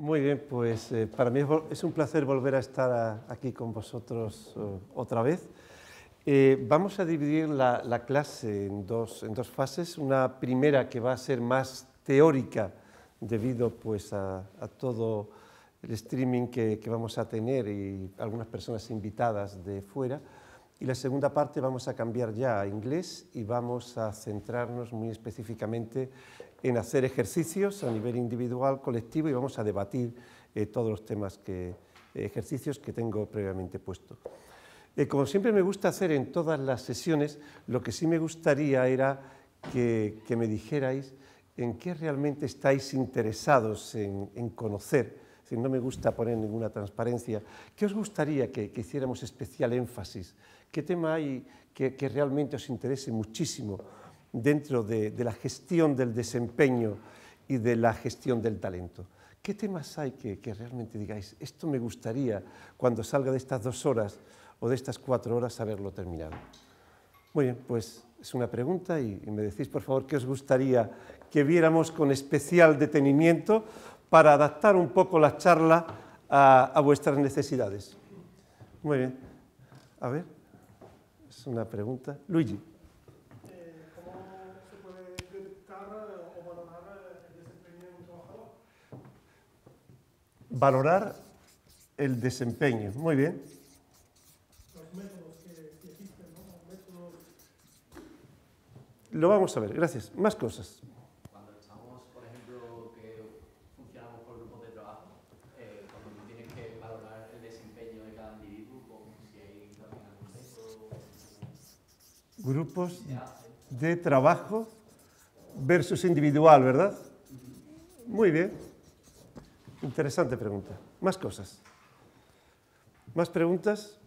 Muy bien, pues eh, para mí es un placer volver a estar aquí con vosotros eh, otra vez. Eh, vamos a dividir la, clase en dos, en dos, fases. Una primera que va a ser más teórica debido pues, a, todo el streaming que, vamos a tener y algunas personas invitadas de fuera y la segunda parte vamos a cambiar ya a inglés y vamos a centrarnos muy específicamente en hacer ejercicios a nivel individual, colectivo y vamos a debatir eh, todos los temas que eh, ejercicios que tengo previamente puesto. Eh, como siempre me gusta hacer en todas las sesiones, lo que sí me gustaría era que, me dijerais en qué realmente estáis interesados en, conocer. Si no me gusta poner ninguna transparencia. ¿Qué os gustaría que hiciéramos especial énfasis qué tema hay que, realmente os interese muchísimo dentro de, la gestión del desempeño y de la gestión del talento. ¿Qué temas hay que, realmente digáis, esto me gustaría cuando salga de estas dos horas o de estas cuatro horas haberlo terminado? Muy bien, pues es una pregunta y, me decís, por favor, qué os gustaría que viéramos con especial detenimiento para adaptar un poco la charla a vuestras necesidades. Muy bien. A ver es una pregunta. Luigi. Eh, ¿Cómo se puede detectar o valorar el desempeño de un trabajador? Valorar el desempeño, muy bien. Los métodos que existen, ¿no? Los métodos... Lo vamos a ver, gracias. Más cosas. grupos de trabajo versus individual, ¿verdad? Muy bien. Interesante pregunta. Más cosas. ¿Más preguntas?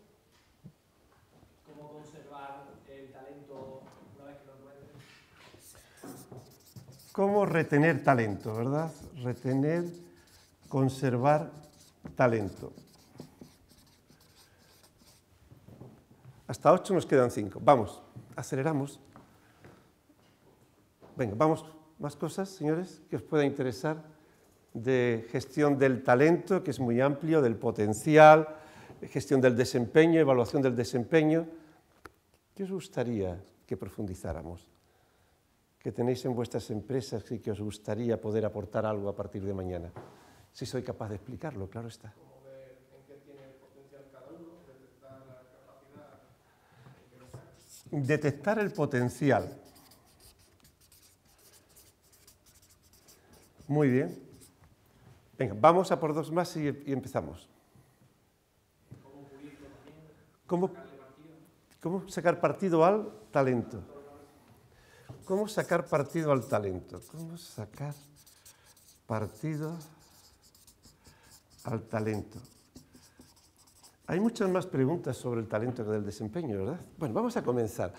¿Cómo conservar el talento una vez que lo ¿Cómo retener talento, verdad? Retener, conservar talento. Hasta ocho nos quedan 5. Vamos, aceleramos. Venga, vamos. Más cosas, señores, que os pueda interesar de gestión del talento, que es muy amplio, del potencial, gestión del desempeño, evaluación del desempeño. ¿Qué os gustaría que profundizáramos? ¿Qué tenéis en vuestras empresas y que os gustaría poder aportar algo a partir de mañana? Si soy capaz de explicarlo, claro está. detectar el potencial. Muy bien. Venga, vamos a por dos más y, empezamos. ¿Cómo, ¿Cómo sacar partido al talento? ¿Cómo sacar partido al talento? ¿Cómo sacar partido al talento? Hay muchas más preguntas sobre el talento que del desempeño, ¿verdad? Bueno, vamos a comenzar.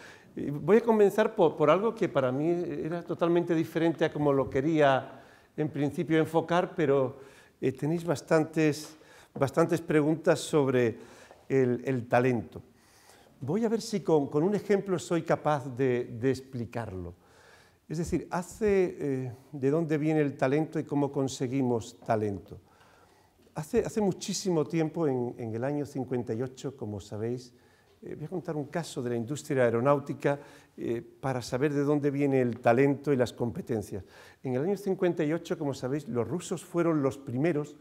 Voy a comenzar por, algo que para mí era totalmente diferente a como lo quería en principio enfocar, pero eh, tenéis bastantes, bastantes preguntas sobre el, talento. Voy a ver si con, un ejemplo soy capaz de, explicarlo. Es decir, hace eh, de dónde viene el talento y cómo conseguimos talento. Hace, muchísimo tiempo, en, el año 58, como sabéis, eh, voy a contar un caso de la industria aeronáutica eh, para saber de dónde viene el talento y las competencias. En el año 58, como sabéis, los rusos fueron los primeros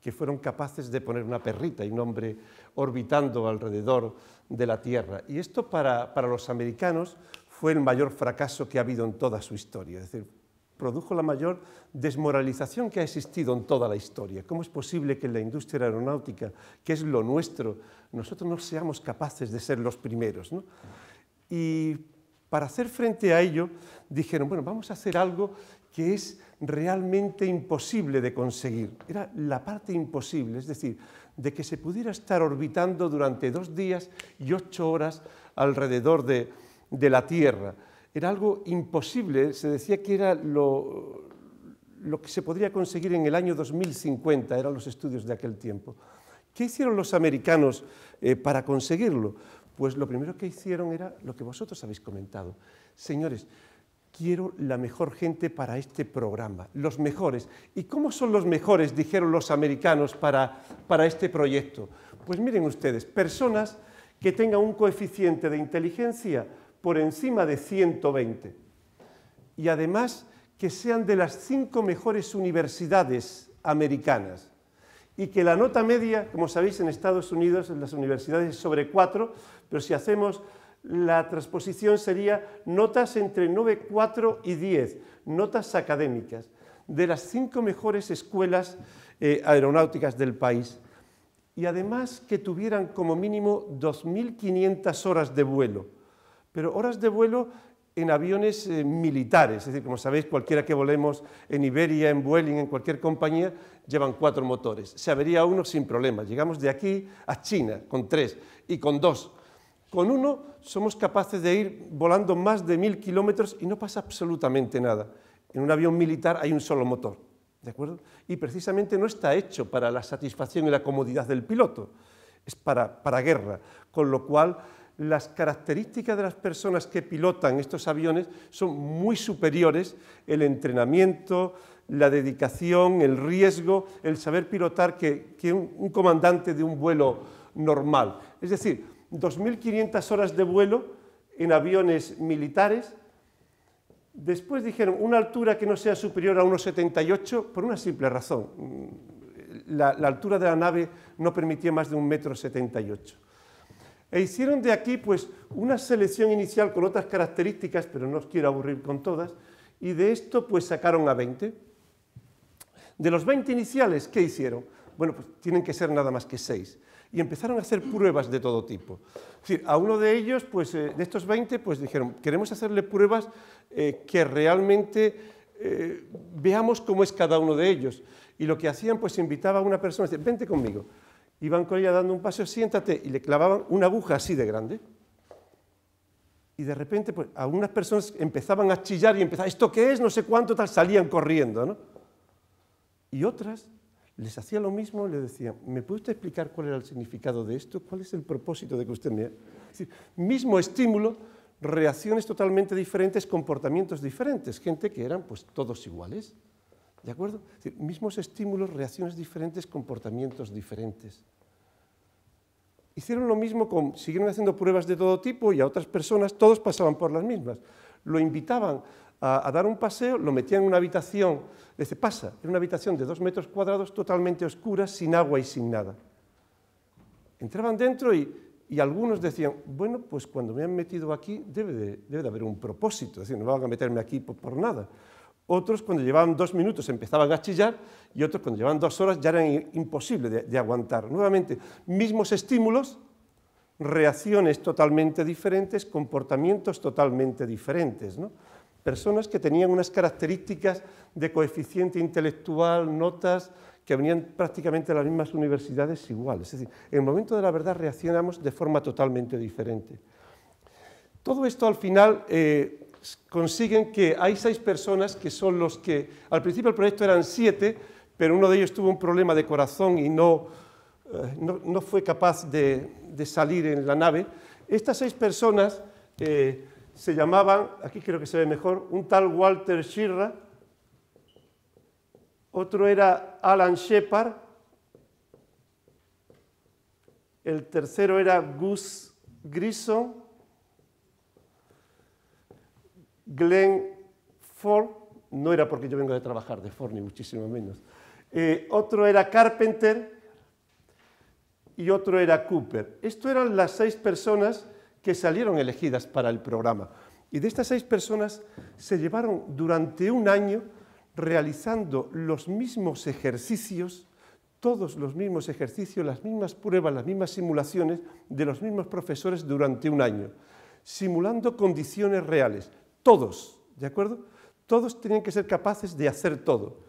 que fueron capaces de poner una perrita y un hombre orbitando alrededor de la Tierra. Y esto para, para los americanos fue el mayor fracaso que ha habido en toda su historia. Es decir, produjo la mayor desmoralización que ha existido en toda la historia. ¿Cómo es posible que en la industria aeronáutica, que es lo nuestro, nosotros no seamos capaces de ser los primeros? Y para hacer frente a ello, dijeron, bueno, vamos a hacer algo que es realmente imposible de conseguir. Era la parte imposible, es decir, de que se pudiera estar orbitando durante dos días y ocho horas alrededor de la Tierra era algo imposible, se decía que era lo, que se podría conseguir en el año 2050, eran los estudios de aquel tiempo. ¿Qué hicieron los americanos eh, para conseguirlo? Pues lo primero que hicieron era lo que vosotros habéis comentado. Señores, quiero la mejor gente para este programa, los mejores. ¿Y cómo son los mejores, dijeron los americanos, para este proyecto? Pues miren ustedes, personas que tengan un coeficiente de inteligencia por encima de 120. Y además que sean de las cinco mejores universidades americanas. Y que la nota media, como sabéis, en Estados Unidos en las universidades es sobre cuatro, pero si hacemos la transposición sería notas entre 9, 4 y 10, notas académicas, de las cinco mejores escuelas eh, aeronáuticas del país. Y además que tuvieran como mínimo 2.500 horas de vuelo pero horas de vuelo en aviones eh, militares, es decir, como sabéis, cualquiera que volemos en Iberia, en Vueling, en cualquier compañía, llevan cuatro motores. Se avería uno sin problemas. Llegamos de aquí a China con tres y con dos. Con uno somos capaces de ir volando más de mil kilómetros y no pasa absolutamente nada. En un avión militar hay un solo motor, ¿de acuerdo? Y precisamente no está hecho para la satisfacción y la comodidad del piloto, es para, para guerra, con lo cual las características de las personas que pilotan estos aviones son muy superiores, el entrenamiento, la dedicación, el riesgo, el saber pilotar que, un, comandante de un vuelo normal. Es decir, 2.500 horas de vuelo en aviones militares. Después dijeron una altura que no sea superior a 1,78 por una simple razón. La, altura de la nave no permitía más de 1,78 metro. E hicieron de aquí pues una selección inicial con otras características, pero no os quiero aburrir con todas, y de esto pues sacaron a 20. De los 20 iniciales, ¿qué hicieron? Bueno, pues tienen que ser nada más que 6. Y empezaron a hacer pruebas de todo tipo. decir, a uno de ellos, pues eh, de estos 20, pues dijeron, queremos hacerle pruebas eh, que realmente eh, veamos cómo es cada uno de ellos. Y lo que hacían, pues invitaba a una persona, decía, vente conmigo iban con ella dando un paso, siéntate, y le clavaban una aguja así de grande. Y de repente, pues, algunas personas empezaban a chillar y empezaban, ¿esto qué es? No sé cuánto tal, salían corriendo, ¿no? Y otras les hacía lo mismo, le decían, ¿me puede usted explicar cuál era el significado de esto? ¿Cuál es el propósito de que usted me... decir, mismo estímulo, reacciones totalmente diferentes, comportamientos diferentes, gente que eran pues todos iguales. ¿De acuerdo? mismos estímulos, reacciones diferentes, comportamientos diferentes. Hicieron lo mismo con, siguieron haciendo pruebas de todo tipo y a otras personas, todos pasaban por las mismas. Lo invitaban a, dar un paseo, lo metían en una habitación, dice, pasa, en una habitación de dos metros cuadrados totalmente oscura, sin agua y sin nada. Entraban dentro y, algunos decían, bueno, pues cuando me han metido aquí debe de, haber un propósito, es decir, no van a meterme aquí por nada. Otros cuando llevaban dos minutos empezaban a chillar y otros cuando llevaban dos horas ya era imposible de, aguantar. Nuevamente, mismos estímulos, reacciones totalmente diferentes, comportamientos totalmente diferentes. ¿no? Personas que tenían unas características de coeficiente intelectual, notas, que venían prácticamente de las mismas universidades iguales. Es decir, en el momento de la verdad reaccionamos de forma totalmente diferente. Todo esto al final eh, consiguen que hay seis personas que son los que, al principio el proyecto eran siete, pero uno de ellos tuvo un problema de corazón y no, eh, fue capaz de, salir en la nave. Estas seis personas eh, se llamaban, aquí creo que se ve mejor, un tal Walter Shirra, otro era Alan Shepard, el tercero era Gus Grissom, Glenn Ford, no era porque yo vengo de trabajar de Ford, ni muchísimo menos. Eh, otro era Carpenter y otro era Cooper. Esto eran las seis personas que salieron elegidas para el programa. Y de estas seis personas se llevaron durante un año realizando los mismos ejercicios, todos los mismos ejercicios, las mismas pruebas, las mismas simulaciones de los mismos profesores durante un año, simulando condiciones reales. Todos, ¿de acuerdo? Todos tenían que ser capaces de hacer todo.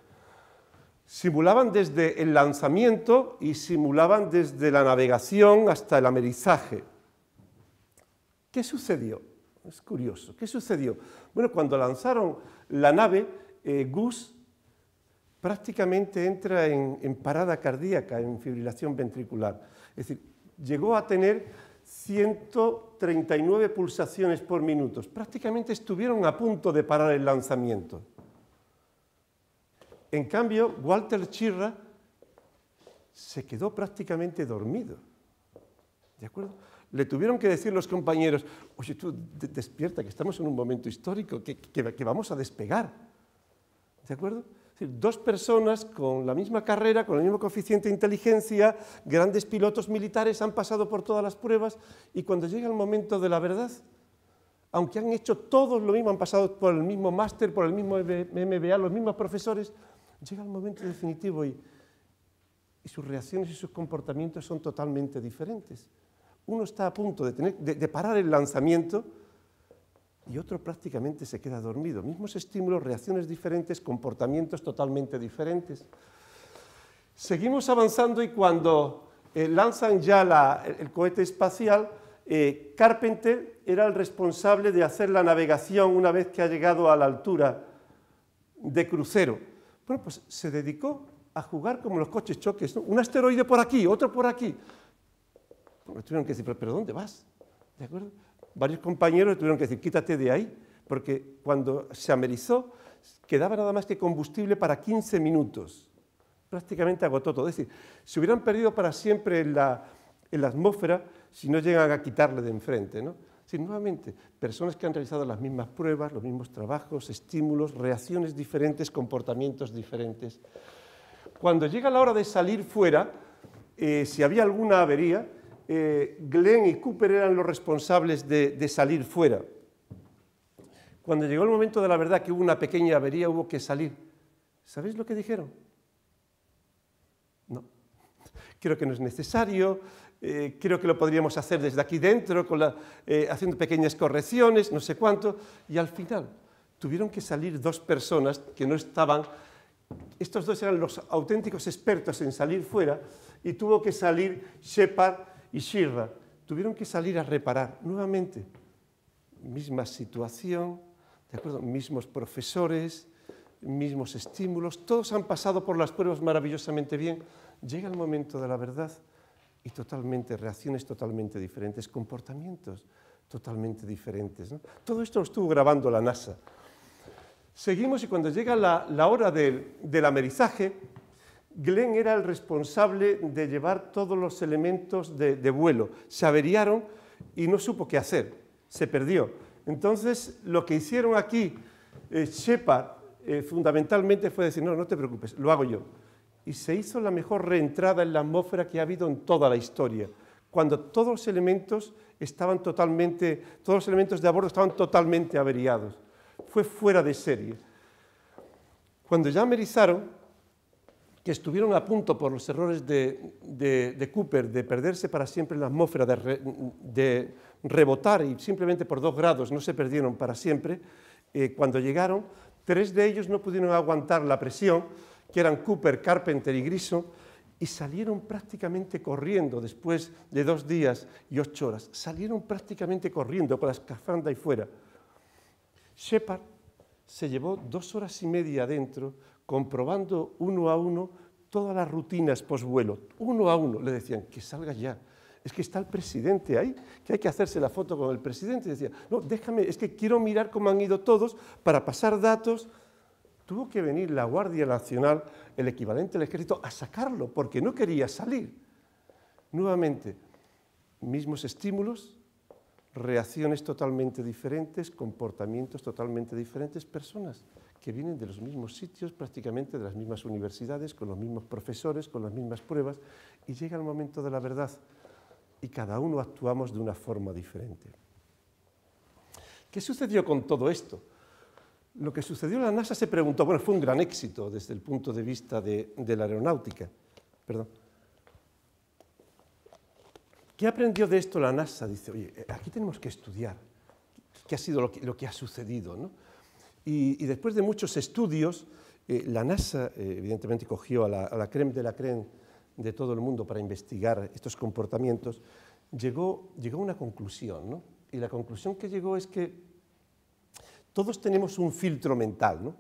Simulaban desde el lanzamiento y simulaban desde la navegación hasta el amerizaje. ¿Qué sucedió? Es curioso. ¿Qué sucedió? Bueno, cuando lanzaron la nave, eh, Gus prácticamente entra en, en, parada cardíaca, en fibrilación ventricular. Es decir, llegó a tener 139 pulsaciones por minuto. Prácticamente estuvieron a punto de parar el lanzamiento. En cambio, Walter Chirra se quedó prácticamente dormido. ¿De acuerdo? Le tuvieron que decir los compañeros, oye tú, despierta, que estamos en un momento histórico, que, que vamos a despegar. ¿De acuerdo? dos personas con la misma carrera, con el mismo coeficiente de inteligencia, grandes pilotos militares, han pasado por todas las pruebas y cuando llega el momento de la verdad, aunque han hecho todos lo mismo, han pasado por el mismo máster, por el mismo MBA, los mismos profesores, llega el momento definitivo y, sus reacciones y sus comportamientos son totalmente diferentes. Uno está a punto de parar el lanzamiento y otro prácticamente se queda dormido. Mismos estímulos, reacciones diferentes, comportamientos totalmente diferentes. Seguimos avanzando y cuando eh, lanzan ya el, cohete espacial, eh, Carpenter era el responsable de hacer la navegación una vez que ha llegado a la altura de crucero. Bueno, pues se dedicó a jugar como los coches choques. Un asteroide por aquí, otro por aquí. Me tuvieron que decir, pero, pero ¿dónde vas? ¿De acuerdo? varios compañeros tuvieron que decir, quítate de ahí, porque cuando se amerizó quedaba nada más que combustible para 15 minutos. Prácticamente agotó todo. Es decir, se hubieran perdido para siempre en la, atmósfera si no llegan a quitarle de enfrente. ¿no? Es decir, nuevamente, personas que han realizado las mismas pruebas, los mismos trabajos, estímulos, reacciones diferentes, comportamientos diferentes. Cuando llega la hora de salir fuera, eh, si había alguna avería, eh, Glenn y Cooper eran los responsables de, salir fuera. Cuando llegó el momento de la verdad que hubo una pequeña avería, hubo que salir. ¿Sabéis lo que dijeron? No. Creo que no es necesario, eh, creo que lo podríamos hacer desde aquí dentro, eh, haciendo pequeñas correcciones, no sé cuánto, y al final tuvieron que salir dos personas que no estaban, estos dos eran los auténticos expertos en salir fuera, y tuvo que salir Shepard y Shirra tuvieron que salir a reparar nuevamente. Misma situación, ¿de acuerdo? mismos profesores, mismos estímulos, todos han pasado por las pruebas maravillosamente bien. Llega el momento de la verdad y totalmente, reacciones totalmente diferentes, comportamientos totalmente diferentes. Todo esto lo estuvo grabando la NASA. Seguimos y cuando llega la, hora del, del amerizaje, Glenn era el responsable de llevar todos los elementos de, vuelo. Se averiaron y no supo qué hacer, se perdió. Entonces, lo que hicieron aquí eh, Shepard eh, fundamentalmente fue decir, no, no te preocupes, lo hago yo. Y se hizo la mejor reentrada en la atmósfera que ha habido en toda la historia, cuando todos los elementos estaban totalmente, todos los elementos de abordo estaban totalmente averiados. Fue fuera de serie. Cuando ya amerizaron, estuvieron a punto por los errores de, Cooper de perderse para siempre en la atmósfera, de, rebotar y simplemente por dos grados no se perdieron para siempre, eh, cuando llegaron, tres de ellos no pudieron aguantar la presión, que eran Cooper, Carpenter y Griso, y salieron prácticamente corriendo después de dos días y ocho horas. Salieron prácticamente corriendo con la escafanda y fuera. Shepard se llevó dos horas y media adentro comprobando uno a uno todas las rutinas posvuelo, uno a uno. Le decían, que salga ya. Es que está el presidente ahí, que hay que hacerse la foto con el presidente. Decían, decía, no, déjame, es que quiero mirar cómo han ido todos para pasar datos. Tuvo que venir la Guardia Nacional, el equivalente al ejército, a sacarlo porque no quería salir. Nuevamente, mismos estímulos, reacciones totalmente diferentes, comportamientos totalmente diferentes, personas que vienen de los mismos sitios, prácticamente de las mismas universidades, con los mismos profesores, con las mismas pruebas, y llega el momento de la verdad y cada uno actuamos de una forma diferente. ¿Qué sucedió con todo esto? Lo que sucedió la NASA se preguntó, bueno, fue un gran éxito desde el punto de vista de, la aeronáutica. Perdón. ¿Qué aprendió de esto la NASA? Dice, oye, eh, aquí tenemos que estudiar qué ha sido lo que ha sucedido, ¿no? Y, después de muchos estudios, eh, la NASA eh, evidentemente cogió a la, a creme de la creme de todo el mundo para investigar estos comportamientos, llegó, a una conclusión. Y la conclusión que llegó es que todos tenemos un filtro mental.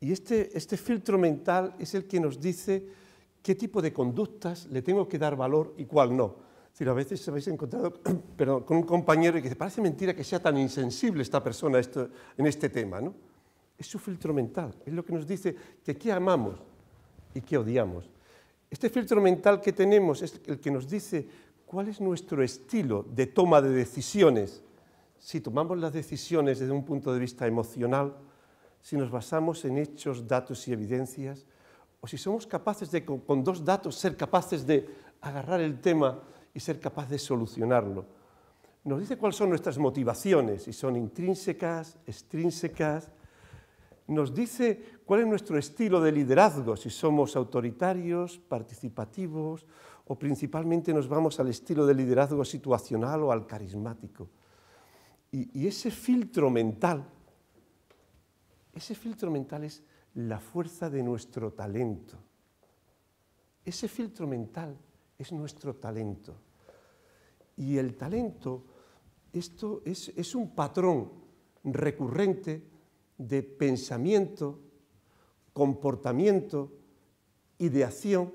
Y este, este filtro mental es el que nos dice qué tipo de conductas le tengo que dar valor y cuál no a veces habéis encontrado perdón, con un compañero y que dice, parece mentira que sea tan insensible esta persona esto, en este tema. ¿no? Es su filtro mental, es lo que nos dice que qué amamos y qué odiamos. Este filtro mental que tenemos es el que nos dice cuál es nuestro estilo de toma de decisiones. Si tomamos las decisiones desde un punto de vista emocional, si nos basamos en hechos, datos y evidencias, o si somos capaces de, con dos datos, ser capaces de agarrar el tema y ser capaz de solucionarlo. Nos dice cuáles son nuestras motivaciones, si son intrínsecas, extrínsecas. Nos dice cuál es nuestro estilo de liderazgo, si somos autoritarios, participativos o principalmente nos vamos al estilo de liderazgo situacional o al carismático. Y, y ese filtro mental, ese filtro mental es la fuerza de nuestro talento. Ese filtro mental es nuestro talento. Y el talento, esto es, un patrón recurrente de pensamiento, comportamiento y de acción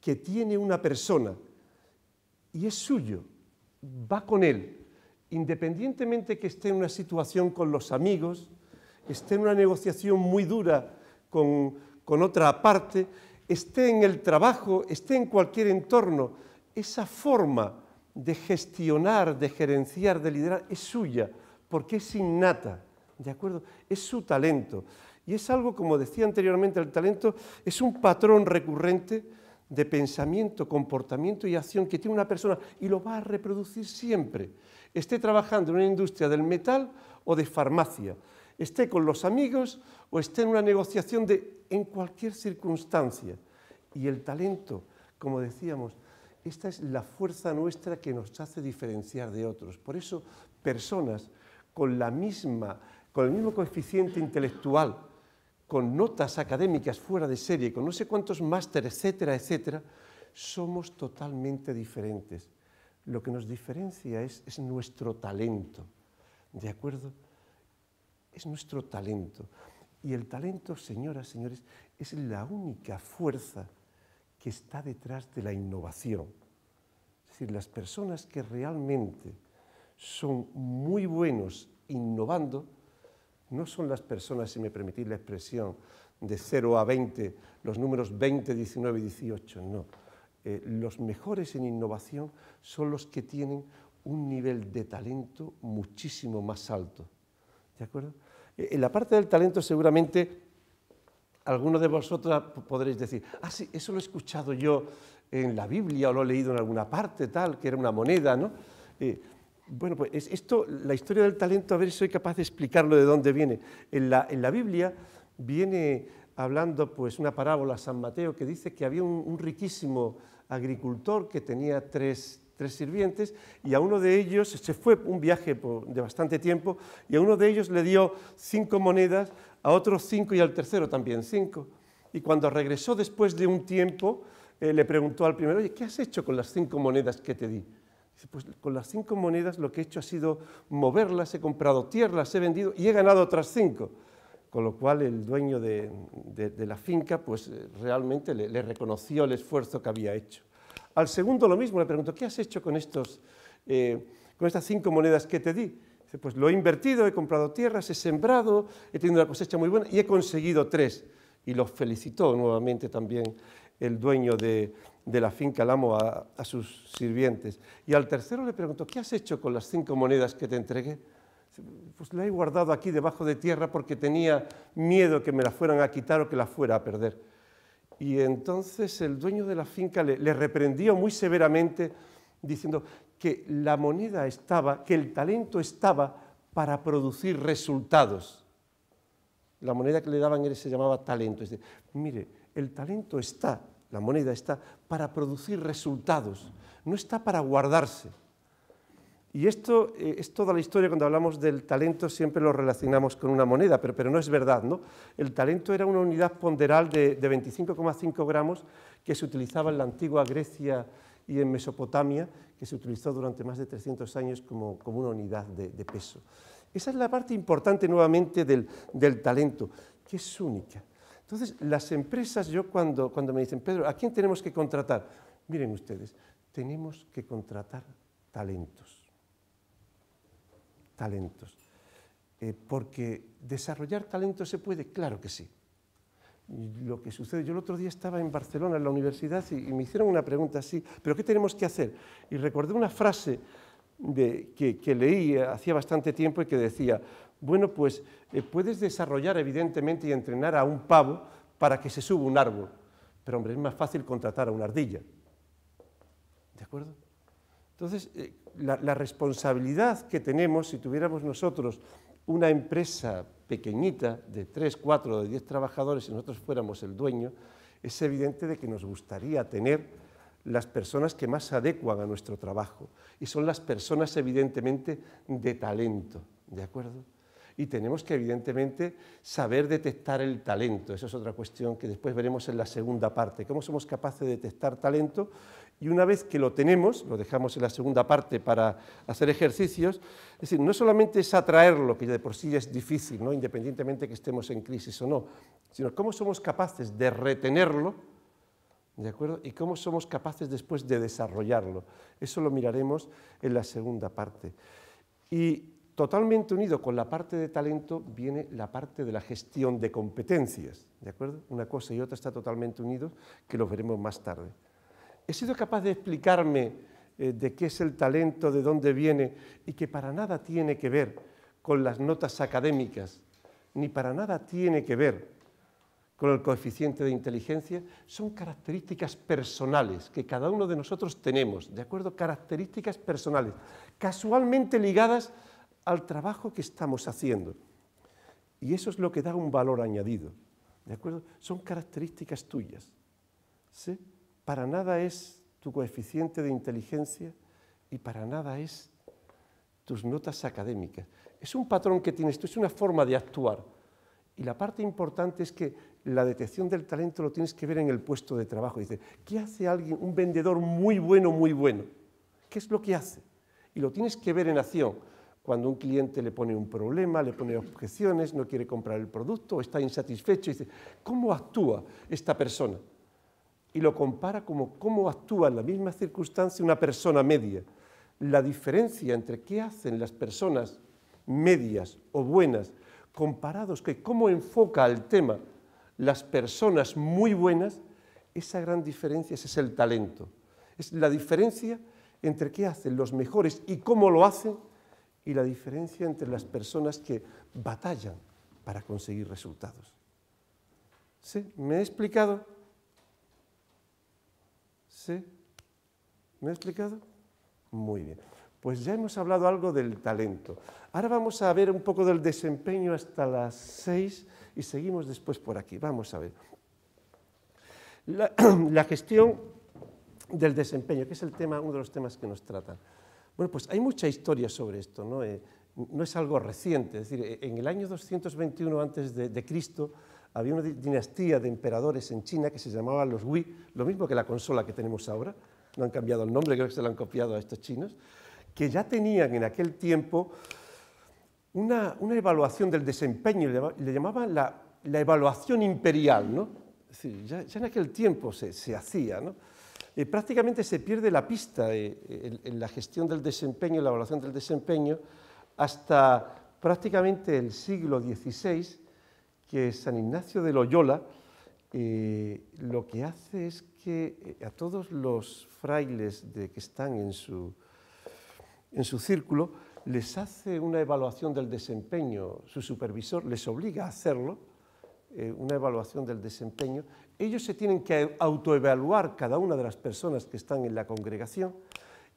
que tiene una persona y es suyo, va con él, independientemente que esté en una situación con los amigos, esté en una negociación muy dura con, con otra parte, esté en el trabajo, esté en cualquier entorno, esa forma de gestionar, de gerenciar, de liderar, es suya, porque es innata, ¿de acuerdo? Es su talento. Y es algo, como decía anteriormente, el talento es un patrón recurrente de pensamiento, comportamiento y acción que tiene una persona y lo va a reproducir siempre, esté trabajando en una industria del metal o de farmacia esté con los amigos o esté en una negociación de, en cualquier circunstancia. Y el talento, como decíamos, esta es la fuerza nuestra que nos hace diferenciar de otros. Por eso, personas con, la misma, con el mismo coeficiente intelectual, con notas académicas fuera de serie, con no sé cuántos másteres, etcétera, etcétera, somos totalmente diferentes. Lo que nos diferencia es, es nuestro talento, ¿de acuerdo? es nuestro talento. Y el talento, señoras, señores, es la única fuerza que está detrás de la innovación. Es decir, las personas que realmente son muy buenos innovando, no son las personas, si me permitís la expresión, de 0 a 20, los números 20, 19 y 18, no. Eh, los mejores en innovación son los que tienen un nivel de talento muchísimo más alto. ¿De acuerdo? Eh, en la parte del talento seguramente algunos de vosotros podréis decir, ah, sí, eso lo he escuchado yo en la Biblia o lo he leído en alguna parte, tal, que era una moneda, ¿no? Eh, bueno, pues esto, la historia del talento, a ver si soy capaz de explicarlo de dónde viene. En la, en la Biblia viene hablando pues una parábola San Mateo que dice que había un, un riquísimo agricultor que tenía tres, tres sirvientes, y a uno de ellos, se fue un viaje de bastante tiempo, y a uno de ellos le dio cinco monedas, a otro cinco y al tercero también cinco. Y cuando regresó después de un tiempo, eh, le preguntó al primero, oye, ¿qué has hecho con las cinco monedas que te di? Dice, pues con las cinco monedas lo que he hecho ha sido moverlas, he comprado tierras, he vendido y he ganado otras cinco. Con lo cual el dueño de, la finca pues eh, realmente le reconoció el esfuerzo que había hecho. Al segundo lo mismo, le pregunto, ¿qué has hecho con, eh, estas cinco monedas que te di? pues lo he invertido, he comprado tierras, he sembrado, he tenido una cosecha muy buena y he conseguido tres. Y lo felicitó nuevamente también el dueño de, la finca el amo a sus sirvientes. Y al tercero le pregunto, ¿qué has hecho con las cinco monedas que te entregué? pues la he guardado aquí debajo de tierra porque tenía miedo que me la fueran a quitar o que la fuera a perder. Y entonces el dueño de la finca le, reprendió muy severamente diciendo que la moneda estaba, que el talento estaba para producir resultados. La moneda que le daban él se llamaba talento. Es decir, mire, el talento está, la moneda está para producir resultados, no está para guardarse. Y esto eh, es toda la historia, cuando hablamos del talento siempre lo relacionamos con una moneda, pero, pero no es verdad. ¿no? El talento era una unidad ponderal de, 25,5 gramos que se utilizaba en la antigua Grecia y en Mesopotamia, que se utilizó durante más de 300 años como, una unidad de, peso. Esa es la parte importante nuevamente del, talento, que es única. Entonces, las empresas, yo cuando, cuando me dicen, Pedro, ¿a quién tenemos que contratar? Miren ustedes, tenemos que contratar talentos talentos. Eh, porque desarrollar talento se puede, claro que sí. Lo que sucede, yo el otro día estaba en Barcelona, en la universidad, y, me hicieron una pregunta así, ¿pero qué tenemos que hacer? Y recordé una frase de, que, leí hacía bastante tiempo y que decía, bueno, pues eh, puedes desarrollar evidentemente y entrenar a un pavo para que se suba un árbol, pero hombre, es más fácil contratar a una ardilla. ¿De acuerdo? Entonces, eh, la, responsabilidad que tenemos si tuviéramos nosotros una empresa pequeñita de tres, cuatro o diez trabajadores, y nosotros fuéramos el dueño, es evidente de que nos gustaría tener las personas que más adecuan a nuestro trabajo y son las personas evidentemente de talento, ¿de acuerdo? Y tenemos que evidentemente saber detectar el talento, esa es otra cuestión que después veremos en la segunda parte, cómo somos capaces de detectar talento y una vez que lo tenemos, lo dejamos en la segunda parte para hacer ejercicios, es decir, no solamente es atraerlo, que de por sí es difícil, ¿no? independientemente que estemos en crisis o no, sino cómo somos capaces de retenerlo, ¿de acuerdo? Y cómo somos capaces después de desarrollarlo. Eso lo miraremos en la segunda parte. Y totalmente unido con la parte de talento viene la parte de la gestión de competencias, ¿de acuerdo? Una cosa y otra está totalmente unido, que lo veremos más tarde he sido capaz de explicarme eh, de qué es el talento, de dónde viene, y que para nada tiene que ver con las notas académicas, ni para nada tiene que ver con el coeficiente de inteligencia, son características personales que cada uno de nosotros tenemos, ¿de acuerdo? Características personales, casualmente ligadas al trabajo que estamos haciendo. Y eso es lo que da un valor añadido, ¿de acuerdo? Son características tuyas, ¿sí? Para nada es tu coeficiente de inteligencia y para nada es tus notas académicas. Es un patrón que tienes tú, es una forma de actuar. Y la parte importante es que la detección del talento lo tienes que ver en el puesto de trabajo. Dices, ¿qué hace alguien, un vendedor muy bueno, muy bueno? ¿Qué es lo que hace? Y lo tienes que ver en acción. Cuando un cliente le pone un problema, le pone objeciones, no quiere comprar el producto, está insatisfecho, dice, ¿cómo actúa esta persona? y lo compara como cómo actúa en la misma circunstancia una persona media. La diferencia entre qué hacen las personas medias o buenas comparados que cómo enfoca el tema las personas muy buenas, esa gran diferencia es el talento. Es la diferencia entre qué hacen los mejores y cómo lo hacen y la diferencia entre las personas que batallan para conseguir resultados. ¿Sí? ¿Me he explicado? ¿Me he explicado? Muy bien. Pues ya hemos hablado algo del talento. Ahora vamos a ver un poco del desempeño hasta las seis y seguimos después por aquí. Vamos a ver. La, gestión del desempeño, que es el tema, uno de los temas que nos tratan. Bueno, pues hay mucha historia sobre esto, ¿no? Eh, no es algo reciente, es decir, en el año 221 antes de Cristo había una dinastía de emperadores en China que se llamaban los Wii, lo mismo que la consola que tenemos ahora, no han cambiado el nombre, creo que se lo han copiado a estos chinos, que ya tenían en aquel tiempo una, evaluación del desempeño, le llamaban la, evaluación imperial, ya, en aquel tiempo se, hacía, prácticamente se pierde la pista eh, en, en, la gestión del desempeño, la evaluación del desempeño, hasta prácticamente el siglo XVI, que San Ignacio de Loyola eh, lo que hace es que eh, a todos los frailes de, que están en su, en su círculo les hace una evaluación del desempeño, su supervisor les obliga a hacerlo, eh, una evaluación del desempeño. Ellos se tienen que autoevaluar cada una de las personas que están en la congregación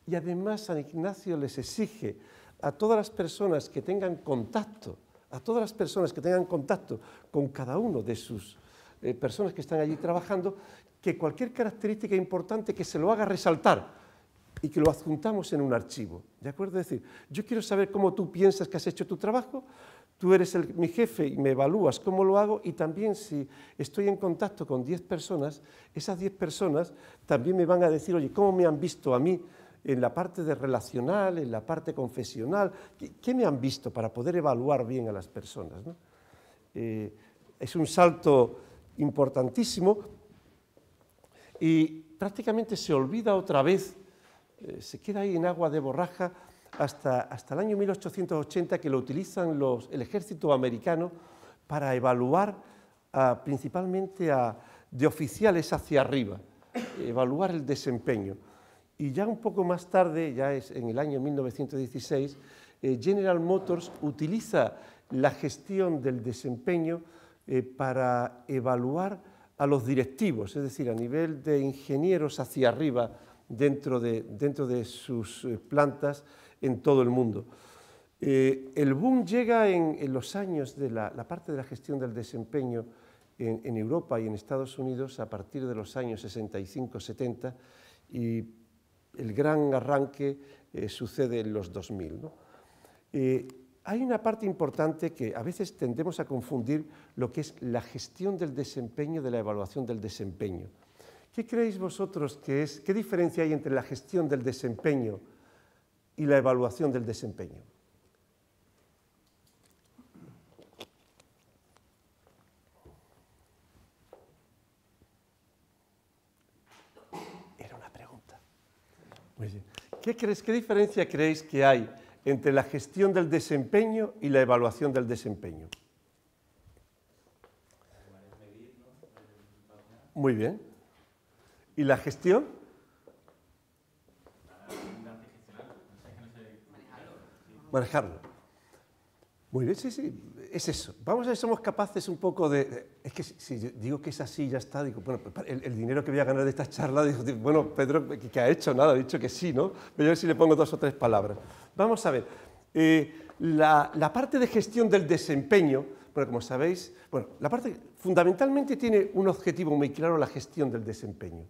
y además San Ignacio les exige a todas las personas que tengan contacto a todas las personas que tengan contacto con cada una de sus eh, personas que están allí trabajando, que cualquier característica importante que se lo haga resaltar y que lo adjuntamos en un archivo. ¿De acuerdo? Es decir, yo quiero saber cómo tú piensas que has hecho tu trabajo, tú eres mi jefe y me evalúas cómo lo hago y también si estoy en contacto con 10 personas, esas 10 personas también me van a decir, oye, ¿cómo me han visto a mí en la parte de relacional, en la parte confesional, ¿qué, me han visto para poder evaluar bien a las personas? Eh, es un salto importantísimo y prácticamente se olvida otra vez, eh, se queda ahí en agua de borraja hasta, hasta el año 1880 que lo utilizan el ejército americano para evaluar principalmente a, de oficiales hacia arriba, evaluar el desempeño. Y ya un poco más tarde, ya es en el año 1916, eh, General Motors utiliza la gestión del desempeño eh, para evaluar a los directivos, es decir, a nivel de ingenieros hacia arriba dentro de, dentro de sus eh, plantas en todo el mundo. el boom llega en, los años de la, parte de la gestión del desempeño en, en, Europa y en Estados Unidos a partir de los años 65-70 y el gran arranque eh, sucede en los 2000. ¿no? Eh, hay una parte importante que a veces tendemos a confundir lo que es la gestión del desempeño de la evaluación del desempeño. ¿Qué creéis vosotros que es, qué diferencia hay entre la gestión del desempeño y la evaluación del desempeño? ¿Qué, crees, diferencia creéis que hay entre la gestión del desempeño y la evaluación del desempeño? Muy bien. ¿Y la gestión? Manejarlo. Muy bien, sí, sí es eso. Vamos a ver si somos capaces un poco de... es que si, digo que es así, ya está. Digo, bueno, el, dinero que voy a ganar de esta charla, digo, bueno, Pedro, que ha hecho? Nada, ha dicho que sí, ¿no? Pero yo si le pongo dos o tres palabras. Vamos a ver. Eh, la, la, parte de gestión del desempeño, bueno, como sabéis, bueno, la parte fundamentalmente tiene un objetivo muy claro, la gestión del desempeño.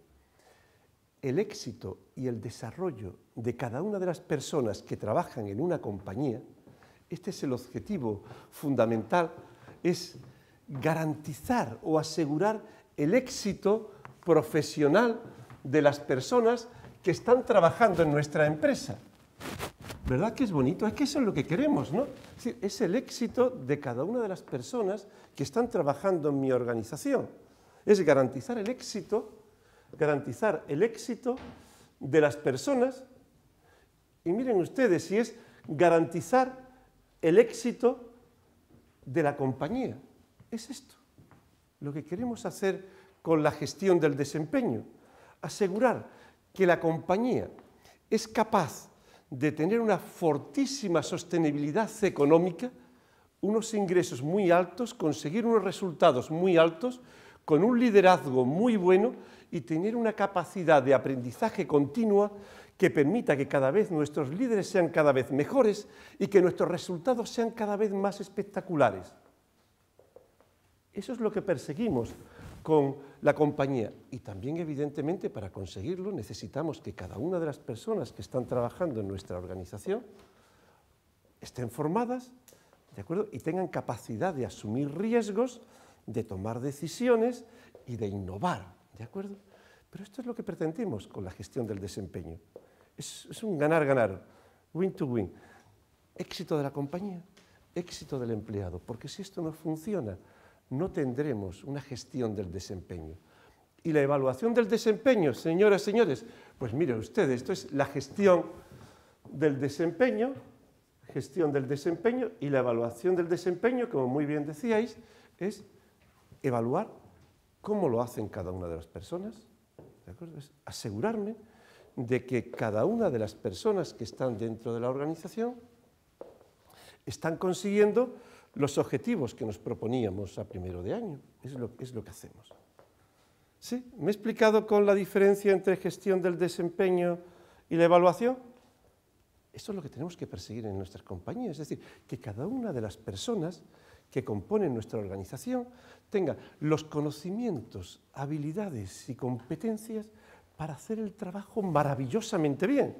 El éxito y el desarrollo de cada una de las personas que trabajan en una compañía este es el objetivo fundamental, es garantizar o asegurar el éxito profesional de las personas que están trabajando en nuestra empresa. ¿Verdad que es bonito? Es que eso es lo que queremos, ¿no? Es, el éxito de cada una de las personas que están trabajando en mi organización. Es garantizar el éxito, garantizar el éxito de las personas. Y miren ustedes, si es garantizar el éxito de la compañía. Es esto lo que queremos hacer con la gestión del desempeño. Asegurar que la compañía es capaz de tener una fortísima sostenibilidad económica, unos ingresos muy altos, conseguir unos resultados muy altos, con un liderazgo muy bueno y tener una capacidad de aprendizaje continua que permita que cada vez nuestros líderes sean cada vez mejores y que nuestros resultados sean cada vez más espectaculares. Eso es lo que perseguimos con la compañía. Y también, evidentemente, para conseguirlo necesitamos que cada una de las personas que están trabajando en nuestra organización estén formadas ¿de acuerdo? y tengan capacidad de asumir riesgos, de tomar decisiones y de innovar. ¿de acuerdo? Pero esto es lo que pretendemos con la gestión del desempeño. Es, un ganar-ganar, win-to-win. Éxito de la compañía, éxito del empleado, porque si esto no funciona, no tendremos una gestión del desempeño. Y la evaluación del desempeño, señoras, señores, pues mire ustedes, esto es la gestión del desempeño, gestión del desempeño y la evaluación del desempeño, como muy bien decíais, es evaluar cómo lo hacen cada una de las personas, ¿de acuerdo? asegurarme de que cada una de las personas que están dentro de la organización están consiguiendo los objetivos que nos proponíamos a primero de año. Es lo, es lo que hacemos. ¿Sí? ¿Me he explicado con la diferencia entre gestión del desempeño y la evaluación? Eso es lo que tenemos que perseguir en nuestras compañías, es decir, que cada una de las personas que componen nuestra organización tenga los conocimientos, habilidades y competencias para hacer el trabajo maravillosamente bien.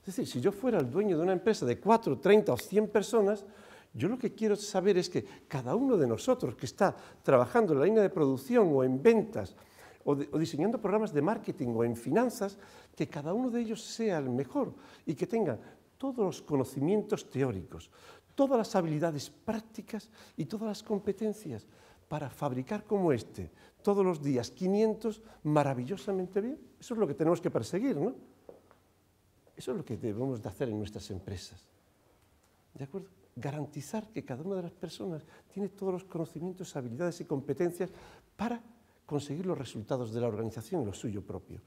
Es decir, si yo fuera el dueño de una empresa de 4, 30 o 100 personas, yo lo que quiero saber es que cada uno de nosotros que está trabajando en la línea de producción o en ventas o, o, diseñando programas de marketing o en finanzas, que cada uno de ellos sea el mejor y que tengan todos los conocimientos teóricos, todas las habilidades prácticas y todas las competencias para fabricar como este, todos los días 500 maravillosamente bien. Eso es lo que tenemos que perseguir, ¿no? Eso es lo que debemos de hacer en nuestras empresas. ¿De acuerdo? Garantizar que cada una de las personas tiene todos los conocimientos, habilidades y competencias para conseguir los resultados de la organización y lo suyo propio.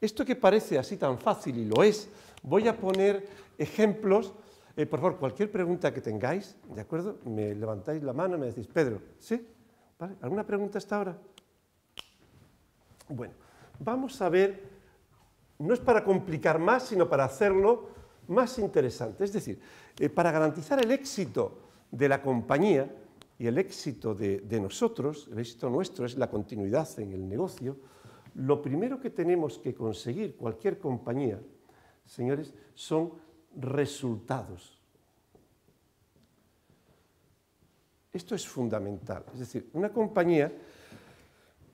Esto que parece así tan fácil y lo es, voy a poner ejemplos. Eh, por favor, cualquier pregunta que tengáis, ¿de acuerdo? Me levantáis la mano, y me decís, Pedro, ¿sí? ¿Alguna pregunta hasta ahora? Bueno, vamos a ver, no es para complicar más, sino para hacerlo más interesante. Es decir, eh, para garantizar el éxito de la compañía y el éxito de nosotros, el éxito nuestro es la continuidad en el negocio, lo primero que tenemos que conseguir cualquier compañía, señores, son resultados. Esto es fundamental. Es decir, una compañía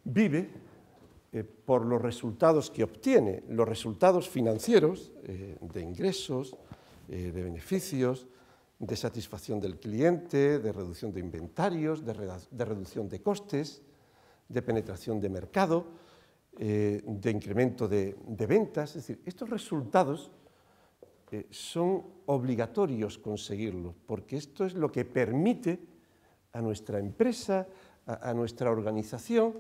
vive eh, por los resultados que obtiene, los resultados financieros eh, de ingresos, eh, de beneficios, de satisfacción del cliente, de reducción de inventarios, de, reducción de costes, de penetración de mercado, de incremento de, ventas. Es decir, estos resultados son obligatorios conseguirlos, porque esto es lo que permite a nuestra empresa, a nuestra organización,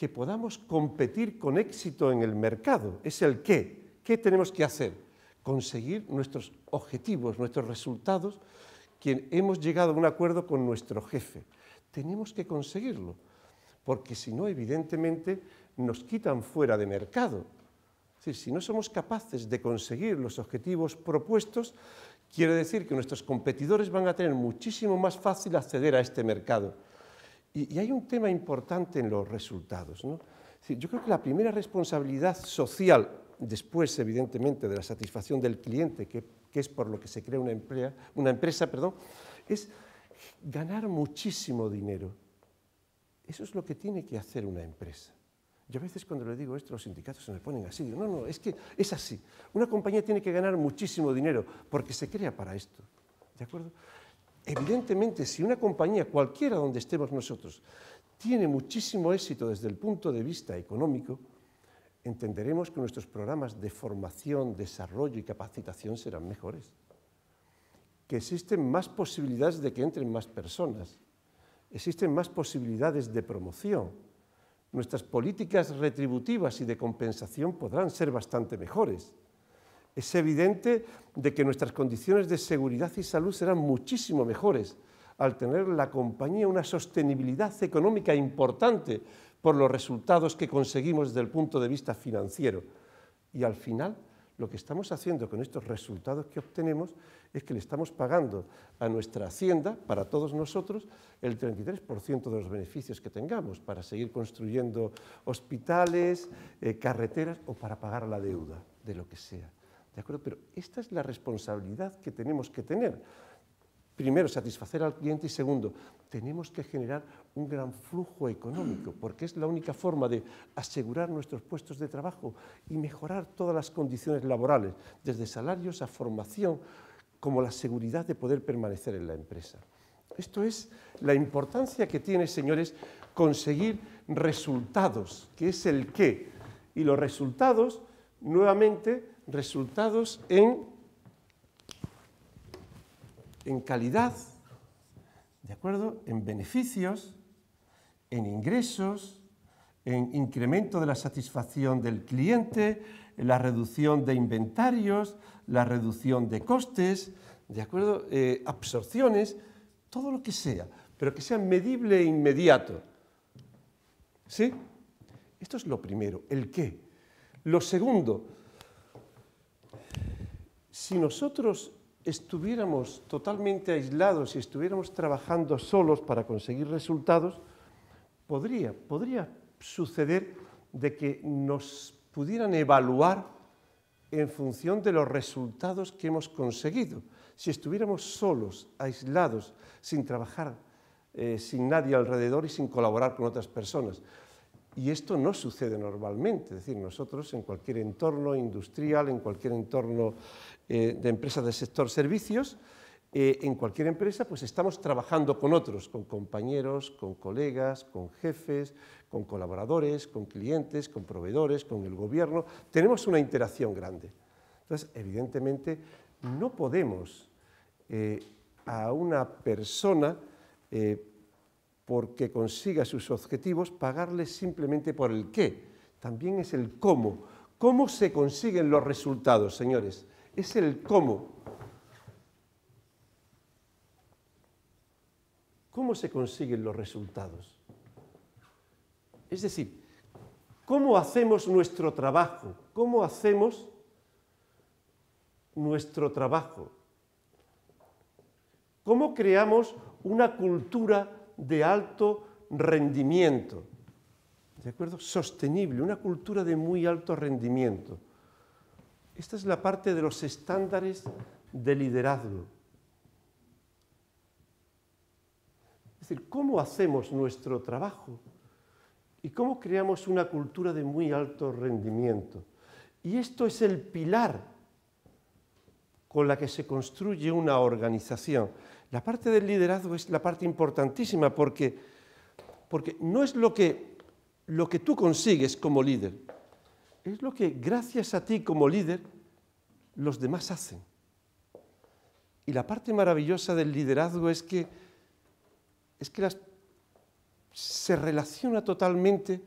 que podamos competir con éxito en el mercado. Es el qué. ¿Qué tenemos que hacer? Conseguir nuestros objetivos, nuestros resultados, que hemos llegado a un acuerdo con nuestro jefe. Tenemos que conseguirlo, porque si no, evidentemente, nos quitan fuera de mercado. si no somos capaces de conseguir los objetivos propuestos, quiere decir que nuestros competidores van a tener muchísimo más fácil acceder a este mercado y, hay un tema importante en los resultados. yo creo que la primera responsabilidad social, después evidentemente de la satisfacción del cliente, que, es por lo que se crea una, empresa, perdón, es ganar muchísimo dinero. Eso es lo que tiene que hacer una empresa. Yo a veces cuando le digo esto los sindicatos se me ponen así, no, no, es que es así. Una compañía tiene que ganar muchísimo dinero porque se crea para esto. ¿De acuerdo? Evidentemente, si una compañía, cualquiera donde estemos nosotros, tiene muchísimo éxito desde el punto de vista económico, entenderemos que nuestros programas de formación, desarrollo y capacitación serán mejores, que existen más posibilidades de que entren más personas, existen más posibilidades de promoción, nuestras políticas retributivas y de compensación podrán ser bastante mejores es evidente de que nuestras condiciones de seguridad y salud serán muchísimo mejores al tener la compañía una sostenibilidad económica importante por los resultados que conseguimos desde el punto de vista financiero. Y al final, lo que estamos haciendo con estos resultados que obtenemos es que le estamos pagando a nuestra hacienda, para todos nosotros, el 33% de los beneficios que tengamos para seguir construyendo hospitales, eh, carreteras o para pagar la deuda, de lo que sea. ¿De acuerdo? Pero esta es la responsabilidad que tenemos que tener. Primero, satisfacer al cliente y segundo, tenemos que generar un gran flujo económico, porque es la única forma de asegurar nuestros puestos de trabajo y mejorar todas las condiciones laborales, desde salarios a formación, como la seguridad de poder permanecer en la empresa. Esto es la importancia que tiene, señores, conseguir resultados, que es el qué. Y los resultados, nuevamente, resultados en, en calidad, ¿de acuerdo? En beneficios, en ingresos, en incremento de la satisfacción del cliente, en la reducción de inventarios, la reducción de costes, ¿de acuerdo? Eh, absorciones, todo lo que sea, pero que sea medible e inmediato. ¿Sí? Esto es lo primero, el qué. Lo segundo, si nosotros estuviéramos totalmente aislados y estuviéramos trabajando solos para conseguir resultados, podría, suceder de que nos pudieran evaluar en función de los resultados que hemos conseguido. Si estuviéramos solos, aislados, sin trabajar, eh, sin nadie alrededor y sin colaborar con otras personas. Y esto no sucede normalmente, es decir, nosotros en cualquier entorno industrial, en cualquier entorno eh, de empresas del sector servicios, eh, en cualquier empresa pues estamos trabajando con otros, con compañeros, con colegas, con jefes, con colaboradores, con clientes, con proveedores, con el gobierno. Tenemos una interacción grande. Entonces, evidentemente, no podemos eh, a una persona, porque consiga sus objetivos, pagarle simplemente por el qué. También es el cómo. ¿Cómo se consiguen los resultados, señores? es el cómo. ¿Cómo se consiguen los resultados? Es decir, ¿cómo hacemos nuestro trabajo? ¿Cómo hacemos nuestro trabajo? ¿Cómo creamos una cultura de alto rendimiento? ¿De acuerdo? Sostenible, una cultura de muy alto rendimiento. Esta es la parte de los estándares de liderazgo. Es decir, ¿cómo hacemos nuestro trabajo? ¿Y cómo creamos una cultura de muy alto rendimiento? Y esto es el pilar con la que se construye una organización. La parte del liderazgo es la parte importantísima porque, no es lo que tú consigues como líder, es lo que gracias a ti como líder los demás hacen. Y la parte maravillosa del liderazgo es que, es que se relaciona totalmente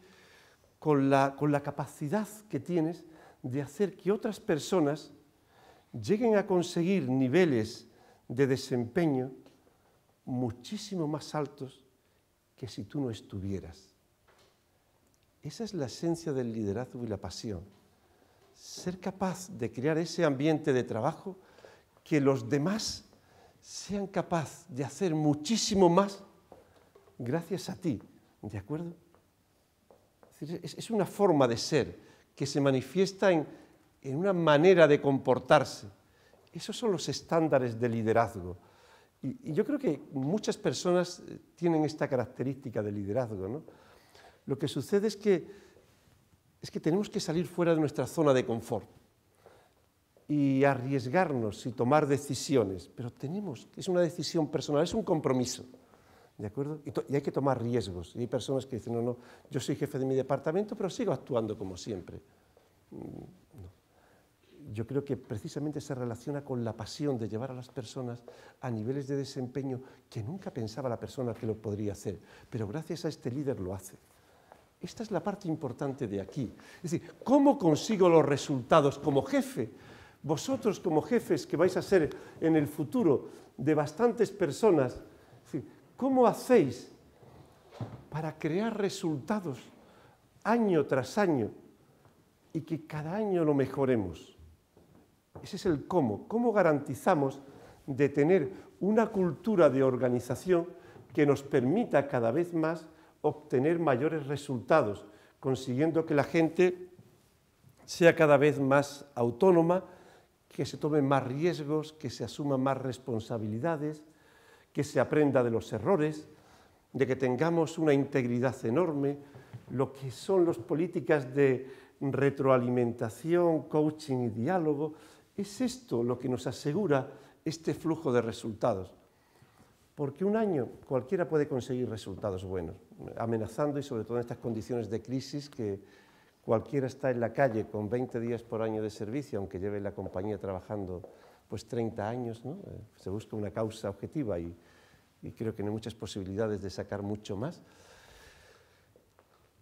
con la capacidad que tienes de hacer que otras personas lleguen a conseguir niveles de desempeño muchísimo más altos que si tú no estuvieras. Esa es la esencia del liderazgo y la pasión. Ser capaz de crear ese ambiente de trabajo que los demás sean capaces de hacer muchísimo más gracias a ti. ¿De acuerdo? Es una forma de ser que se manifiesta en, una manera de comportarse. Esos son los estándares de liderazgo. Y, y yo creo que muchas personas eh, tienen esta característica de liderazgo, ¿no? Lo que sucede es que, es que tenemos que salir fuera de nuestra zona de confort y arriesgarnos y tomar decisiones, pero tenemos, es una decisión personal, es un compromiso. ¿De acuerdo? Y, hay que tomar riesgos. Y hay personas que dicen, no, no, yo soy jefe de mi departamento, pero sigo actuando como siempre. Mm, no. Yo creo que precisamente se relaciona con la pasión de llevar a las personas a niveles de desempeño que nunca pensaba la persona que lo podría hacer, pero gracias a este líder lo hace. Esta es la parte importante de aquí. Es decir, ¿cómo consigo los resultados como jefe? Vosotros como jefes que vais a ser en el futuro de bastantes personas, ¿cómo hacéis para crear resultados año tras año y que cada año lo mejoremos? Ese es el cómo. ¿Cómo garantizamos de tener una cultura de organización que nos permita cada vez más obtener mayores resultados, consiguiendo que la gente sea cada vez más autónoma, que se tomen más riesgos, que se asuman más responsabilidades, que se aprenda de los errores, de que tengamos una integridad enorme, lo que son las políticas de retroalimentación, coaching y diálogo, es esto lo que nos asegura este flujo de resultados. Porque un año cualquiera puede conseguir resultados buenos, amenazando y sobre todo en estas condiciones de crisis que cualquiera está en la calle con 20 días por año de servicio, aunque lleve la compañía trabajando pues 30 años, eh, se busca una causa objetiva y, creo que no hay muchas posibilidades de sacar mucho más.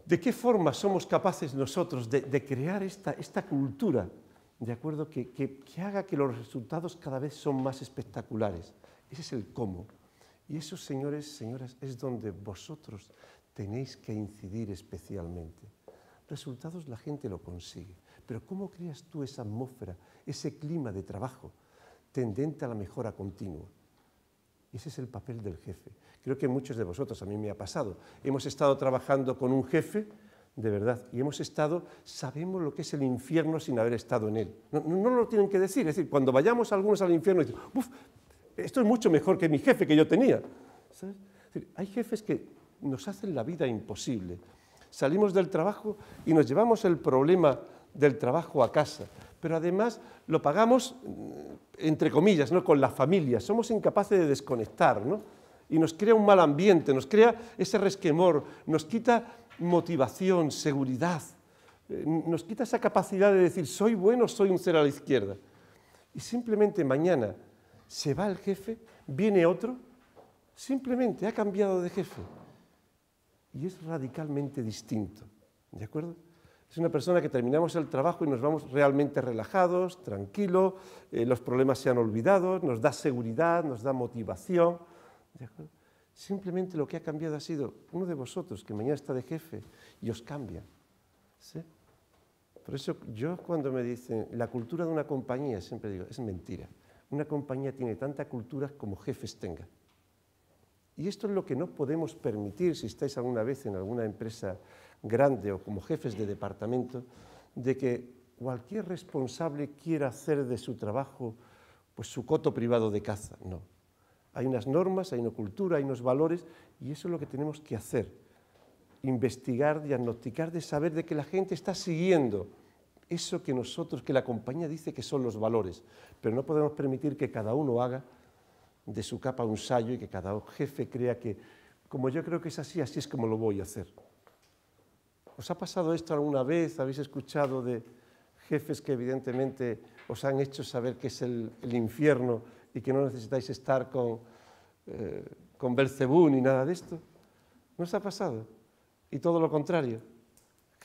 ¿De qué forma somos capaces nosotros de, crear esta, cultura, de acuerdo, que, que haga que los resultados cada vez son más espectaculares? Ese es el cómo. Y eso, señores, señoras, es donde vosotros tenéis que incidir especialmente. Resultados la gente lo consigue, pero ¿cómo creas tú esa atmósfera, ese clima de trabajo tendente a la mejora continua? Ese es el papel del jefe. Creo que muchos de vosotros, a mí me ha pasado, hemos estado trabajando con un jefe, de verdad, y hemos estado, sabemos lo que es el infierno sin haber estado en él. No, lo tienen que decir, es decir, cuando vayamos algunos al infierno, dicen, uff, esto es mucho mejor que mi jefe que yo tenía. hay jefes que nos hacen la vida imposible. Salimos del trabajo y nos llevamos el problema del trabajo a casa, pero además lo pagamos, mm, entre comillas, ¿no? con la familia. Somos incapaces de desconectar y nos crea un mal ambiente, nos crea ese resquemor, nos quita motivación, seguridad, eh, nos quita esa capacidad de decir soy bueno, soy un ser a la izquierda. Y simplemente mañana se va el jefe, viene otro, simplemente ha cambiado de jefe y es radicalmente distinto. ¿De acuerdo? Es una persona que terminamos el trabajo y nos vamos realmente relajados, tranquilos, eh, los problemas se han olvidado, nos da seguridad, nos da motivación. Simplemente lo que ha cambiado ha sido uno de vosotros que mañana está de jefe y os cambia. ¿sí? Por eso yo cuando me dicen la cultura de una compañía siempre digo, es mentira. Una compañía tiene tanta cultura como jefes tenga. Y esto es lo que no podemos permitir si estáis alguna vez en alguna empresa grande o como jefes de departamento, de que cualquier responsable quiera hacer de su trabajo pues su coto privado de caza. No. Hay unas normas, hay una cultura, hay unos valores y eso es lo que tenemos que hacer. Investigar, diagnosticar, de saber de que la gente está siguiendo eso que nosotros, que la compañía dice que son los valores, pero no podemos permitir que cada uno haga de su capa un sayo y que cada jefe crea que, como yo creo que es así, así es como lo voy a hacer. ¿Os ha pasado esto alguna vez? ¿Habéis escuchado de jefes que evidentemente os han hecho saber que es el, infierno y que no necesitáis estar con, eh, con Belcebú ni nada de esto? ¿No os ha pasado? Y todo lo contrario.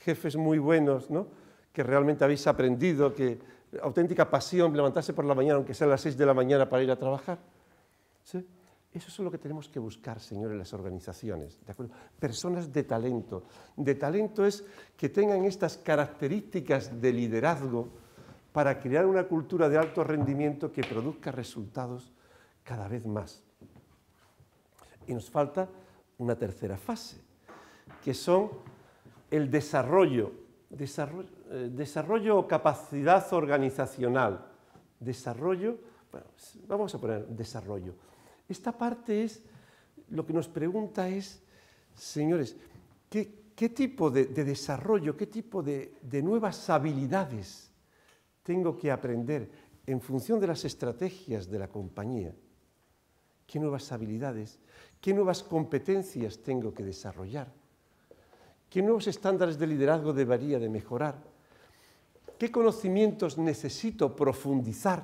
Jefes muy buenos, ¿no? que realmente habéis aprendido, que auténtica pasión levantarse por la mañana, aunque sea a las 6 de la mañana, para ir a trabajar. ¿Sí? Eso es lo que tenemos que buscar, señores, en las organizaciones. ¿de acuerdo? Personas de talento. De talento es que tengan estas características de liderazgo para crear una cultura de alto rendimiento que produzca resultados cada vez más. Y nos falta una tercera fase, que son el desarrollo, desarrollo eh, desarrollo o capacidad organizacional. Desarrollo, bueno, vamos a poner desarrollo. Esta parte es, lo que nos pregunta es, señores, ¿qué, tipo de, desarrollo, qué tipo de, de nuevas habilidades tengo que aprender en función de las estrategias de la compañía? ¿Qué nuevas habilidades, qué nuevas competencias tengo que desarrollar? ¿Qué nuevos estándares de liderazgo debería de mejorar? ¿Qué conocimientos necesito profundizar?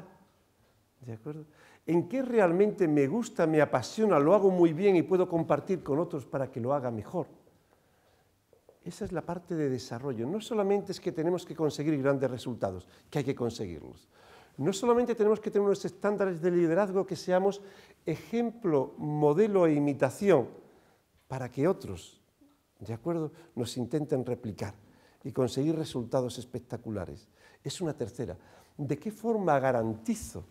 ¿De acuerdo? ¿En qué realmente me gusta, me apasiona, lo hago muy bien y puedo compartir con otros para que lo haga mejor? Esa es la parte de desarrollo. No solamente es que tenemos que conseguir grandes resultados, que hay que conseguirlos. No solamente tenemos que tener unos estándares de liderazgo que seamos ejemplo, modelo e imitación para que otros, ¿de acuerdo?, nos intenten replicar y conseguir resultados espectaculares. Es una tercera. ¿De qué forma garantizo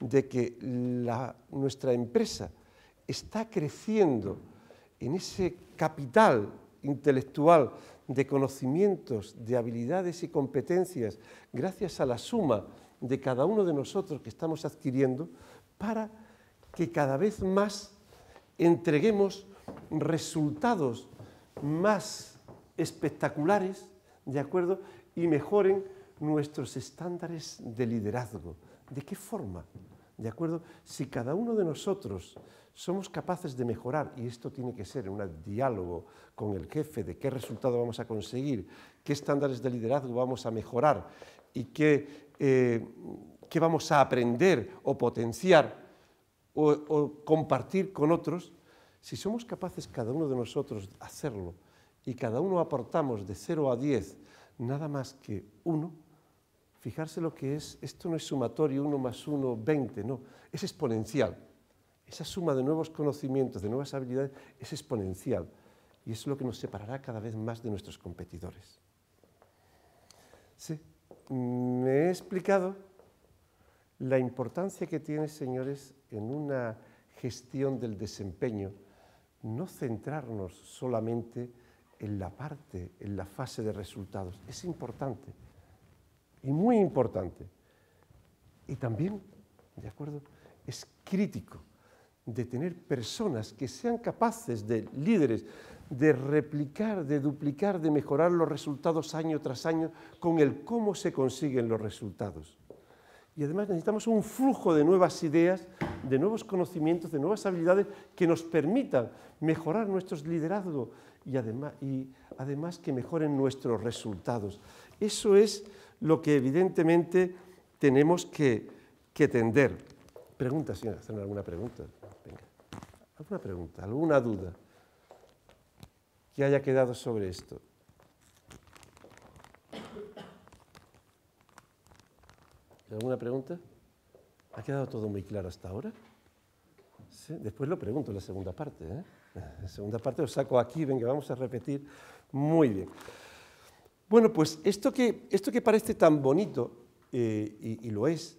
de que nuestra empresa está creciendo en ese capital intelectual de conocimientos, de habilidades y competencias, gracias a la suma de cada uno de nosotros que estamos adquiriendo, para que cada vez más entreguemos resultados más espectaculares ¿de acuerdo? Y mejoren nuestros estándares de liderazgo. ¿De qué forma? ¿De acuerdo? Si cada uno de nosotros somos capaces de mejorar, y esto tiene que ser un diálogo con el jefe de qué resultado vamos a conseguir, qué estándares de liderazgo vamos a mejorar y qué, eh, qué vamos a aprender o potenciar o, o compartir con otros, si somos capaces cada uno de nosotros hacerlo, y cada uno aportamos de 0 a 10 nada más que 1, fijarse lo que es, esto no es sumatorio 1 más 1, 20, no, es exponencial. Esa suma de nuevos conocimientos, de nuevas habilidades, es exponencial y es lo que nos separará cada vez más de nuestros competidores. Sí, me he explicado la importancia que tiene, señores, en una gestión del desempeño, no centrarnos solamente en la parte, en la fase de resultados. Es importante y muy importante. Y también, ¿de acuerdo? Es crítico de tener personas que sean capaces de líderes de replicar, de duplicar, de mejorar los resultados año tras año con el cómo se consiguen los resultados. Y además necesitamos un flujo de nuevas ideas, de nuevos conocimientos, de nuevas habilidades que nos permitan mejorar nuestros liderazgos y además, y además que mejoren nuestros resultados. Eso es lo que evidentemente tenemos que, tender. Pregunta, señora, ¿hacen alguna pregunta? Venga. ¿Alguna pregunta? ¿Alguna duda que haya quedado sobre esto? ¿Alguna pregunta? ¿Ha quedado todo muy claro hasta ahora? Después lo pregunto en la segunda parte. ¿eh? La segunda parte lo saco aquí, venga, vamos a repetir. Muy bien. Bueno, pues esto que, esto que parece tan bonito, eh, y, lo es,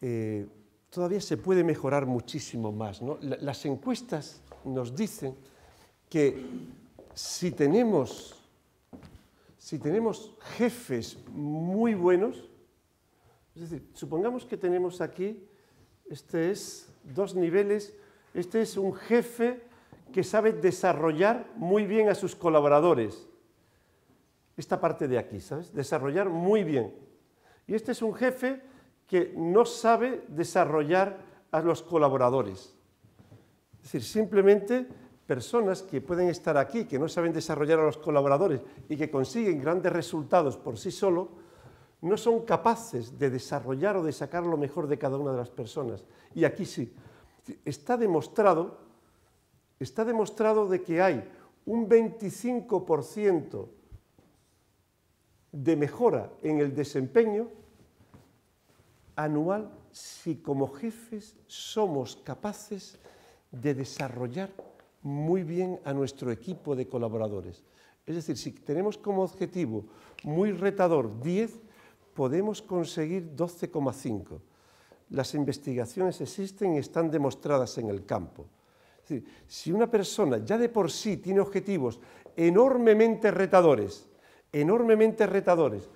eh, todavía se puede mejorar muchísimo más. las encuestas nos dicen que si tenemos, si tenemos jefes muy buenos, es decir, supongamos que tenemos aquí, este es dos niveles, este es un jefe que sabe desarrollar muy bien a sus colaboradores. Esta parte de aquí, ¿sabes? Desarrollar muy bien. Y este es un jefe que no sabe desarrollar a los colaboradores. Es decir, simplemente personas que pueden estar aquí, que no saben desarrollar a los colaboradores y que consiguen grandes resultados por sí solo, no son capaces de desarrollar o de sacar lo mejor de cada una de las personas. Y aquí sí, está demostrado está demostrado de que hay un 25% de mejora en el desempeño anual si como jefes somos capaces de desarrollar muy bien a nuestro equipo de colaboradores. Es decir, si tenemos como objetivo muy retador 10, podemos conseguir 12,5. Las investigaciones existen y están demostradas en el campo si una persona ya de por sí tiene objetivos enormemente retadores, enormemente retadores,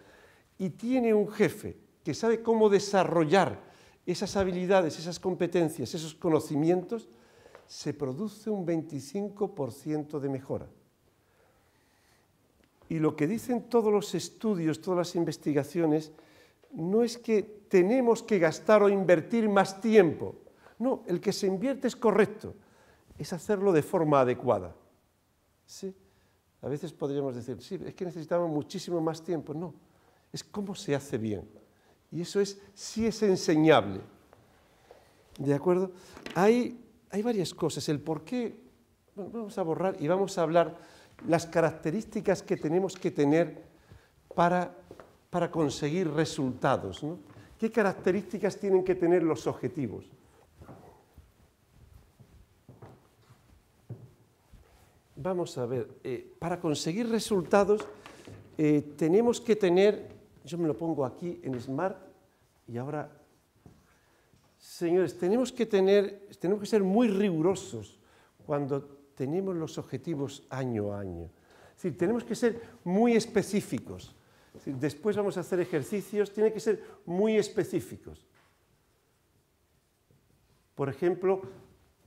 y tiene un jefe que sabe cómo desarrollar esas habilidades, esas competencias, esos conocimientos, se produce un 25% de mejora. Y lo que dicen todos los estudios, todas las investigaciones, no es que tenemos que gastar o invertir más tiempo. No, el que se invierte es correcto es hacerlo de forma adecuada. ¿Sí? A veces podríamos decir, sí, es que necesitamos muchísimo más tiempo. No, es cómo se hace bien. Y eso es, sí es enseñable. ¿De acuerdo? Hay, varias cosas. El por qué, vamos a borrar y vamos a hablar las características que tenemos que tener para, conseguir resultados. ¿Qué características tienen que tener los objetivos? Vamos a ver, eh, para conseguir resultados eh, tenemos que tener, yo me lo pongo aquí en Smart y ahora, señores, tenemos que tener, que ser muy rigurosos cuando tenemos los objetivos año a año. Es decir, tenemos que ser muy específicos. después vamos a hacer ejercicios, tiene que ser muy específicos. Por ejemplo,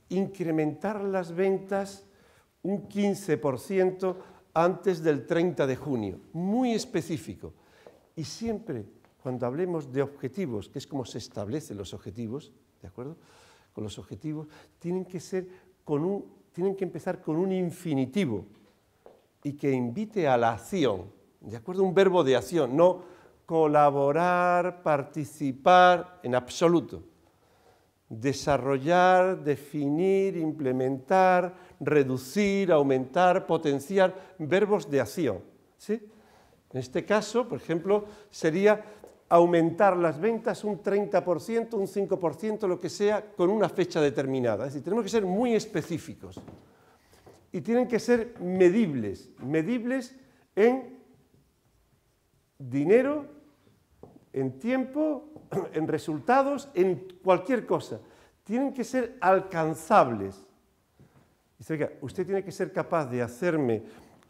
incrementar las ventas un 15% antes del 30 de junio, muy específico. Y siempre cuando hablemos de objetivos, que es como se establecen los objetivos, ¿de acuerdo? Con los objetivos tienen que ser tienen que empezar con un infinitivo y que invite a la acción, ¿de acuerdo? Un verbo de acción, no colaborar, participar en absoluto. Desarrollar, definir, implementar, reducir, aumentar, potenciar, verbos de acción. En este caso, por ejemplo, sería aumentar las ventas un 30%, un 5%, lo que sea, con una fecha determinada. Es decir, tenemos que ser muy específicos y tienen que ser medibles, medibles en dinero, en tiempo, en resultados, en cualquier cosa. Tienen que ser alcanzables. Dice, oiga, usted tiene que ser capaz de hacerme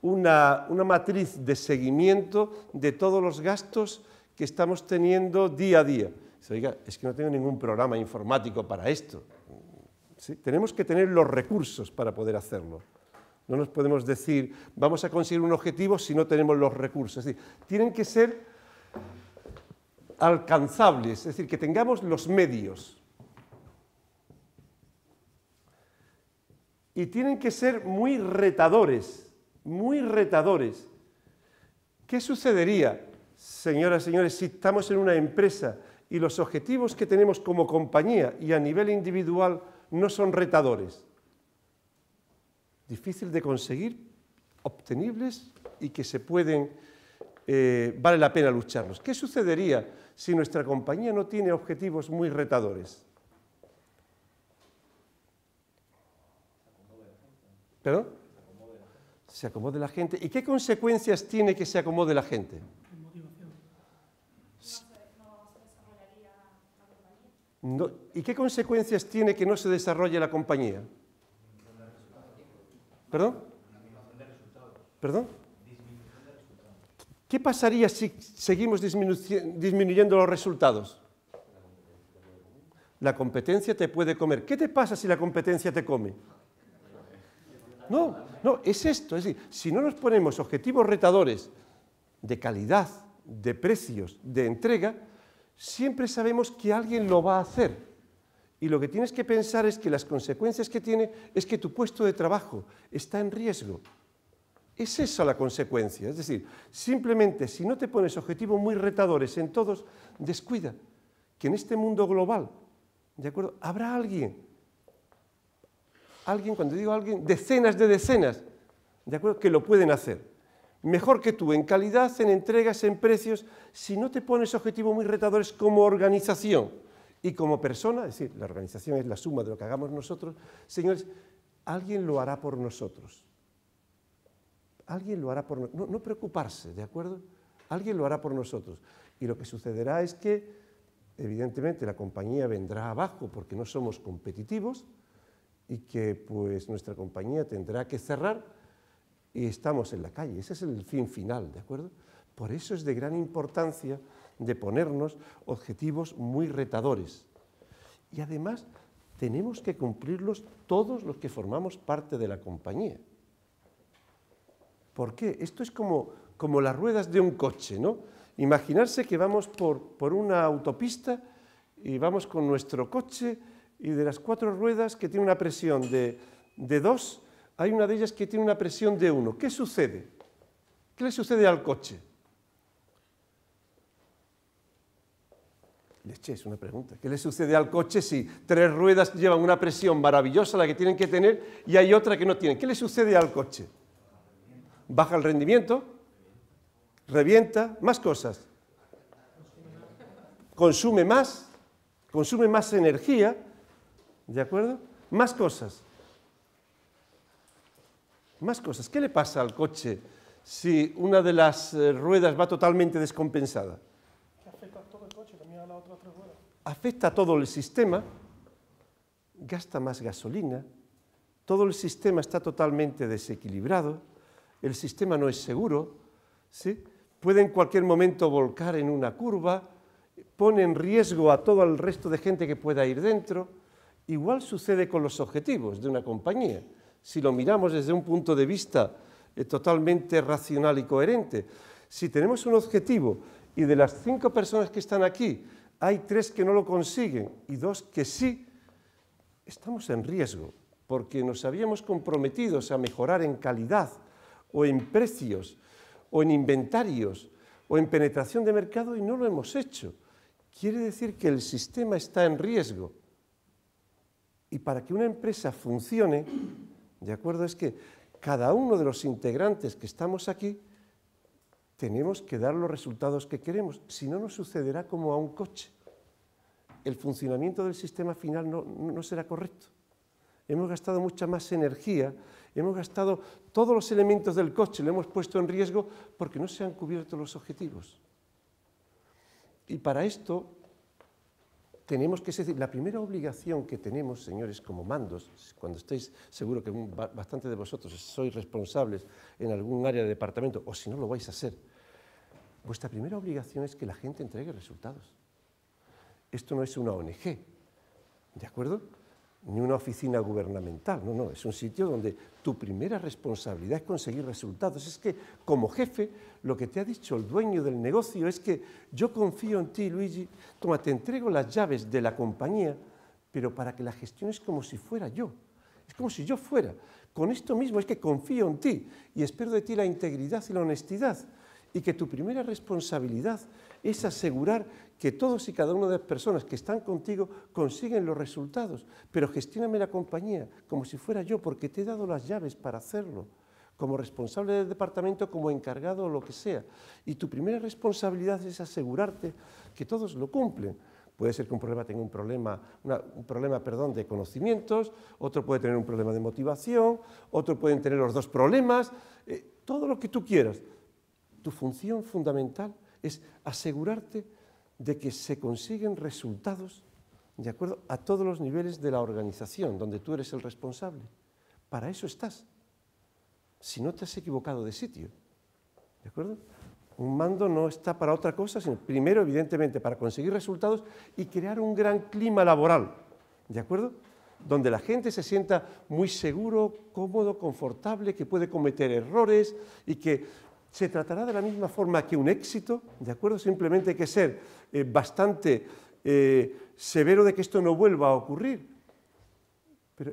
una, matriz de seguimiento de todos los gastos que estamos teniendo día a día. Dice, oiga, es que no tengo ningún programa informático para esto. Tenemos que tener los recursos para poder hacerlo. No nos podemos decir, vamos a conseguir un objetivo si no tenemos los recursos. Es decir, tienen que ser alcanzables, es decir, que tengamos los medios. y tienen que ser muy retadores, muy retadores. ¿Qué sucedería, señoras y señores, si estamos en una empresa y los objetivos que tenemos como compañía y a nivel individual no son retadores? Difícil de conseguir, obtenibles y que se pueden, eh, vale la pena lucharlos. ¿Qué sucedería si nuestra compañía no tiene objetivos muy retadores? ¿Perdón? Se acomode la gente. ¿Y qué consecuencias tiene que se acomode la gente? ¿Y qué consecuencias tiene que no se desarrolle la compañía? ¿Perdón? ¿Perdón? ¿Qué pasaría si seguimos disminuyendo los resultados? La competencia te puede comer. ¿Qué te pasa si la competencia te come? No, no, es esto. Es decir, si no nos ponemos objetivos retadores de calidad, de precios, de entrega, siempre sabemos que alguien lo va a hacer. Y lo que tienes que pensar es que las consecuencias que tiene es que tu puesto de trabajo está en riesgo. Es esa la consecuencia. Es decir, simplemente si no te pones objetivos muy retadores en todos, descuida que en este mundo global, ¿de acuerdo? Habrá alguien alguien, cuando digo alguien, decenas de decenas, ¿de acuerdo? Que lo pueden hacer. Mejor que tú, en calidad, en entregas, en precios, si no te pones objetivos muy retadores como organización y como persona, es decir, la organización es la suma de lo que hagamos nosotros, señores, alguien lo hará por nosotros. Alguien lo hará por nosotros. No, preocuparse, ¿de acuerdo? Alguien lo hará por nosotros. Y lo que sucederá es que, evidentemente, la compañía vendrá abajo porque no somos competitivos, y que pues nuestra compañía tendrá que cerrar y estamos en la calle. Ese es el fin final, ¿de acuerdo? Por eso es de gran importancia de ponernos objetivos muy retadores. Y además tenemos que cumplirlos todos los que formamos parte de la compañía. ¿Por qué? Esto es como, las ruedas de un coche, ¿no? Imaginarse que vamos por, por una autopista y vamos con nuestro coche y de las cuatro ruedas que tiene una presión de, dos, hay una de ellas que tiene una presión de uno. ¿Qué sucede? ¿Qué le sucede al coche? Leche, es una pregunta. ¿Qué le sucede al coche si tres ruedas llevan una presión maravillosa, la que tienen que tener, y hay otra que no tienen? ¿Qué le sucede al coche? Baja el rendimiento, revienta, más cosas. Consume más, consume más energía, ¿De acuerdo? Más cosas. Más cosas. ¿Qué le pasa al coche si una de las eh, ruedas va totalmente descompensada? afecta a todo el coche, también a la otra otra Afecta a todo el sistema, gasta más gasolina, todo el sistema está totalmente desequilibrado, el sistema no es seguro, puede en cualquier momento volcar en una curva, pone en riesgo a todo el resto de gente que pueda ir dentro. Igual sucede con los objetivos de una compañía. Si lo miramos desde un punto de vista eh, totalmente racional y coherente, si tenemos un objetivo y de las cinco personas que están aquí hay tres que no lo consiguen y dos que sí, estamos en riesgo porque nos habíamos comprometido a mejorar en calidad o en precios o en inventarios o en penetración de mercado y no lo hemos hecho. Quiere decir que el sistema está en riesgo. Y para que una empresa funcione, ¿de acuerdo? Es que cada uno de los integrantes que estamos aquí tenemos que dar los resultados que queremos. Si no, nos sucederá como a un coche. El funcionamiento del sistema final no, será correcto. Hemos gastado mucha más energía, hemos gastado todos los elementos del coche, lo hemos puesto en riesgo porque no se han cubierto los objetivos. Y para esto tenemos que decir, la primera obligación que tenemos, señores, como mandos, cuando estéis, seguro que bastante de vosotros sois responsables en algún área de departamento, o si no lo vais a ser, vuestra primera obligación es que la gente entregue resultados. Esto no es una ONG, ¿de acuerdo? ni una oficina gubernamental, no, no, es un sitio donde tu primera responsabilidad es conseguir resultados. Es que como jefe, lo que te ha dicho el dueño del negocio es que yo confío en ti, Luigi, toma, te entrego las llaves de la compañía, pero para que la es como si fuera yo. Es como si yo fuera. Con esto mismo es que confío en ti y espero de ti la integridad y la honestidad y que tu primera responsabilidad es asegurar que todos y cada una de las personas que están contigo consiguen los resultados, pero gestióname la compañía como si fuera yo, porque te he dado las llaves para hacerlo, como responsable del departamento, como encargado o lo que sea. Y tu primera responsabilidad es asegurarte que todos lo cumplen. Puede ser que un problema tenga un problema, un problema perdón, de conocimientos, otro puede tener un problema de motivación, otro pueden tener los dos problemas, eh, todo lo que tú quieras tu función fundamental es asegurarte de que se consiguen resultados de acuerdo a todos los niveles de la organización donde tú eres el responsable. Para eso estás. Si no te has equivocado de sitio. ¿De acuerdo? Un mando no está para otra cosa, sino primero, evidentemente, para conseguir resultados y crear un gran clima laboral. ¿De acuerdo? Donde la gente se sienta muy seguro, cómodo, confortable, que puede cometer errores y que se tratará de la misma forma que un éxito, ¿de acuerdo? Simplemente hay que ser eh, bastante eh, severo de que esto no vuelva a ocurrir. Pero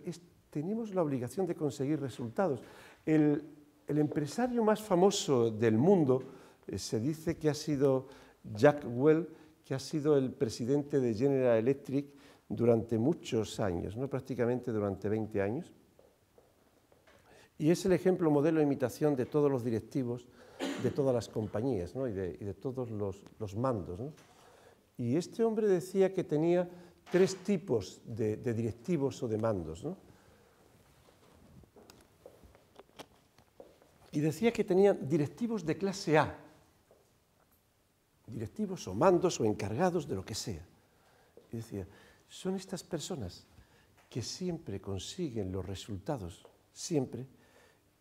tenemos la obligación de conseguir resultados. El, empresario más famoso del mundo eh, se dice que ha sido Jack Well, que ha sido el presidente de General Electric durante muchos años, ¿no? prácticamente durante 20 años. Y es el ejemplo modelo de imitación de todos los directivos de todas las compañías y, de, todos los, mandos. Y este hombre decía que tenía tres tipos de, directivos o de mandos. Y decía que tenía directivos de clase A, directivos o mandos o encargados de lo que sea. Y decía, son estas personas que siempre consiguen los resultados, siempre,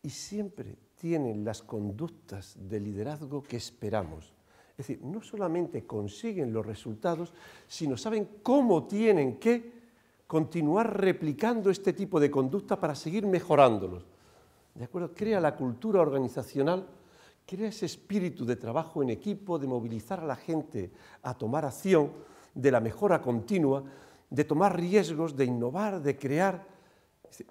y siempre tienen las conductas de liderazgo que esperamos. Es decir, no solamente consiguen los resultados, sino saben cómo tienen que continuar replicando este tipo de conducta para seguir mejorándolos. ¿De acuerdo? Crea la cultura organizacional, crea ese espíritu de trabajo en equipo, de movilizar a la gente a tomar acción, de la mejora continua, de tomar riesgos, de innovar, de crear,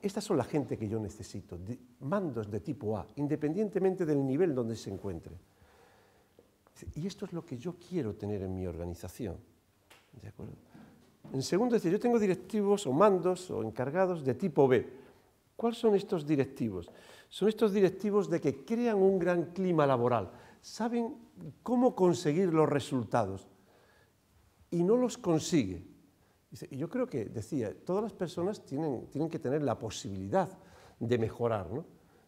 estas son la gente que yo necesito, mandos de tipo A, independientemente del nivel donde se encuentre. Y esto es lo que yo quiero tener en mi organización. En segundo, yo tengo directivos o mandos o encargados de tipo B. ¿Cuáles son estos directivos? Son estos directivos de que crean un gran clima laboral, saben cómo conseguir los resultados y no los consigue y yo creo que, decía, todas las personas tienen, que tener la posibilidad de mejorar, ¿no?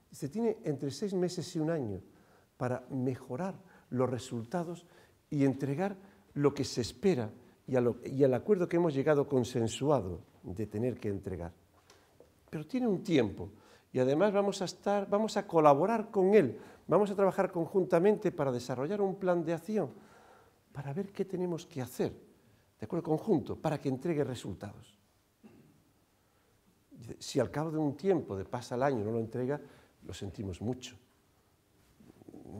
Dice, tiene entre seis meses y un año para mejorar los resultados y entregar lo que se espera y, al acuerdo que hemos llegado consensuado de tener que entregar. Pero tiene un tiempo y además vamos a, vamos a colaborar con él, vamos a trabajar conjuntamente para desarrollar un plan de acción, para ver qué tenemos que hacer de acuerdo, conjunto, para que entregue resultados. Si al cabo de un tiempo, de pasa el año, no lo entrega, lo sentimos mucho.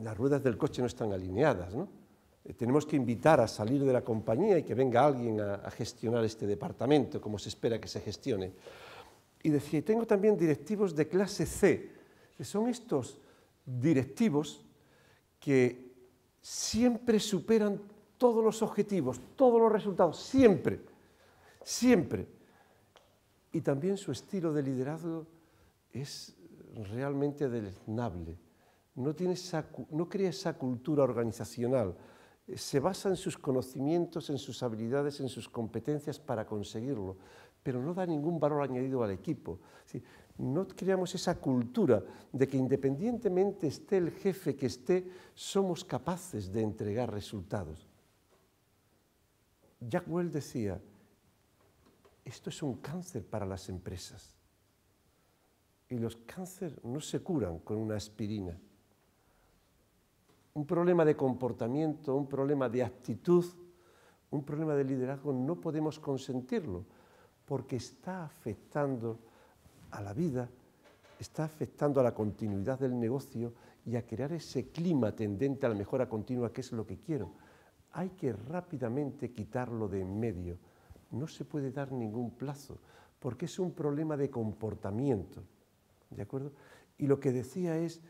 Las ruedas del coche no están alineadas, ¿no? Eh, tenemos que invitar a salir de la compañía y que venga alguien a, a gestionar este departamento, como se espera que se gestione. Y decía, tengo también directivos de clase C, que son estos directivos que siempre superan todos los objetivos, todos los resultados, siempre, siempre. Y también su estilo de liderazgo es realmente deleznable. No, tiene esa, no crea esa cultura organizacional. Se basa en sus conocimientos, en sus habilidades, en sus competencias para conseguirlo, pero no da ningún valor añadido al equipo. no creamos esa cultura de que independientemente esté el jefe que esté, somos capaces de entregar resultados. Jack Welch decía, esto es un cáncer para las empresas. Y los cánceres no se curan con una aspirina. Un problema de comportamiento, un problema de actitud, un problema de liderazgo, no podemos consentirlo, porque está afectando a la vida, está afectando a la continuidad del negocio y a crear ese clima tendente a la mejora continua, que es lo que quiero hay que rápidamente quitarlo de en medio. No se puede dar ningún plazo, porque es un problema de comportamiento. ¿De acuerdo? Y lo que decía es,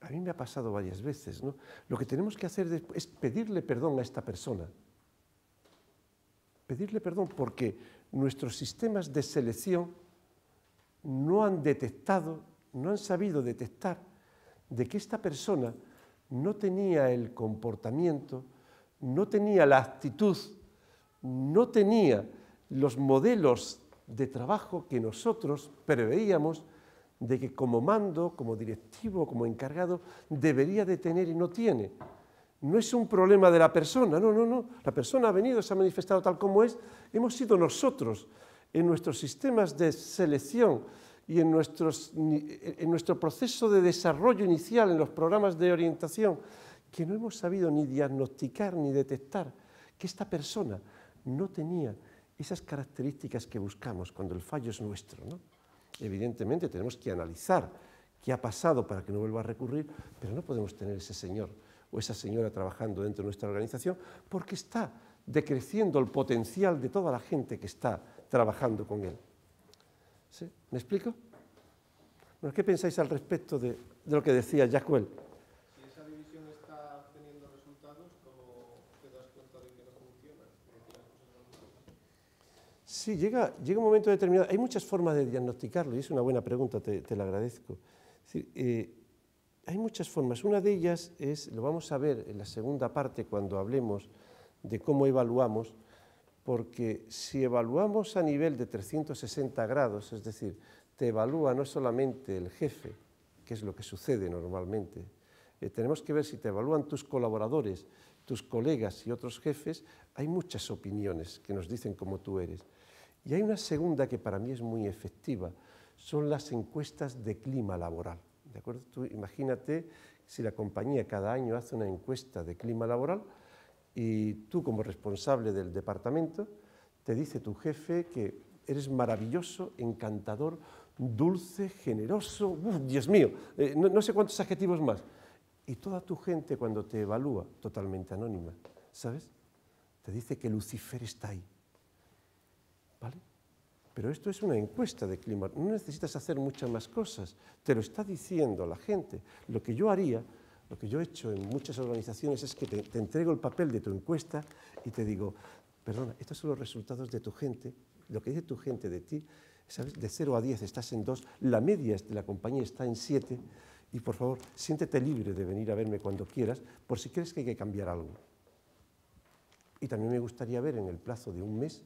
a mí me ha pasado varias veces, ¿no? Lo que tenemos que hacer es pedirle perdón a esta persona. Pedirle perdón porque nuestros sistemas de selección no han detectado, no han sabido detectar de que esta persona no tenía el comportamiento, no tenía la actitud, no tenía los modelos de trabajo que nosotros preveíamos de que como mando, como directivo, como encargado, debería de tener y no tiene. No es un problema de la persona, no, no, no. La persona ha venido, se ha manifestado tal como es. Hemos sido nosotros, en nuestros sistemas de selección, y en, nuestro proceso de desarrollo inicial, en los programas de orientación, que no hemos sabido ni diagnosticar ni detectar que esta persona no tenía esas características que buscamos cuando el fallo es nuestro. Evidentemente tenemos que analizar qué ha pasado para que no vuelva a recurrir, pero no podemos tener ese señor o esa señora trabajando dentro de nuestra organización porque está decreciendo el potencial de toda la gente que está trabajando con él. ¿Me explico? ¿Qué pensáis al respecto de, lo que decía Jacquel? Si esa división está obteniendo resultados, ¿cómo te das cuenta de que no funciona? sí, llega, llega un momento determinado. Hay muchas formas de diagnosticarlo y es una buena pregunta, te, la agradezco. Eh, hay muchas formas. Una de ellas es, lo vamos a ver en la segunda parte cuando hablemos de cómo evaluamos, porque si evaluamos a nivel de 360 grados, es decir, te evalúa no solamente el jefe, que es lo que sucede normalmente, eh, tenemos que ver si te evalúan tus colaboradores, tus colegas y otros jefes, hay muchas opiniones que nos dicen cómo tú eres. Y hay una segunda que para mí es muy efectiva, son las encuestas de clima laboral. imagínate si la compañía cada año hace una encuesta de clima laboral, y tú como responsable del departamento, te dice tu jefe que eres maravilloso, encantador, dulce, generoso, uf, Dios mío, eh, no, no sé cuántos adjetivos más. Y toda tu gente cuando te evalúa, totalmente anónima, ¿sabes? Te dice que Lucifer está ahí. ¿Vale? Pero esto es una encuesta de clima, no necesitas hacer muchas más cosas, te lo está diciendo la gente. Lo que yo haría lo que yo he hecho en muchas organizaciones es que te, entrego el papel de tu encuesta y te digo, perdona, estos son los resultados de tu gente, lo que dice tu gente de ti, ¿sabes? de 0 a 10 estás en 2, la media de la compañía está en 7 y por favor siéntete libre de venir a verme cuando quieras por si crees que hay que cambiar algo. Y también me gustaría ver en el plazo de un mes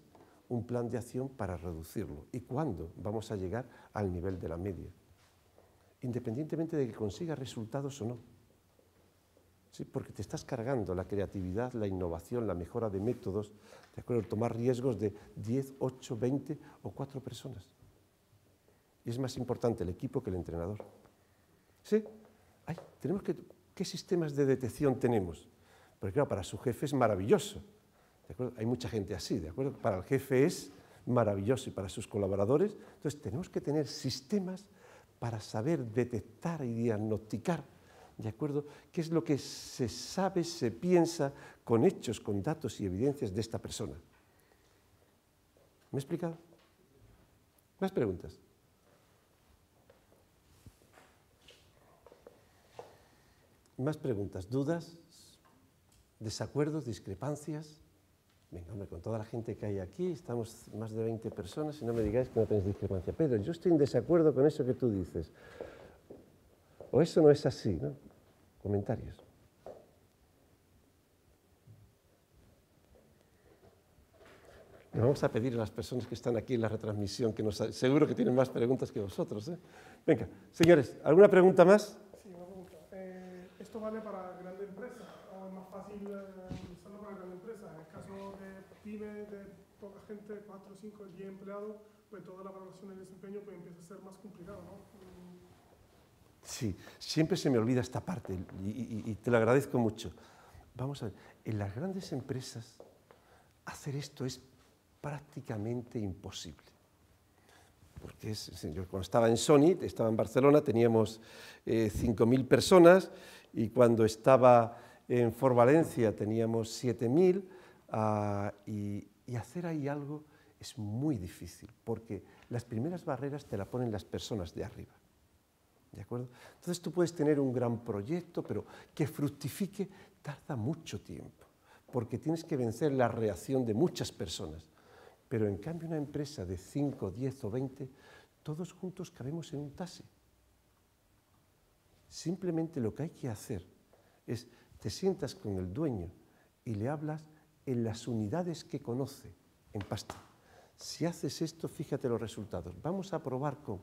un plan de acción para reducirlo y cuándo vamos a llegar al nivel de la media, independientemente de que consiga resultados o no. ¿sí? porque te estás cargando la creatividad, la innovación, la mejora de métodos, ¿de acuerdo? tomar riesgos de 10, 8, 20 o 4 personas. Y es más importante el equipo que el entrenador. tenemos que, ¿Qué sistemas de detección tenemos? Porque claro, para su jefe es maravilloso. Hay mucha gente así, ¿de acuerdo? Para el jefe es maravilloso y para sus colaboradores. Entonces tenemos que tener sistemas para saber detectar y diagnosticar ¿De acuerdo? ¿Qué es lo que se sabe, se piensa con hechos, con datos y evidencias de esta persona? ¿Me he explicado? ¿Más preguntas? ¿Más preguntas? ¿Dudas? ¿Desacuerdos? ¿Discrepancias? Venga, hombre, con toda la gente que hay aquí, estamos más de 20 personas y no me digáis que no tenéis discrepancia. Pedro, yo estoy en desacuerdo con eso que tú dices. O eso no es así, ¿no? comentarios. Le vamos a pedir a las personas que están aquí en la retransmisión, que nos, seguro que tienen más preguntas que vosotros. ¿eh? Venga, señores, ¿alguna pregunta más? Sí, una pregunta. Eh, ¿Esto vale para grandes empresas o es más fácil eh, utilizarlo para grandes empresas? En el caso de pymes, de poca gente, 4, 5, 10 empleados, pues toda la valoración del desempeño pues, empieza a ser más complicado, ¿no? Sí, siempre se me olvida esta parte y, te lo agradezco mucho. Vamos a ver, en las grandes empresas hacer esto es prácticamente imposible. Porque cuando estaba en Sony, estaba en Barcelona, teníamos 5.000 eh, personas y cuando estaba en For Valencia teníamos 7.000 ah, y, y hacer ahí algo es muy difícil porque las primeras barreras te la ponen las personas de arriba acuerdo? Entonces tú puedes tener un gran proyecto, pero que fructifique tarda mucho tiempo, porque tienes que vencer la reacción de muchas personas. Pero en cambio una empresa de 5, 10 o 20, todos juntos cabemos en un tase. Simplemente lo que hay que hacer es te sientas con el dueño y le hablas en las unidades que conoce en pasta. Si haces esto, fíjate los resultados. Vamos a probar con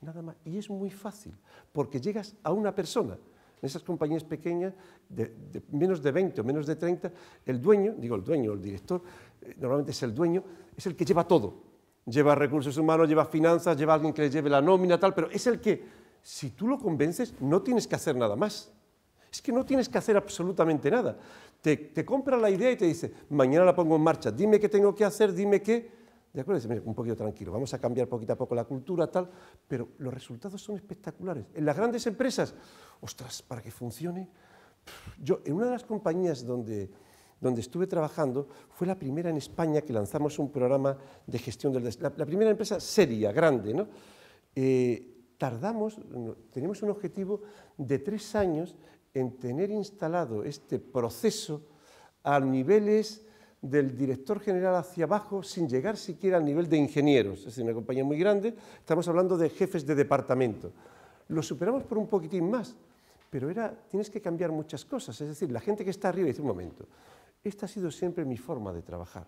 Nada más. Y es muy fácil, porque llegas a una persona. En esas compañías pequeñas, de, menos de 20 o menos de 30, el dueño, digo el dueño, el director, eh, normalmente es el dueño, es el que lleva todo. Lleva recursos humanos, lleva finanzas, lleva a alguien que le lleve la nómina, tal, pero es el que, si tú lo convences, no tienes que hacer nada más. Es que no tienes que hacer absolutamente nada. Te, te compra la idea y te dice, mañana la pongo en marcha, dime qué tengo que hacer, dime qué, ¿De acuerdo? un poquito tranquilo, vamos a cambiar poquito a poco la cultura, tal, pero los resultados son espectaculares. En las grandes empresas, ostras, para que funcione. Yo, en una de las compañías donde, donde estuve trabajando, fue la primera en España que lanzamos un programa de gestión del la, la primera empresa seria, grande, ¿no? Eh, tardamos, tenemos un objetivo de tres años en tener instalado este proceso a niveles del director general hacia abajo sin llegar siquiera al nivel de ingenieros. Es decir, una compañía muy grande, estamos hablando de jefes de departamento. Lo superamos por un poquitín más, pero era, tienes que cambiar muchas cosas. Es decir, la gente que está arriba dice, un momento, esta ha sido siempre mi forma de trabajar.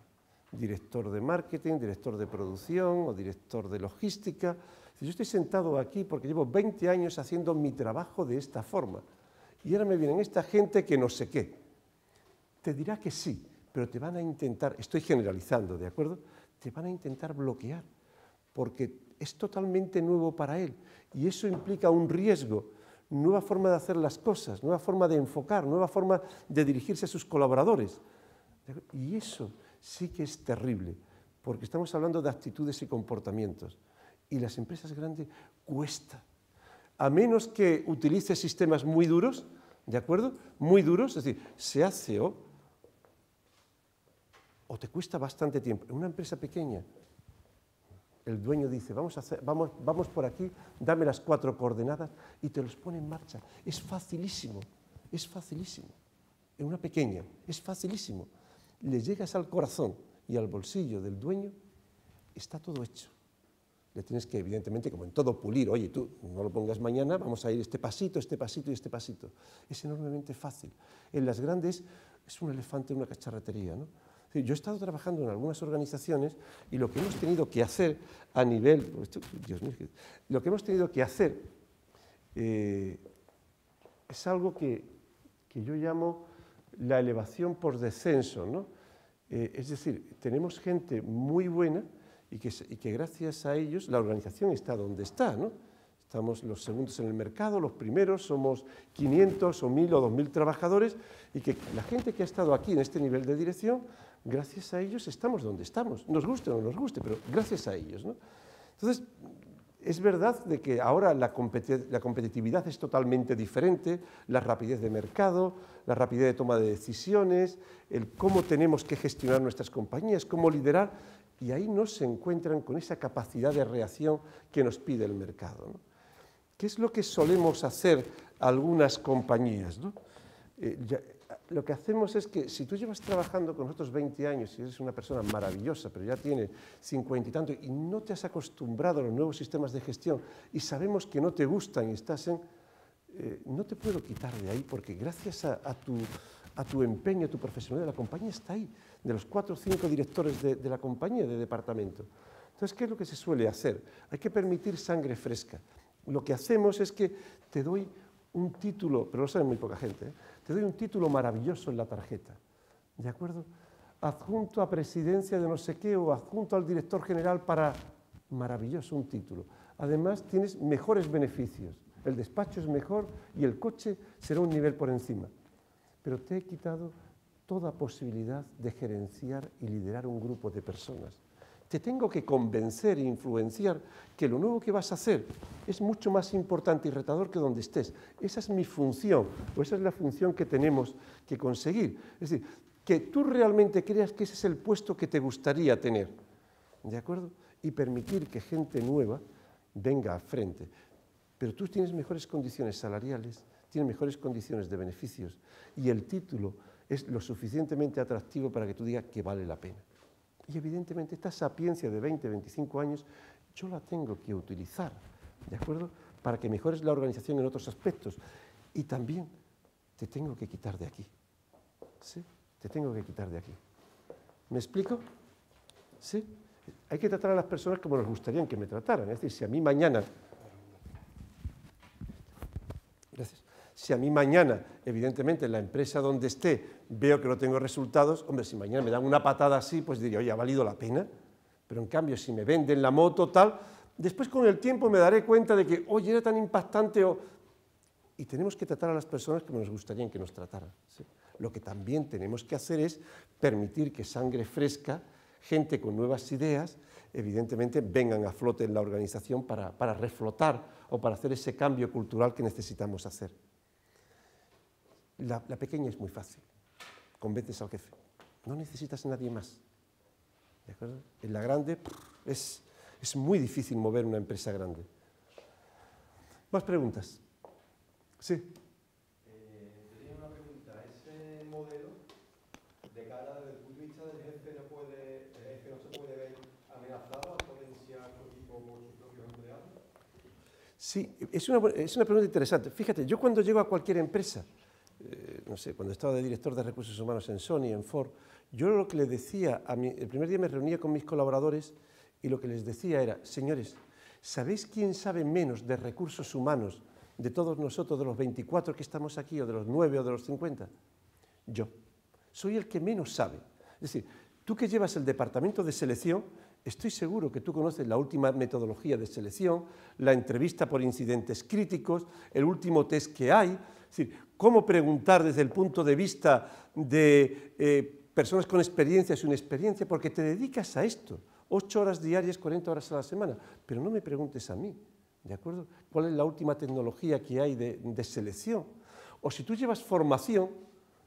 Director de marketing, director de producción o director de logística. Yo estoy sentado aquí porque llevo 20 años haciendo mi trabajo de esta forma. Y ahora me vienen esta gente que no sé qué. Te dirá que sí, pero te van a intentar, estoy generalizando, ¿de acuerdo? Te van a intentar bloquear, porque es totalmente nuevo para él y eso implica un riesgo, nueva forma de hacer las cosas, nueva forma de enfocar, nueva forma de dirigirse a sus colaboradores. Y eso sí que es terrible, porque estamos hablando de actitudes y comportamientos. Y las empresas grandes cuesta. A menos que utilice sistemas muy duros, ¿de acuerdo? Muy duros, es decir, se hace O, o te cuesta bastante tiempo. En una empresa pequeña, el dueño dice, vamos, a hacer, vamos, por aquí, dame las cuatro coordenadas y te los pone en marcha. Es facilísimo, es facilísimo. En una pequeña, es facilísimo. Le llegas al corazón y al bolsillo del dueño, está todo hecho. Le tienes que, evidentemente, como en todo, pulir. Oye, tú no lo pongas mañana, vamos a ir este pasito, este pasito y este pasito. Es enormemente fácil. En las grandes es un elefante en una cacharretería, ¿no? Yo he estado trabajando en algunas organizaciones y lo que hemos tenido que hacer a nivel, Dios mío, lo que hemos tenido que hacer eh, es algo que, yo llamo la elevación por descenso, eh, es decir, tenemos gente muy buena y que, gracias a ellos la organización está donde está, ¿no? Estamos los segundos en el mercado, los primeros, somos 500 o 1000 o 2000 trabajadores y que la gente que ha estado aquí en este nivel de dirección gracias a ellos estamos donde estamos, nos guste o no nos guste, pero gracias a ellos. ¿no? Entonces, es verdad de que ahora la, competitividad es totalmente diferente, la rapidez de mercado, la rapidez de toma de decisiones, el cómo tenemos que gestionar nuestras compañías, cómo liderar, y ahí no se encuentran con esa capacidad de reacción que nos pide el mercado. ¿Qué es lo que solemos hacer algunas compañías? ¿no? Eh, lo que hacemos es que si tú llevas trabajando con nosotros 20 años y eres una persona maravillosa, pero ya tienes 50 y tanto y no te has acostumbrado a los nuevos sistemas de gestión y sabemos que no te gustan y estás en... Eh, no te puedo quitar de ahí porque gracias a, tu, empeño, a tu profesionalidad, la compañía está ahí, de los cuatro o cinco directores de, de la compañía, de departamento. Entonces, ¿qué es lo que se suele hacer? Hay que permitir sangre fresca. Lo que hacemos es que te doy un título, pero lo sabe muy poca gente, ¿eh? Te doy un título maravilloso en la tarjeta, ¿de acuerdo? Adjunto a presidencia de no sé qué o adjunto al director general para... Maravilloso un título. Además tienes mejores beneficios. El despacho es mejor y el coche será un nivel por encima. Pero te he quitado toda posibilidad de gerenciar y liderar un grupo de personas te tengo que convencer e influenciar que lo nuevo que vas a hacer es mucho más importante y retador que donde estés. Esa es mi función, o esa es la función que tenemos que conseguir. Es decir, que tú realmente creas que ese es el puesto que te gustaría tener, ¿de acuerdo? Y permitir que gente nueva venga a frente. Pero tú tienes mejores condiciones salariales, tienes mejores condiciones de beneficios y el título es lo suficientemente atractivo para que tú digas que vale la pena. Y evidentemente esta sapiencia de 20, 25 años yo la tengo que utilizar, ¿de acuerdo? Para que mejores la organización en otros aspectos. Y también te tengo que quitar de aquí. ¿Sí? Te tengo que quitar de aquí. ¿Me explico? ¿Sí? Hay que tratar a las personas como nos gustaría que me trataran. Es decir, si a mí mañana... Gracias. Si a mí mañana, evidentemente, en la empresa donde esté veo que no tengo resultados, hombre, si mañana me dan una patada así, pues diría, oye, ha valido la pena. Pero en cambio, si me venden la moto tal, después con el tiempo me daré cuenta de que, oye, era tan impactante Y tenemos que tratar a las personas como nos gustaría que nos trataran. Lo que también tenemos que hacer es permitir que sangre fresca, gente con nuevas ideas, evidentemente vengan a flote en la organización para reflotar o para hacer ese cambio cultural que necesitamos hacer. La, pequeña es muy fácil. Convences al jefe. No necesitas a nadie más. ¿De acuerdo? En la grande es, muy difícil mover una empresa grande. ¿Más preguntas? Sí. Sí, es una, es una, pregunta interesante. Fíjate, yo cuando llego a cualquier empresa, no sé, cuando estaba de director de recursos humanos en Sony, en Ford, yo lo que le decía, a mí el primer día me reunía con mis colaboradores y lo que les decía era, señores, ¿sabéis quién sabe menos de recursos humanos de todos nosotros, de los 24 que estamos aquí, o de los 9 o de los 50? Yo. Soy el que menos sabe. Es decir, tú que llevas el departamento de selección, estoy seguro que tú conoces la última metodología de selección, la entrevista por incidentes críticos, el último test que hay. Es decir, cómo preguntar desde el punto de vista de eh, personas con experiencia, sin experiencia, porque te dedicas a esto, ocho horas diarias, 40 horas a la semana, pero no me preguntes a mí, ¿de acuerdo? ¿Cuál es la última tecnología que hay de, de selección? O si tú llevas formación,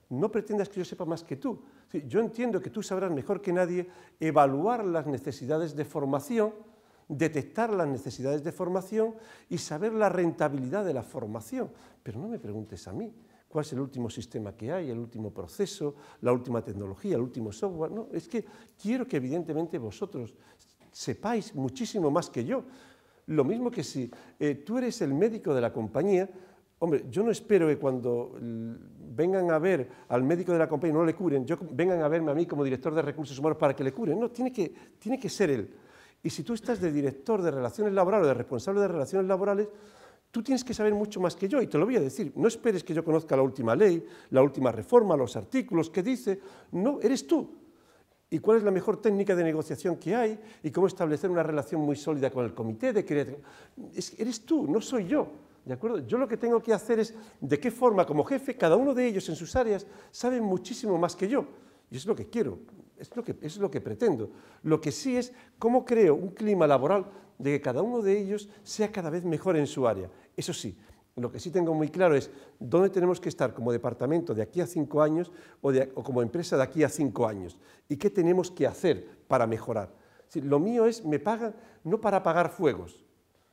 no pretendas que yo sepa más que tú. Yo entiendo que tú sabrás mejor que nadie evaluar las necesidades de formación detectar las necesidades de formación y saber la rentabilidad de la formación. Pero no me preguntes a mí cuál es el último sistema que hay, el último proceso, la última tecnología, el último software. No, es que quiero que evidentemente vosotros sepáis muchísimo más que yo. Lo mismo que si eh, tú eres el médico de la compañía, Hombre, yo no espero que cuando vengan a ver al médico de la compañía no le curen, yo, vengan a verme a mí como director de recursos humanos para que le curen. No, tiene que, tiene que ser él. Y si tú estás de director de relaciones laborales o de responsable de relaciones laborales, tú tienes que saber mucho más que yo y te lo voy a decir. No esperes que yo conozca la última ley, la última reforma, los artículos que dice. No, eres tú. ¿Y cuál es la mejor técnica de negociación que hay? ¿Y cómo establecer una relación muy sólida con el comité de creación? Eres tú, no soy yo. ¿De acuerdo? Yo lo que tengo que hacer es de qué forma, como jefe, cada uno de ellos en sus áreas sabe muchísimo más que yo. Y es lo que quiero es lo, que, es lo que pretendo. Lo que sí es cómo creo un clima laboral de que cada uno de ellos sea cada vez mejor en su área. Eso sí, lo que sí tengo muy claro es dónde tenemos que estar como departamento de aquí a cinco años o, como empresa de aquí a cinco años y qué tenemos que hacer para mejorar. lo mío es, me pagan no para apagar fuegos,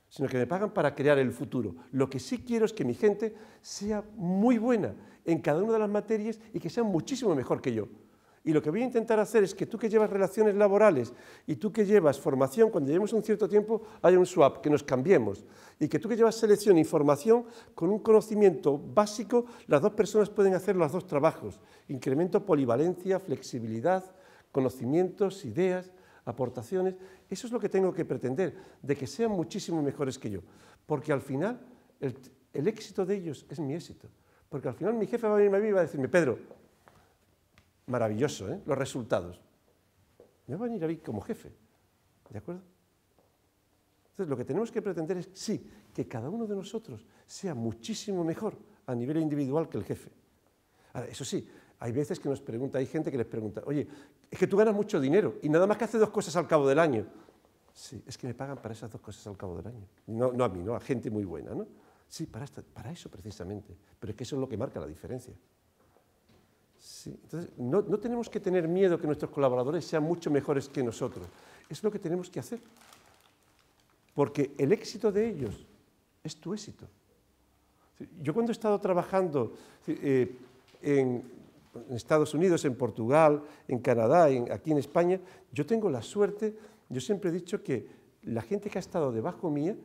sino que me pagan para crear el futuro. Lo que sí quiero es que mi gente sea muy buena en cada una de las materias y que sea muchísimo mejor que yo. Y lo que voy a intentar hacer es que tú que llevas relaciones laborales y tú que llevas formación, cuando llevemos un cierto tiempo, haya un swap, que nos cambiemos. Y que tú que llevas selección y formación, con un conocimiento básico, las dos personas pueden hacer los dos trabajos. Incremento polivalencia, flexibilidad, conocimientos, ideas, aportaciones. Eso es lo que tengo que pretender, de que sean muchísimo mejores que yo. Porque al final, el, éxito de ellos es mi éxito. Porque al final mi jefe va a venirme a mí y va a decirme, Pedro, maravilloso, ¿eh? los resultados. Me van a ir a mí como jefe, ¿de acuerdo? Entonces, lo que tenemos que pretender es, sí, que cada uno de nosotros sea muchísimo mejor a nivel individual que el jefe. eso sí, hay veces que nos pregunta, hay gente que les pregunta, oye, es que tú ganas mucho dinero y nada más que hace dos cosas al cabo del año. Sí, es que me pagan para esas dos cosas al cabo del año. No, no a mí, no, a gente muy buena, ¿no? Sí, para, para eso precisamente. Pero es que eso es lo que marca la diferencia entonces, no, tenemos que tener miedo que nuestros colaboradores sean mucho mejores que nosotros. Es lo que tenemos que hacer. Porque el éxito de ellos es tu éxito. Yo cuando he estado trabajando eh, en, Estados Unidos, en Portugal, en Canadá, aquí en España, yo tengo la suerte, yo siempre he dicho que la gente que ha estado debajo mía,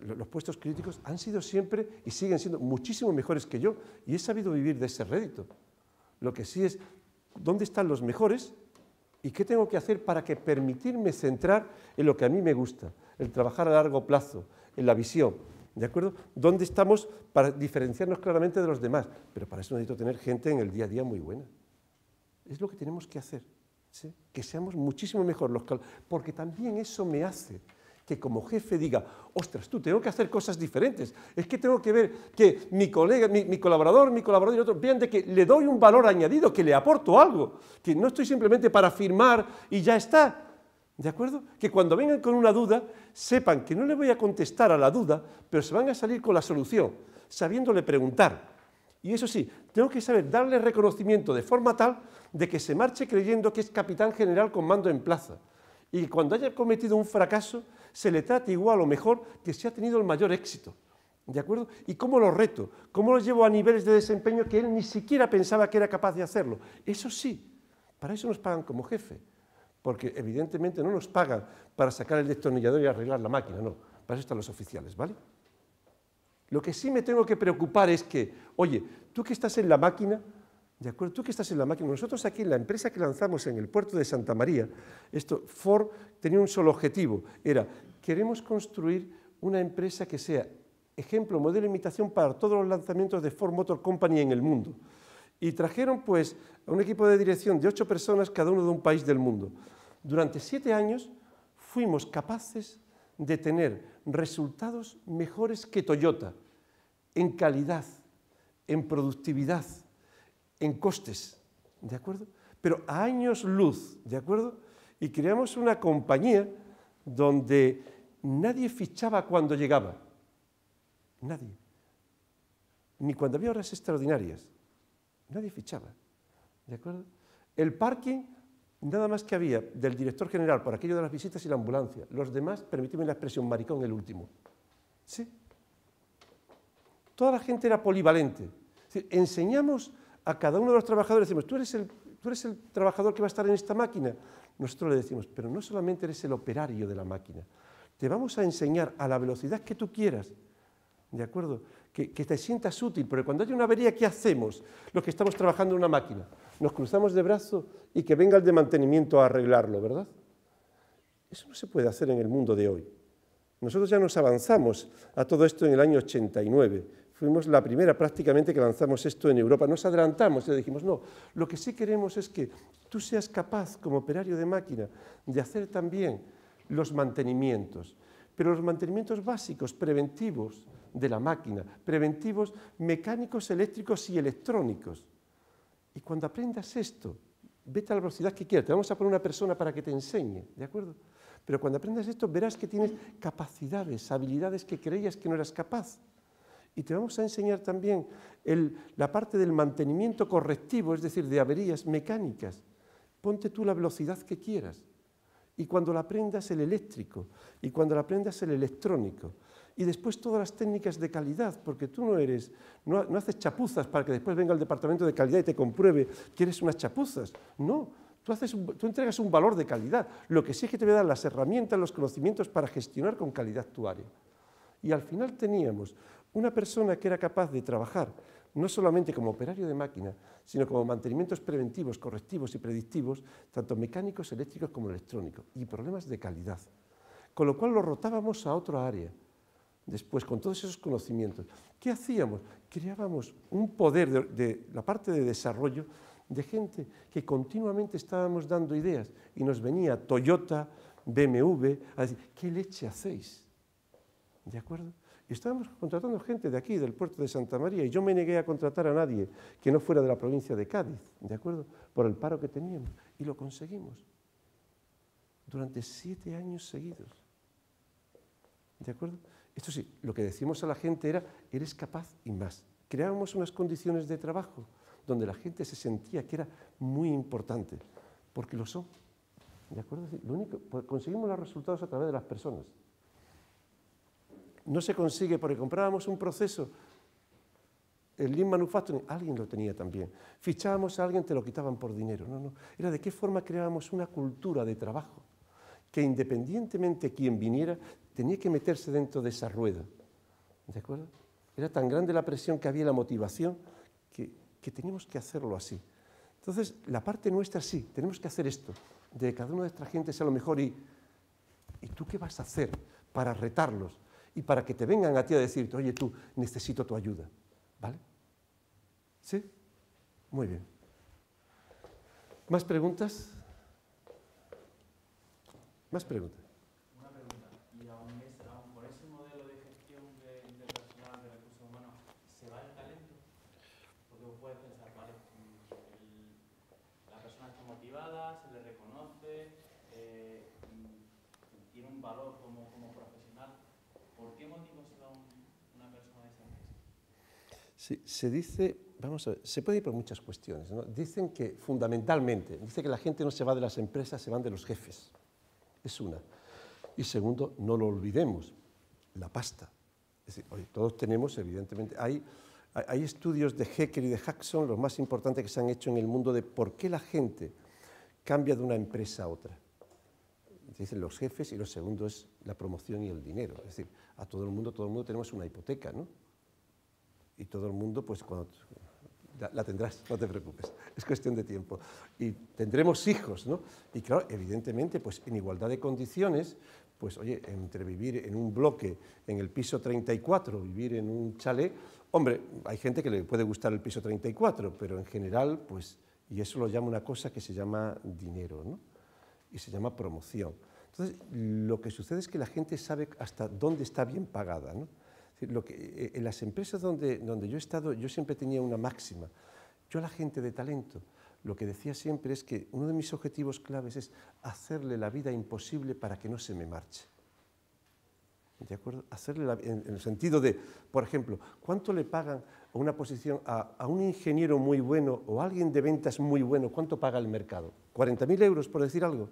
los puestos críticos, han sido siempre y siguen siendo muchísimo mejores que yo y he sabido vivir de ese rédito. Lo que sí es, ¿dónde están los mejores? ¿Y qué tengo que hacer para que permitirme centrar en lo que a mí me gusta, el trabajar a largo plazo, en la visión? ¿De acuerdo? ¿Dónde estamos para diferenciarnos claramente de los demás? Pero para eso necesito tener gente en el día a día muy buena. Es lo que tenemos que hacer. Que seamos muchísimo mejor los porque también eso me hace que como jefe diga, ostras, tú tengo que hacer cosas diferentes, es que tengo que ver que mi colega, mi, colaborador, mi colaborador y otro, vean de que le doy un valor añadido, que le aporto algo, que no estoy simplemente para firmar y ya está. ¿De acuerdo? Que cuando vengan con una duda, sepan que no le voy a contestar a la duda, pero se van a salir con la solución, sabiéndole preguntar. Y eso sí, tengo que saber darle reconocimiento de forma tal de que se marche creyendo que es capitán general con mando en plaza. Y cuando haya cometido un fracaso, se le trata igual o mejor que si ha tenido el mayor éxito. ¿De acuerdo? ¿Y cómo lo reto? ¿Cómo lo llevo a niveles de desempeño que él ni siquiera pensaba que era capaz de hacerlo? Eso sí, para eso nos pagan como jefe, porque evidentemente no nos pagan para sacar el destornillador y arreglar la máquina, no, para eso están los oficiales, ¿vale? Lo que sí me tengo que preocupar es que, oye, tú que estás en la máquina, ¿de acuerdo? Tú que estás en la máquina, nosotros aquí en la empresa que lanzamos en el puerto de Santa María, esto, Ford tenía un solo objetivo, era queremos construir una empresa que sea ejemplo, modelo de imitación para todos los lanzamientos de Ford Motor Company en el mundo. Y trajeron pues a un equipo de dirección de ocho personas, cada uno de un país del mundo. Durante siete años fuimos capaces de tener resultados mejores que Toyota en calidad, en productividad, en costes, ¿de acuerdo? Pero a años luz, ¿de acuerdo? Y creamos una compañía donde nadie fichaba cuando llegaba. Nadie. Ni cuando había horas extraordinarias. Nadie fichaba. ¿De acuerdo? El parking, nada más que había del director general por aquello de las visitas y la ambulancia. Los demás, permíteme la expresión, maricón el último. ¿Sí? Toda la gente era polivalente. enseñamos a cada uno de los trabajadores, decimos, tú eres el tú eres el trabajador que va a estar en esta máquina. Nosotros le decimos, pero no solamente eres el operario de la máquina, te vamos a enseñar a la velocidad que tú quieras, ¿de acuerdo? Que, te sientas útil, porque cuando hay una avería, ¿qué hacemos los que estamos trabajando en una máquina? Nos cruzamos de brazo y que venga el de mantenimiento a arreglarlo, ¿verdad? Eso no se puede hacer en el mundo de hoy. Nosotros ya nos avanzamos a todo esto en el año 89. Fuimos la primera prácticamente que lanzamos esto en Europa. Nos adelantamos y dijimos, no, lo que sí queremos es que tú seas capaz como operario de máquina de hacer también los mantenimientos, pero los mantenimientos básicos, preventivos de la máquina, preventivos mecánicos, eléctricos y electrónicos. Y cuando aprendas esto, vete a la velocidad que quieras, te vamos a poner una persona para que te enseñe, ¿de acuerdo? Pero cuando aprendas esto verás que tienes capacidades, habilidades que creías que no eras capaz. Y te vamos a enseñar también la parte del mantenimiento correctivo, es decir, de averías mecánicas. Ponte tú la velocidad que quieras y cuando la aprendas el eléctrico, y cuando la aprendas el electrónico. Y después todas las técnicas de calidad, porque tú no eres, no, haces chapuzas para que después venga el departamento de calidad y te compruebe que eres unas chapuzas. No, tú, tú entregas un valor de calidad. Lo que sí es que te voy a dar las herramientas, los conocimientos para gestionar con calidad tu área. Y al final teníamos una persona que era capaz de trabajar no solamente como operario de máquina, sino como mantenimientos preventivos, correctivos y predictivos, tanto mecánicos, eléctricos como electrónicos, y problemas de calidad. Con lo cual lo rotábamos a otra área. Después, con todos esos conocimientos, ¿qué hacíamos? Creábamos un poder de, la parte de desarrollo de gente que continuamente estábamos dando ideas y nos venía Toyota, BMW, a decir, ¿qué leche hacéis? ¿De acuerdo? estábamos contratando gente de aquí, del puerto de Santa María, y yo me negué a contratar a nadie que no fuera de la provincia de Cádiz, ¿de acuerdo? Por el paro que teníamos. Y lo conseguimos. Durante siete años seguidos. ¿De acuerdo? Esto sí, lo que decimos a la gente era, eres capaz y más. Creábamos unas condiciones de trabajo donde la gente se sentía que era muy importante, porque lo son. ¿De acuerdo? Lo único, pues, conseguimos los resultados a través de las personas no se consigue porque comprábamos un proceso. El lean manufacturing, alguien lo tenía también. Fichábamos a alguien, te lo quitaban por dinero. No, no. Era de qué forma creábamos una cultura de trabajo que independientemente quien viniera tenía que meterse dentro de esa rueda. ¿De acuerdo? Era tan grande la presión que había, la motivación, que, que teníamos que hacerlo así. Entonces, la parte nuestra sí, tenemos que hacer esto, de cada uno de nuestra gente sea lo mejor y, ¿y tú qué vas a hacer para retarlos? y para que te vengan a ti a decirte, oye tú, necesito tu ayuda. ¿Vale? ¿Sí? Muy bien. ¿Más preguntas? ¿Más preguntas? Una pregunta. ¿Y aún, es, por ese modelo de gestión de de recursos humanos se va el talento? Porque vos puedes pensar, vale, la persona está motivada, se le reconoce, eh, tiene un valor como se, dice, vamos a ver, se puede ir por muchas cuestiones. Dicen que fundamentalmente, dice que la gente no se va de las empresas, se van de los jefes. Es una. Y segundo, no lo olvidemos, la pasta. Es decir, todos tenemos, evidentemente, hay, estudios de Hecker y de Jackson, los más importantes que se han hecho en el mundo, de por qué la gente cambia de una empresa a otra. Dicen los jefes y lo segundo es la promoción y el dinero. Es decir, a todo el mundo, todo el mundo tenemos una hipoteca, ¿no? y todo el mundo, pues cuando la, tendrás, no te preocupes, es cuestión de tiempo. Y tendremos hijos, ¿no? Y claro, evidentemente, pues en igualdad de condiciones, pues oye, entre vivir en un bloque en el piso 34, vivir en un chalet, hombre, hay gente que le puede gustar el piso 34, pero en general, pues, y eso lo llama una cosa que se llama dinero, ¿no? Y se llama promoción. Entonces, lo que sucede es que la gente sabe hasta dónde está bien pagada, ¿no? Lo que, eh, en las empresas donde, donde yo he estado, yo siempre tenía una máxima. Yo a la gente de talento, lo que decía siempre es que uno de mis objetivos claves es hacerle la vida imposible para que no se me marche. ¿De acuerdo? Hacerle en, el sentido de, por ejemplo, ¿cuánto le pagan a una posición a, a, un ingeniero muy bueno o a alguien de ventas muy bueno? ¿Cuánto paga el mercado? ¿40.000 euros, por decir algo?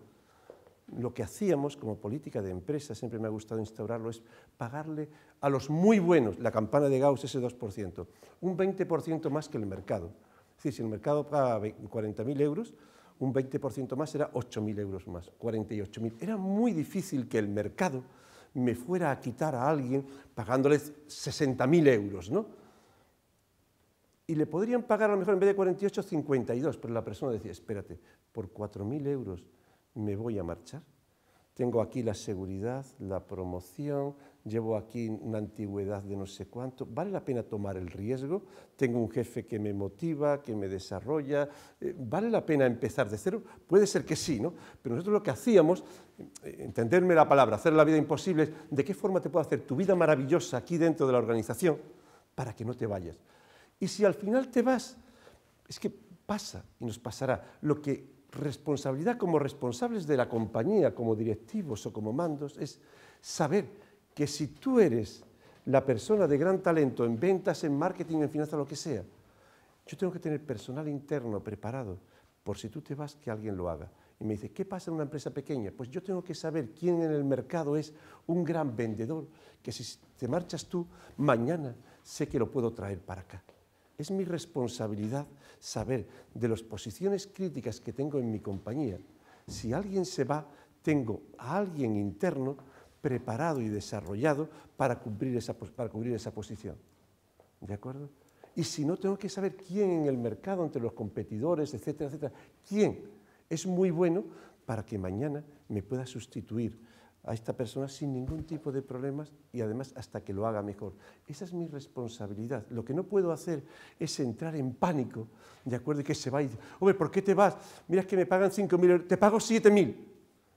lo que hacíamos como política de empresa, siempre me ha gustado instaurarlo, es pagarle a los muy buenos, la campana de Gauss ese 2%, un 20% más que el mercado. Es decir, si el mercado pagaba 40.000 euros, un 20% más era 8.000 euros más, 48.000. Era muy difícil que el mercado me fuera a quitar a alguien pagándoles 60.000 euros, ¿no? Y le podrían pagar a lo mejor en vez de 48, 52, pero la persona decía, espérate, por 4.000 euros me voy a marchar. Tengo aquí la seguridad, la promoción, llevo aquí una antigüedad de no sé cuánto. ¿Vale la pena tomar el riesgo? Tengo un jefe que me motiva, que me desarrolla. Eh, ¿Vale la pena empezar de cero? Puede ser que sí, ¿no? Pero nosotros lo que hacíamos, eh, entenderme la palabra, hacer la vida imposible, de qué forma te puedo hacer tu vida maravillosa aquí dentro de la organización para que no te vayas. Y si al final te vas, es que pasa y nos pasará. Lo que responsabilidad como responsables de la compañía, como directivos o como mandos, es saber que si tú eres la persona de gran talento en ventas, en marketing, en finanzas, lo que sea, yo tengo que tener personal interno preparado por si tú te vas que alguien lo haga. Y me dice, ¿qué pasa en una empresa pequeña? Pues yo tengo que saber quién en el mercado es un gran vendedor, que si te marchas tú, mañana sé que lo puedo traer para acá. Es mi responsabilidad saber de las posiciones críticas que tengo en mi compañía. Si alguien se va, tengo a alguien interno preparado y desarrollado para cubrir esa, para cubrir esa posición. ¿De acuerdo? Y si no, tengo que saber quién en el mercado, entre los competidores, etcétera, etcétera, quién es muy bueno para que mañana me pueda sustituir a esta persona sin ningún tipo de problemas y además hasta que lo haga mejor. Esa es mi responsabilidad. Lo que no puedo hacer es entrar en pánico, de acuerdo, y que se va y hombre, ¿por qué te vas? Mira que me pagan 5.000 euros, te pago 7.000.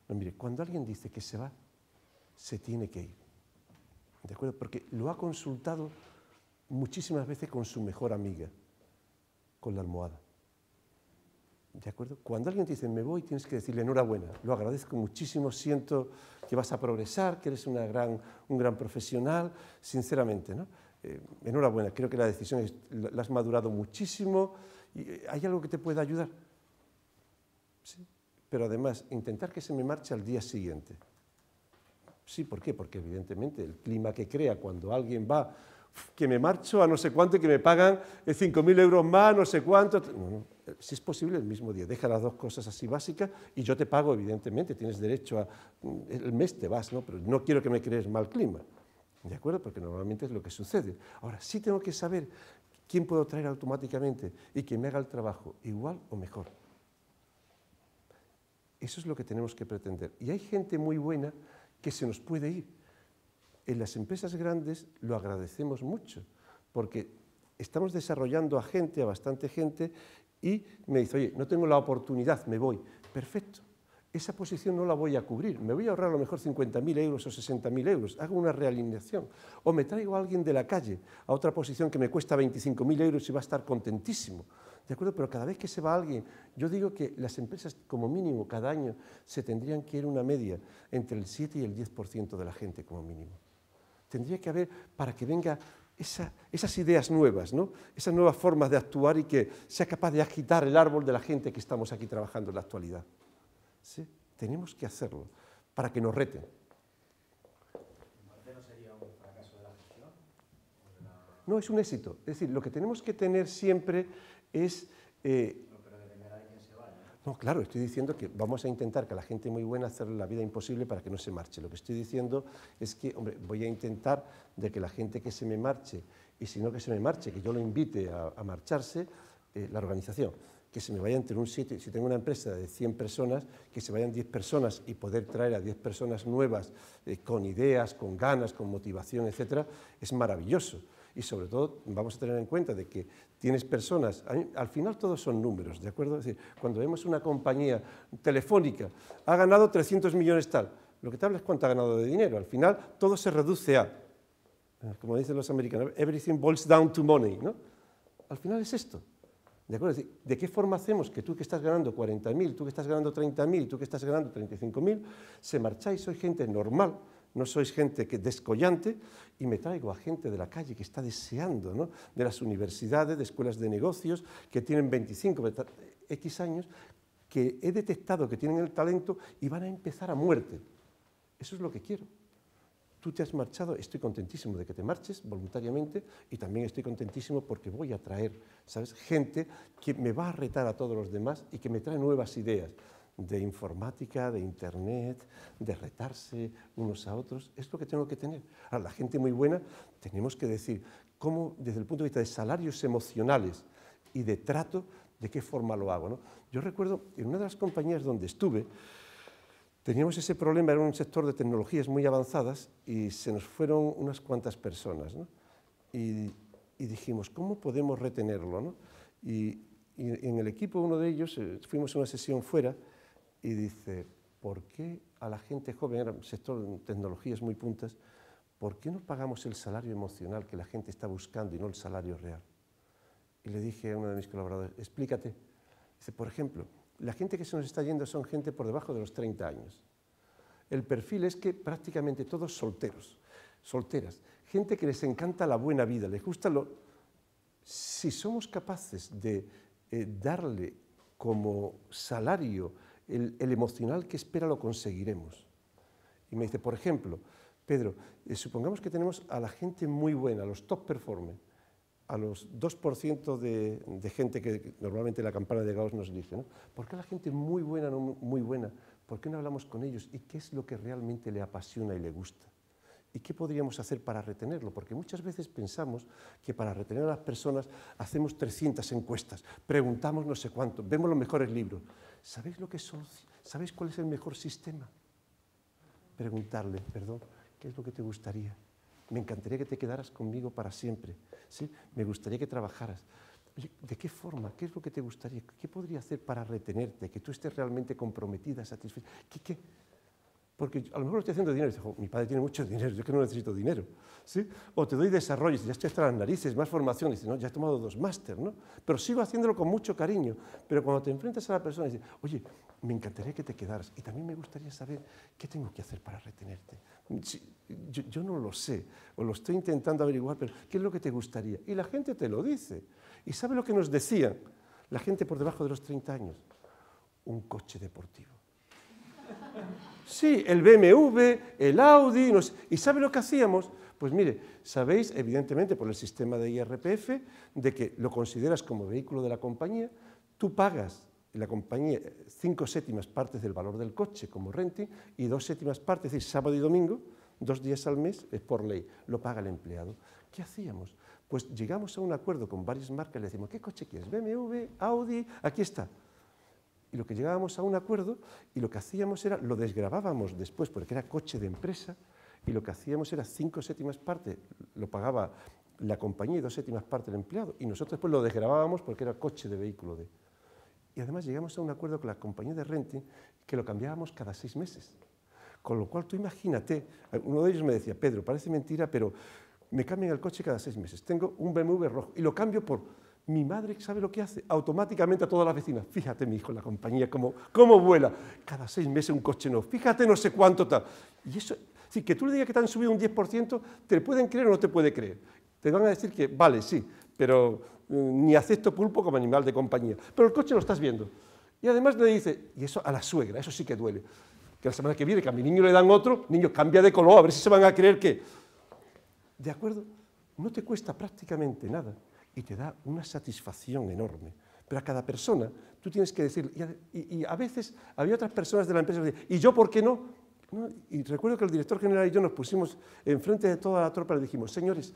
No, mire, cuando alguien dice que se va, se tiene que ir. ¿De acuerdo? Porque lo ha consultado muchísimas veces con su mejor amiga, con la almohada. ¿De acuerdo? Cuando alguien te dice me voy, tienes que decirle enhorabuena, lo agradezco muchísimo, siento que vas a progresar, que eres una gran, un gran profesional, sinceramente, ¿no? Eh, enhorabuena, creo que la decisión la has madurado muchísimo, y, eh, ¿hay algo que te pueda ayudar? Sí, pero además intentar que se me marche al día siguiente. Sí, ¿por qué? Porque evidentemente el clima que crea cuando alguien va que me marcho a no sé cuánto y que me pagan 5.000 eh, euros más, no sé cuánto. Eh, si es posible, el mismo día. Deja las dos cosas así básicas y yo te pago, evidentemente. Tienes derecho a... Mm, el mes te vas, ¿no? Pero no quiero que me crees mal clima. ¿De acuerdo? Porque normalmente es lo que sucede. Ahora, sí tengo que saber quién puedo traer automáticamente y que me haga el trabajo igual o mejor. Eso es lo que tenemos que pretender. Y hay gente muy buena que se nos puede ir en las empresas grandes lo agradecemos mucho, porque estamos desarrollando a gente, a bastante gente, y me dice, oye, no tengo la oportunidad, me voy. Perfecto, esa posición no la voy a cubrir, me voy a ahorrar a lo mejor 50.000 euros o 60.000 euros, hago una realineación, o me traigo a alguien de la calle a otra posición que me cuesta 25.000 euros y va a estar contentísimo. ¿De acuerdo? Pero cada vez que se va alguien, yo digo que las empresas como mínimo cada año se tendrían que ir una media entre el 7 y el 10% de la gente como mínimo tendría que haber para que venga esas ideas nuevas, ¿no? esas nuevas formas de actuar y que sea capaz de agitar el árbol de la gente que estamos aquí trabajando en la actualidad. ¿Sí? Tenemos que hacerlo para que nos reten. no sería un No, es un éxito. Es decir, lo que tenemos que tener siempre es eh, no, claro, estoy diciendo que vamos a intentar que a la gente muy buena hacerle la vida imposible para que no se marche. Lo que estoy diciendo es que, hombre, voy a intentar de que la gente que se me marche, y si no que se me marche, que yo lo invite a, marcharse, eh, la organización que se me vaya entre un sitio, si tengo una empresa de 100 personas, que se vayan 10 personas y poder traer a 10 personas nuevas eh, con ideas, con ganas, con motivación, etcétera, es maravilloso y sobre todo vamos a tener en cuenta de que tienes personas, al final todos son números, ¿de acuerdo? Es decir, cuando vemos una compañía telefónica, ha ganado 300 millones tal, lo que te habla es cuánto ha ganado de dinero, al final todo se reduce a, eh, como dicen los americanos, everything boils down to money, ¿no? Al final es esto. ¿De acuerdo? ¿De qué forma hacemos que tú que estás ganando 40.000, tú que estás ganando 30.000, tú que estás ganando 35.000, se marcháis, sois gente normal, no sois gente que descollante y me traigo a gente de la calle que está deseando, de las universidades, de escuelas de negocios, que tienen 25, X años, que he detectado que tienen el talento y van a empezar a muerte. Eso es lo que quiero. Tú te has marchado, estoy contentísimo de que te marches voluntariamente y también estoy contentísimo porque voy a traer, ¿sabes?, gente que me va a retar a todos los demás y que me trae nuevas ideas de informática, de internet, de retarse unos a otros, es lo que tengo que tener. A la gente muy buena, tenemos que decir cómo, desde el punto de vista de salarios emocionales y de trato, de qué forma lo hago. ¿no? Yo recuerdo, en una de las compañías donde estuve, teníamos ese problema, era un sector de tecnologías muy avanzadas y se nos fueron unas cuantas personas. ¿no? Y, y, dijimos, ¿cómo podemos retenerlo? ¿no? Y, y en el equipo, uno de ellos, eh, fuimos a una sesión fuera y dice, ¿por qué a la gente joven, en el sector de tecnologías muy puntas, ¿por qué no pagamos el salario emocional que la gente está buscando y no el salario real? Y le dije a uno de mis colaboradores, explícate. Dice, por ejemplo, la gente que se nos está yendo son gente por debajo de los 30 años. El perfil es que prácticamente todos solteros, solteras, gente que les encanta la buena vida, les gusta lo... Si somos capaces de eh, darle como salario el, emocional que espera lo conseguiremos. Y me dice, por ejemplo, Pedro, eh, supongamos que tenemos a la gente muy buena, a los top performers, a los 2% de, de, gente que normalmente la campana de Gauss nos dice. ¿no? ¿Por qué la gente muy buena, no muy buena? ¿Por qué no hablamos con ellos? ¿Y qué es lo que realmente le apasiona y le gusta? ¿Y qué podríamos hacer para retenerlo? Porque muchas veces pensamos que para retener a las personas hacemos 300 encuestas, preguntamos no sé cuánto, vemos los mejores libros. ¿Sabéis lo que cuál es el mejor sistema? Preguntarle, perdón, ¿qué es lo que te gustaría? Me encantaría que te quedaras conmigo para siempre. ¿sí? Me gustaría que trabajaras. ¿De qué forma? ¿Qué es lo que te gustaría? ¿Qué podría hacer para retenerte? Que tú estés realmente comprometida, satisfecha. ¿Qué, qué? Porque a lo mejor estoy haciendo dinero. Y dices, mi padre tiene mucho dinero, yo que no necesito dinero. ¿sí? O te doy desarrollo, ya estoy hasta las narices, más formación. Y no, ya he tomado dos máster, ¿no? Pero sigo haciéndolo con mucho cariño. Pero cuando te enfrentas a la persona y dices, oye, me encantaría que te quedaras. Y también me gustaría saber qué tengo que hacer para retenerte. yo, no lo sé, o lo estoy intentando averiguar, pero ¿qué es lo que te gustaría? Y la gente te lo dice. ¿Y sabe lo que nos decían? La gente por debajo de los 30 años, un coche deportivo. Sí, el BMW, el Audi, ¿y sabe lo que hacíamos? Pues mire, sabéis, evidentemente, por el sistema de IRPF, de que lo consideras como vehículo de la compañía, tú pagas la compañía cinco séptimas partes del valor del coche como renting y dos séptimas partes, es decir, sábado y domingo, dos días al mes, es por ley, lo paga el empleado. ¿Qué hacíamos? Pues llegamos a un acuerdo con varias marcas, le decimos, ¿qué coche quieres? BMW, Audi, aquí está y lo que llegábamos a un acuerdo y lo que hacíamos era, lo desgravábamos después porque era coche de empresa y lo que hacíamos era cinco séptimas partes, lo pagaba la compañía y dos séptimas partes el empleado y nosotros después lo desgravábamos porque era coche de vehículo de... Y además llegamos a un acuerdo con la compañía de renting que lo cambiábamos cada seis meses. Con lo cual tú imagínate, uno de ellos me decía, Pedro, parece mentira, pero me cambian el coche cada seis meses. Tengo un BMW rojo y lo cambio por mi madre, ¿sabe lo que hace? Automáticamente a todas las vecinas. Fíjate, mi hijo, la compañía, cómo, cómo vuela. Cada seis meses un coche no. Fíjate no sé cuánto tal. Y eso, si que tú le digas que te han subido un 10%, ¿te pueden creer o no te puede creer? Te van a decir que, vale, sí, pero eh, ni acepto pulpo como animal de compañía. Pero el coche lo estás viendo. Y además le dice, y eso a la suegra, eso sí que duele. Que la semana que viene, que a mi niño le dan otro, niño, cambia de color, a ver si se van a creer que... ¿De acuerdo? No te cuesta prácticamente nada y te da una satisfacción enorme. Pero a cada persona tú tienes que decir, y a, veces había otras personas de la empresa que decían, ¿y yo por qué no? Y recuerdo que el director general y yo nos pusimos enfrente de toda la tropa y le dijimos, señores,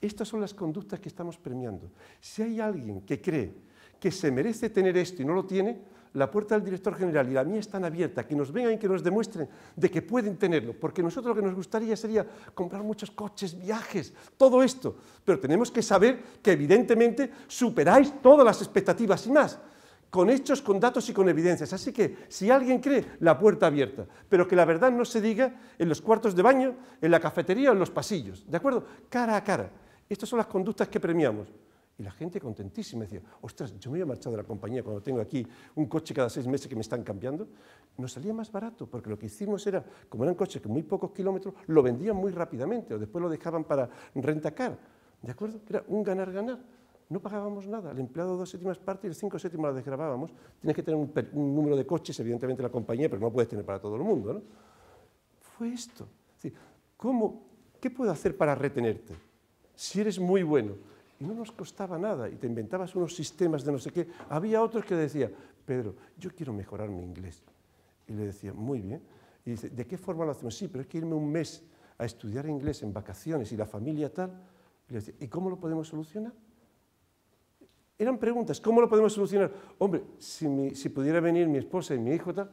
estas son las conductas que estamos premiando. Si hay alguien que cree que se merece tener esto y no lo tiene, la puerta del director general y la mía están abiertas, que nos vengan y que nos demuestren de que pueden tenerlo, porque nosotros lo que nos gustaría sería comprar muchos coches, viajes, todo esto, pero tenemos que saber que evidentemente superáis todas las expectativas y más, con hechos, con datos y con evidencias. Así que si alguien cree, la puerta abierta, pero que la verdad no se diga en los cuartos de baño, en la cafetería o en los pasillos, ¿de acuerdo? Cara a cara. Estas son las conductas que premiamos. Y la gente contentísima decía, ostras, yo me había marchado de la compañía cuando tengo aquí un coche cada seis meses que me están cambiando. Nos salía más barato, porque lo que hicimos era, como eran coches que muy pocos kilómetros, lo vendían muy rápidamente o después lo dejaban para rentacar. ¿De acuerdo? Era un ganar-ganar. No pagábamos nada. El empleado dos séptimas partes y el cinco séptimas las desgrabábamos. Tienes que tener un, número de coches, evidentemente, la compañía, pero no puedes tener para todo el mundo. ¿no? Fue esto. Es decir, ¿cómo, ¿Qué puedo hacer para retenerte? Si eres muy bueno y no nos costaba nada y te inventabas unos sistemas de no sé qué. Había otros que decían, Pedro, yo quiero mejorar mi inglés. Y le decía, muy bien. Y dice, ¿de qué forma lo hacemos? Sí, pero hay que irme un mes a estudiar inglés en vacaciones y la familia tal. Y le decía, ¿y cómo lo podemos solucionar? Eran preguntas, ¿cómo lo podemos solucionar? Hombre, si, pudiera venir mi esposa y mi hijo tal,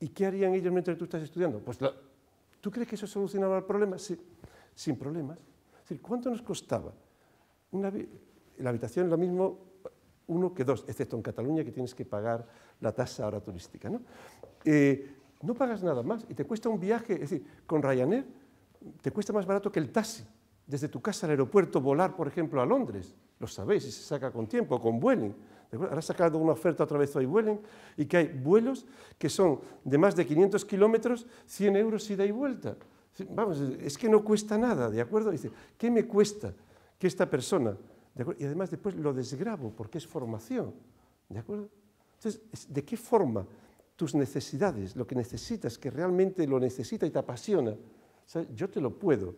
¿y qué harían ellos mientras tú estás estudiando? Pues ¿tú crees que eso solucionaba el problema? Sí, sin problemas. ¿cuánto nos costaba? la habitación es lo mismo uno que dos, excepto en Cataluña que tienes que pagar la tasa ahora turística. Eh, ¿no? pagas nada más y te cuesta un viaje, es decir, con Ryanair te cuesta más barato que el taxi. Desde tu casa al aeropuerto volar, por ejemplo, a Londres, lo sabéis, y se saca con tiempo, con Vueling. Ahora sacado una oferta otra vez hoy Vueling y que hay vuelos que son de más de 500 kilómetros, 100 euros ida y vuelta. Vamos, es que no cuesta nada, ¿de acuerdo? Dice, ¿qué me cuesta que esta persona? Y además después lo desgrabo porque es formación, ¿de acuerdo? Entonces, ¿de qué forma tus necesidades, lo que necesitas, que realmente lo necesita y te apasiona, yo te lo puedo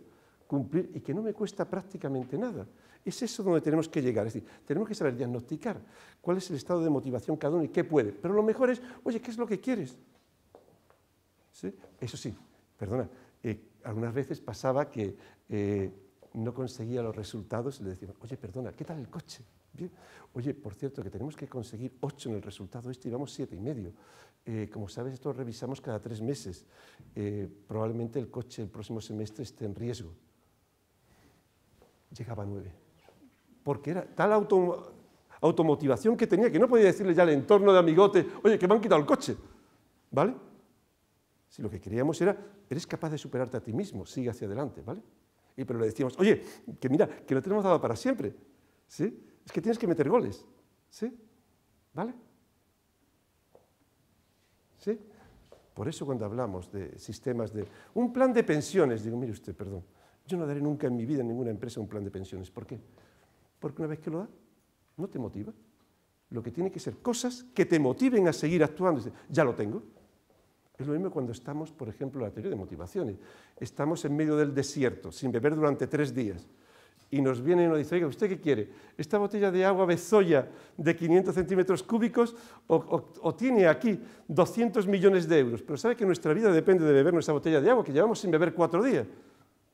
cumplir y que no me cuesta prácticamente nada? Es eso donde tenemos que llegar, es decir, tenemos que saber diagnosticar cuál es el estado de motivación cada uno y qué puede. Pero lo mejor es, oye, ¿qué es lo que quieres? ¿Sí? Eso sí, perdona, eh, algunas veces pasaba que eh, no conseguía los resultados y le decíamos, oye, perdona, ¿qué tal el coche? Bien. Oye, por cierto, que tenemos que conseguir ocho en el resultado este y vamos siete y medio. Eh, como sabes, esto lo revisamos cada tres meses. probablemente el coche el próximo semestre esté en riesgo. Llegaba a nueve. Porque era tal auto, automotivación que tenía que no podía decirle ya al entorno de amigote, oye, que me han quitado el coche. ¿Vale? Si lo que queríamos era, eres capaz de superarte a ti mismo, sigue hacia adelante, ¿vale? Y pero le decíamos, oye, que mira, que lo tenemos dado para siempre, ¿sí? Es que tienes que meter goles, ¿sí? ¿Vale? ¿Sí? Por eso cuando hablamos de sistemas de... Un plan de pensiones, digo, mire usted, perdón, yo no daré nunca en mi vida en ninguna empresa un plan de pensiones. ¿Por qué? Porque una vez que lo da, no te motiva. Lo que tiene que ser cosas que te motiven a seguir actuando. Ya lo tengo, es lo mismo cuando estamos, por ejemplo, en la teoría de motivaciones. Estamos en medio del desierto, sin beber durante tres días. Y nos viene y nos dice, oiga, ¿usted qué quiere? ¿Esta botella de agua bezoya de 500 centímetros cúbicos o, tiene aquí 200 millones de euros? Pero sabe que nuestra vida depende de beber nuestra botella de agua, que llevamos sin beber cuatro días.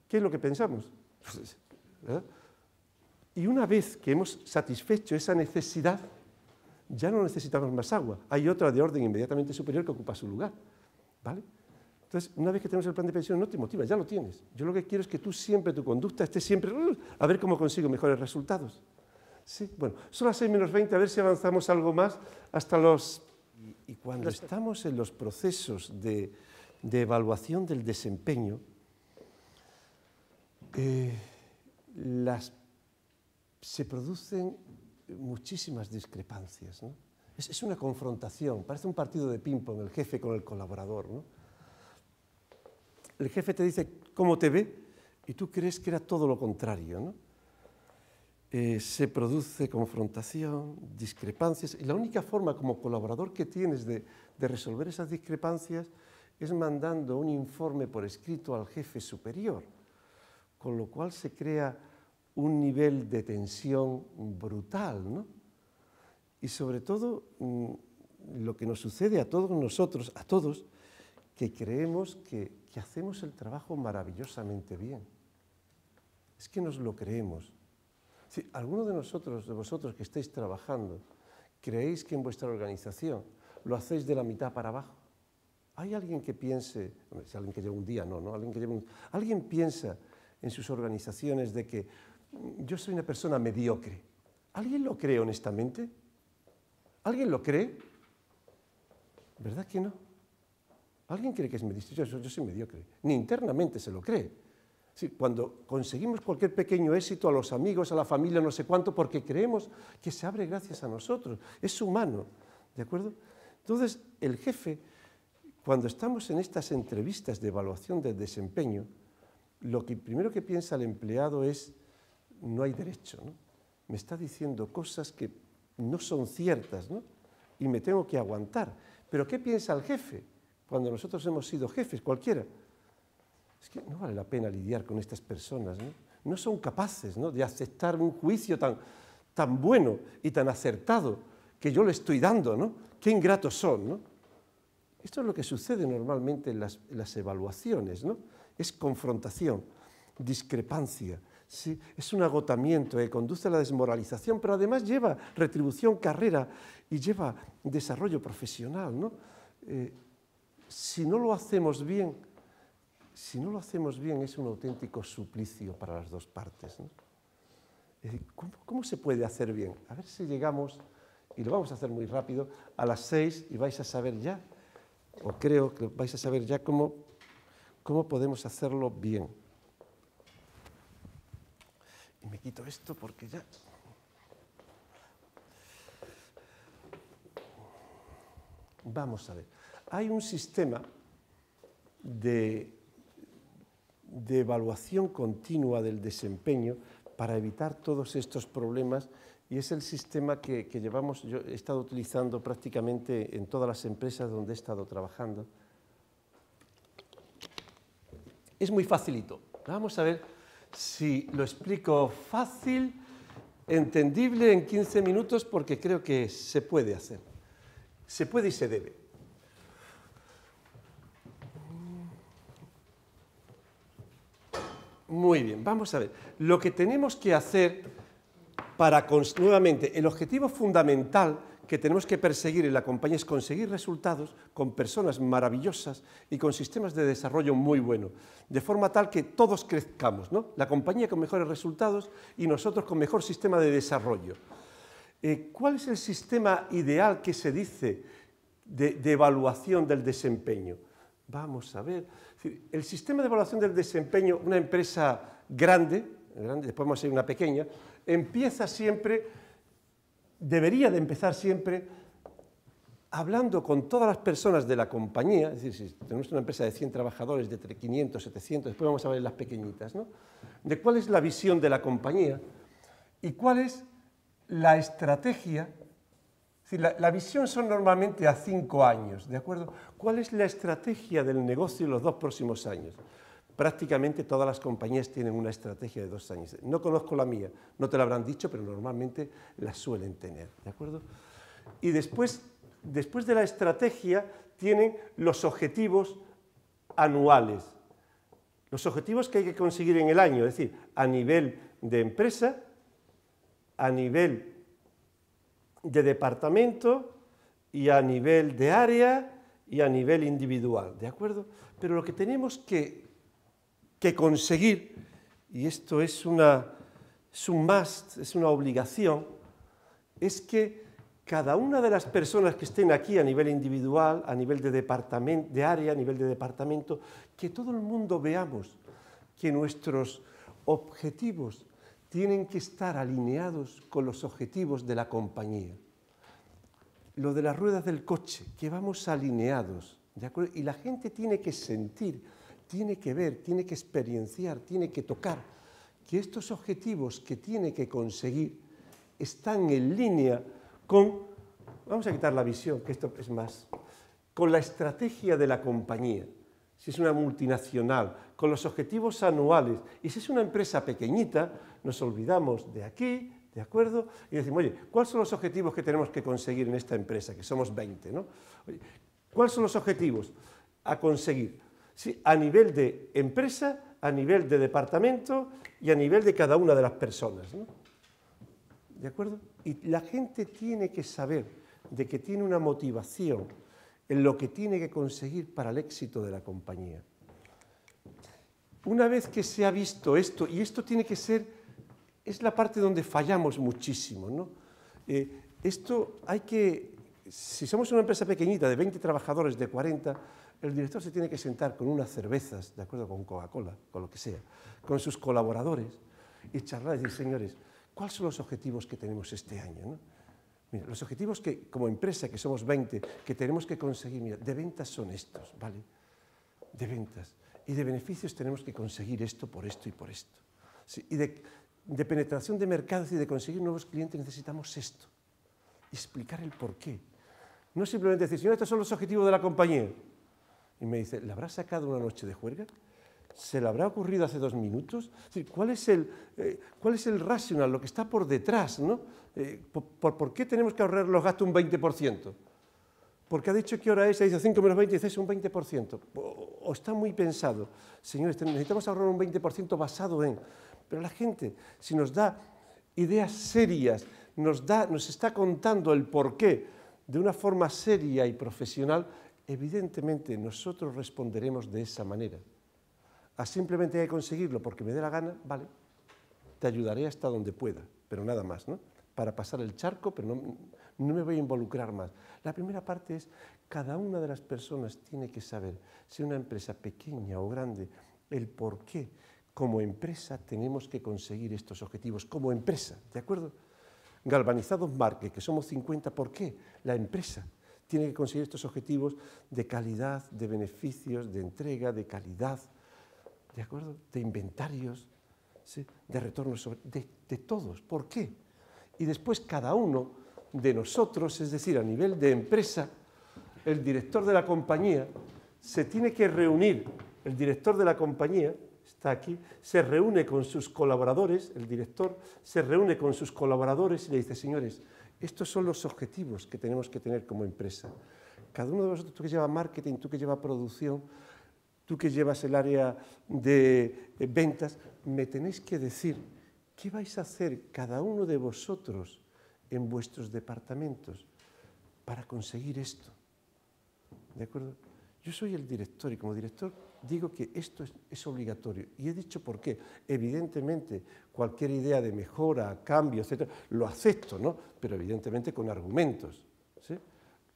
¿Qué es lo que pensamos? Pues ¿eh? Y una vez que hemos satisfecho esa necesidad, ya no necesitamos más agua. Hay otra de orden inmediatamente superior que ocupa su lugar. Entonces, una vez que tenemos el plan de pensiones, no te motiva, ya lo tienes. Yo lo que quiero es que tú siempre, tu conducta esté siempre, uh, a ver cómo consigo mejores resultados. Sí, bueno, son las 6 menos 20, a ver si avanzamos algo más hasta los... Y, cuando estamos en los procesos de, evaluación del desempeño, eh, se producen muchísimas discrepancias, ¿no? Es, una confrontación, parece un partido de ping-pong, el jefe con el colaborador. ¿no? El jefe te dice cómo te ve y tú crees que era todo lo contrario. Eh, se produce confrontación, discrepancias, y la única forma como colaborador que tienes de, de resolver esas discrepancias es mandando un informe por escrito al jefe superior, con lo cual se crea un nivel de tensión brutal, ¿no? y sobre todo mm, lo que nos sucede a todos nosotros, a todos, que creemos que, hacemos el trabajo maravillosamente bien. Es que nos lo creemos. Si alguno de nosotros, de vosotros que estáis trabajando, creéis que en vuestra organización lo hacéis de la mitad para abajo. ¿Hay alguien que piense, si alguien que lleva un día, no, no, alguien que lleva un, alguien piensa en sus organizaciones de que mm, yo soy una persona mediocre? ¿Alguien lo cree honestamente? ¿Alguien lo cree? ¿Verdad que no? ¿Alguien cree que es mediocre? Yo, yo, soy mediocre. Ni internamente se lo cree. cuando conseguimos cualquier pequeño éxito a los amigos, a la familia, no sé cuánto, porque creemos que se abre gracias a nosotros. Es humano. ¿De acuerdo? Entonces, el jefe, cuando estamos en estas entrevistas de evaluación de desempeño, lo que primero que piensa el empleado es, no hay derecho. ¿no? Me está diciendo cosas que no son ciertas, ¿no? Y me tengo que aguantar. Pero ¿qué piensa el jefe cuando nosotros hemos sido jefes, cualquiera? Es que no vale la pena lidiar con estas personas, ¿no? No son capaces ¿no? de aceptar un juicio tan, bueno y tan acertado que yo le estoy dando, ¿no? Qué ingratos son, ¿no? Esto es lo que sucede normalmente en las, las evaluaciones, ¿no? Es confrontación, discrepancia, Sí, es un agotamiento eh, conduce a la desmoralización, pero además lleva retribución, carrera y lleva desarrollo profesional. ¿no? Eh, si no lo hacemos bien, si no lo hacemos bien es un auténtico suplicio para las dos partes. Eh, ¿cómo, se puede hacer bien? A ver si llegamos, y lo vamos a hacer muy rápido, a las seis y vais a saber ya, o creo que vais a saber ya cómo, cómo podemos hacerlo bien. Y me quito esto porque ya... Vamos a ver. Hay un sistema de, evaluación continua del desempeño para evitar todos estos problemas y es el sistema que, que, llevamos, yo he estado utilizando prácticamente en todas las empresas donde he estado trabajando. Es muy facilito. Vamos a ver si lo explico fácil, entendible en 15 minutos, porque creo que se puede hacer. Se puede y se debe. Muy bien, vamos a ver. Lo que tenemos que hacer para, nuevamente, el objetivo fundamental que tenemos que perseguir en la compañía es conseguir resultados con personas maravillosas y con sistemas de desarrollo muy buenos, de forma tal que todos crezcamos, ¿no? la compañía con mejores resultados y nosotros con mejor sistema de desarrollo. Eh, ¿Cuál es el sistema ideal que se dice de, evaluación del desempeño? Vamos a ver. el sistema de evaluación del desempeño, una empresa grande, grande después vamos a ir una pequeña, empieza siempre debería de empezar siempre hablando con todas las personas de la compañía, es decir, si tenemos una empresa de 100 trabajadores, de 500, 700, después vamos a ver las pequeñitas, ¿no? De cuál es la visión de la compañía y cuál es la estrategia. Es decir, la, la visión son normalmente a cinco años, ¿de acuerdo? ¿Cuál es la estrategia del negocio en los dos próximos años? prácticamente todas las compañías tienen una estrategia de dos años. No conozco la mía, no te la habrán dicho, pero normalmente la suelen tener, ¿de acuerdo? Y después, después de la estrategia tienen los objetivos anuales. Los objetivos que hay que conseguir en el año, es decir, a nivel de empresa, a nivel de departamento y a nivel de área y a nivel individual, ¿de acuerdo? Pero lo que tenemos que que conseguir, y esto es, una, un must, es una obligación, es que cada una de las personas que estén aquí a nivel individual, a nivel de, departamento, de área, a nivel de departamento, que todo el mundo veamos que nuestros objetivos tienen que estar alineados con los objetivos de la compañía. Lo de las ruedas del coche, que vamos alineados, Y la gente tiene que sentir tiene que ver, tiene que experienciar, tiene que tocar, que estos objetivos que tiene que conseguir están en línea con, vamos a quitar la visión, que esto es más, con la estrategia de la compañía, si es una multinacional, con los objetivos anuales, y si es una empresa pequeñita, nos olvidamos de aquí, ¿De acuerdo? Y decimos, oye, ¿cuáles son los objetivos que tenemos que conseguir en esta empresa? Que somos 20, ¿no? ¿Cuáles son los objetivos a conseguir? a nivel de empresa, a nivel de departamento y a nivel de cada una de las personas. ¿De acuerdo? Y la gente tiene que saber de que tiene una motivación en lo que tiene que conseguir para el éxito de la compañía. Una vez que se ha visto esto, y esto tiene que ser, es la parte donde fallamos muchísimo, eh, esto hay que, si somos una empresa pequeñita de 20 trabajadores, de 40, el director se tiene que sentar con unas cervezas, de acuerdo con Coca-Cola, con lo que sea, con sus colaboradores y charlar y decir, señores, ¿cuáles son los objetivos que tenemos este año? Mira, los objetivos que como empresa, que somos 20, que tenemos que conseguir, de ventas son estos, ¿vale? De ventas. Y de beneficios tenemos que conseguir esto por esto y por esto. y de, penetración de mercados y de conseguir nuevos clientes necesitamos esto. Explicar el porqué. No simplemente decir, señores, estos son los objetivos de la compañía. Y me dice, ¿le habrá sacado una noche de juerga? ¿Se le habrá ocurrido hace dos minutos? ¿cuál es el, eh, cuál es el rational, lo que está por detrás? Eh, por, qué tenemos que ahorrar los gastos un 20%? Porque ha dicho qué hora es, ha dicho 5 menos 20 dice es un 20%. O, está muy pensado. Señores, necesitamos ahorrar un 20% basado en... Pero la gente, si nos da ideas serias, nos, da, nos está contando el porqué de una forma seria y profesional, evidentemente nosotros responderemos de esa manera. A simplemente hay que conseguirlo porque me dé la gana, vale, te ayudaré hasta donde pueda, pero nada más, ¿no? Para pasar el charco, pero no, me voy a involucrar más. La primera parte es, cada una de las personas tiene que saber, si una empresa pequeña o grande, el por qué como empresa tenemos que conseguir estos objetivos, como empresa, ¿de acuerdo? Galvanizados Marque, que somos 50, ¿por qué? La empresa, tiene que conseguir estos objetivos de calidad, de beneficios, de entrega, de calidad, ¿de acuerdo? De inventarios, de retornos, de, de todos. ¿Por qué? Y después cada uno de nosotros, es decir, a nivel de empresa, el director de la compañía se tiene que reunir, el director de la compañía está aquí, se reúne con sus colaboradores, el director se reúne con sus colaboradores y le dice, señores, estos son los objetivos que tenemos que tener como empresa. Cada uno de vosotros, tú que lleva marketing, tú que llevas producción, tú que llevas el área de ventas, me tenéis que decir qué vais a hacer cada uno de vosotros en vuestros departamentos para conseguir esto. ¿De acuerdo? Yo soy el director y como director digo que esto es, obligatorio. Y he dicho por qué. Evidentemente, cualquier idea de mejora, cambio, etc., lo acepto, ¿no? Pero evidentemente con argumentos.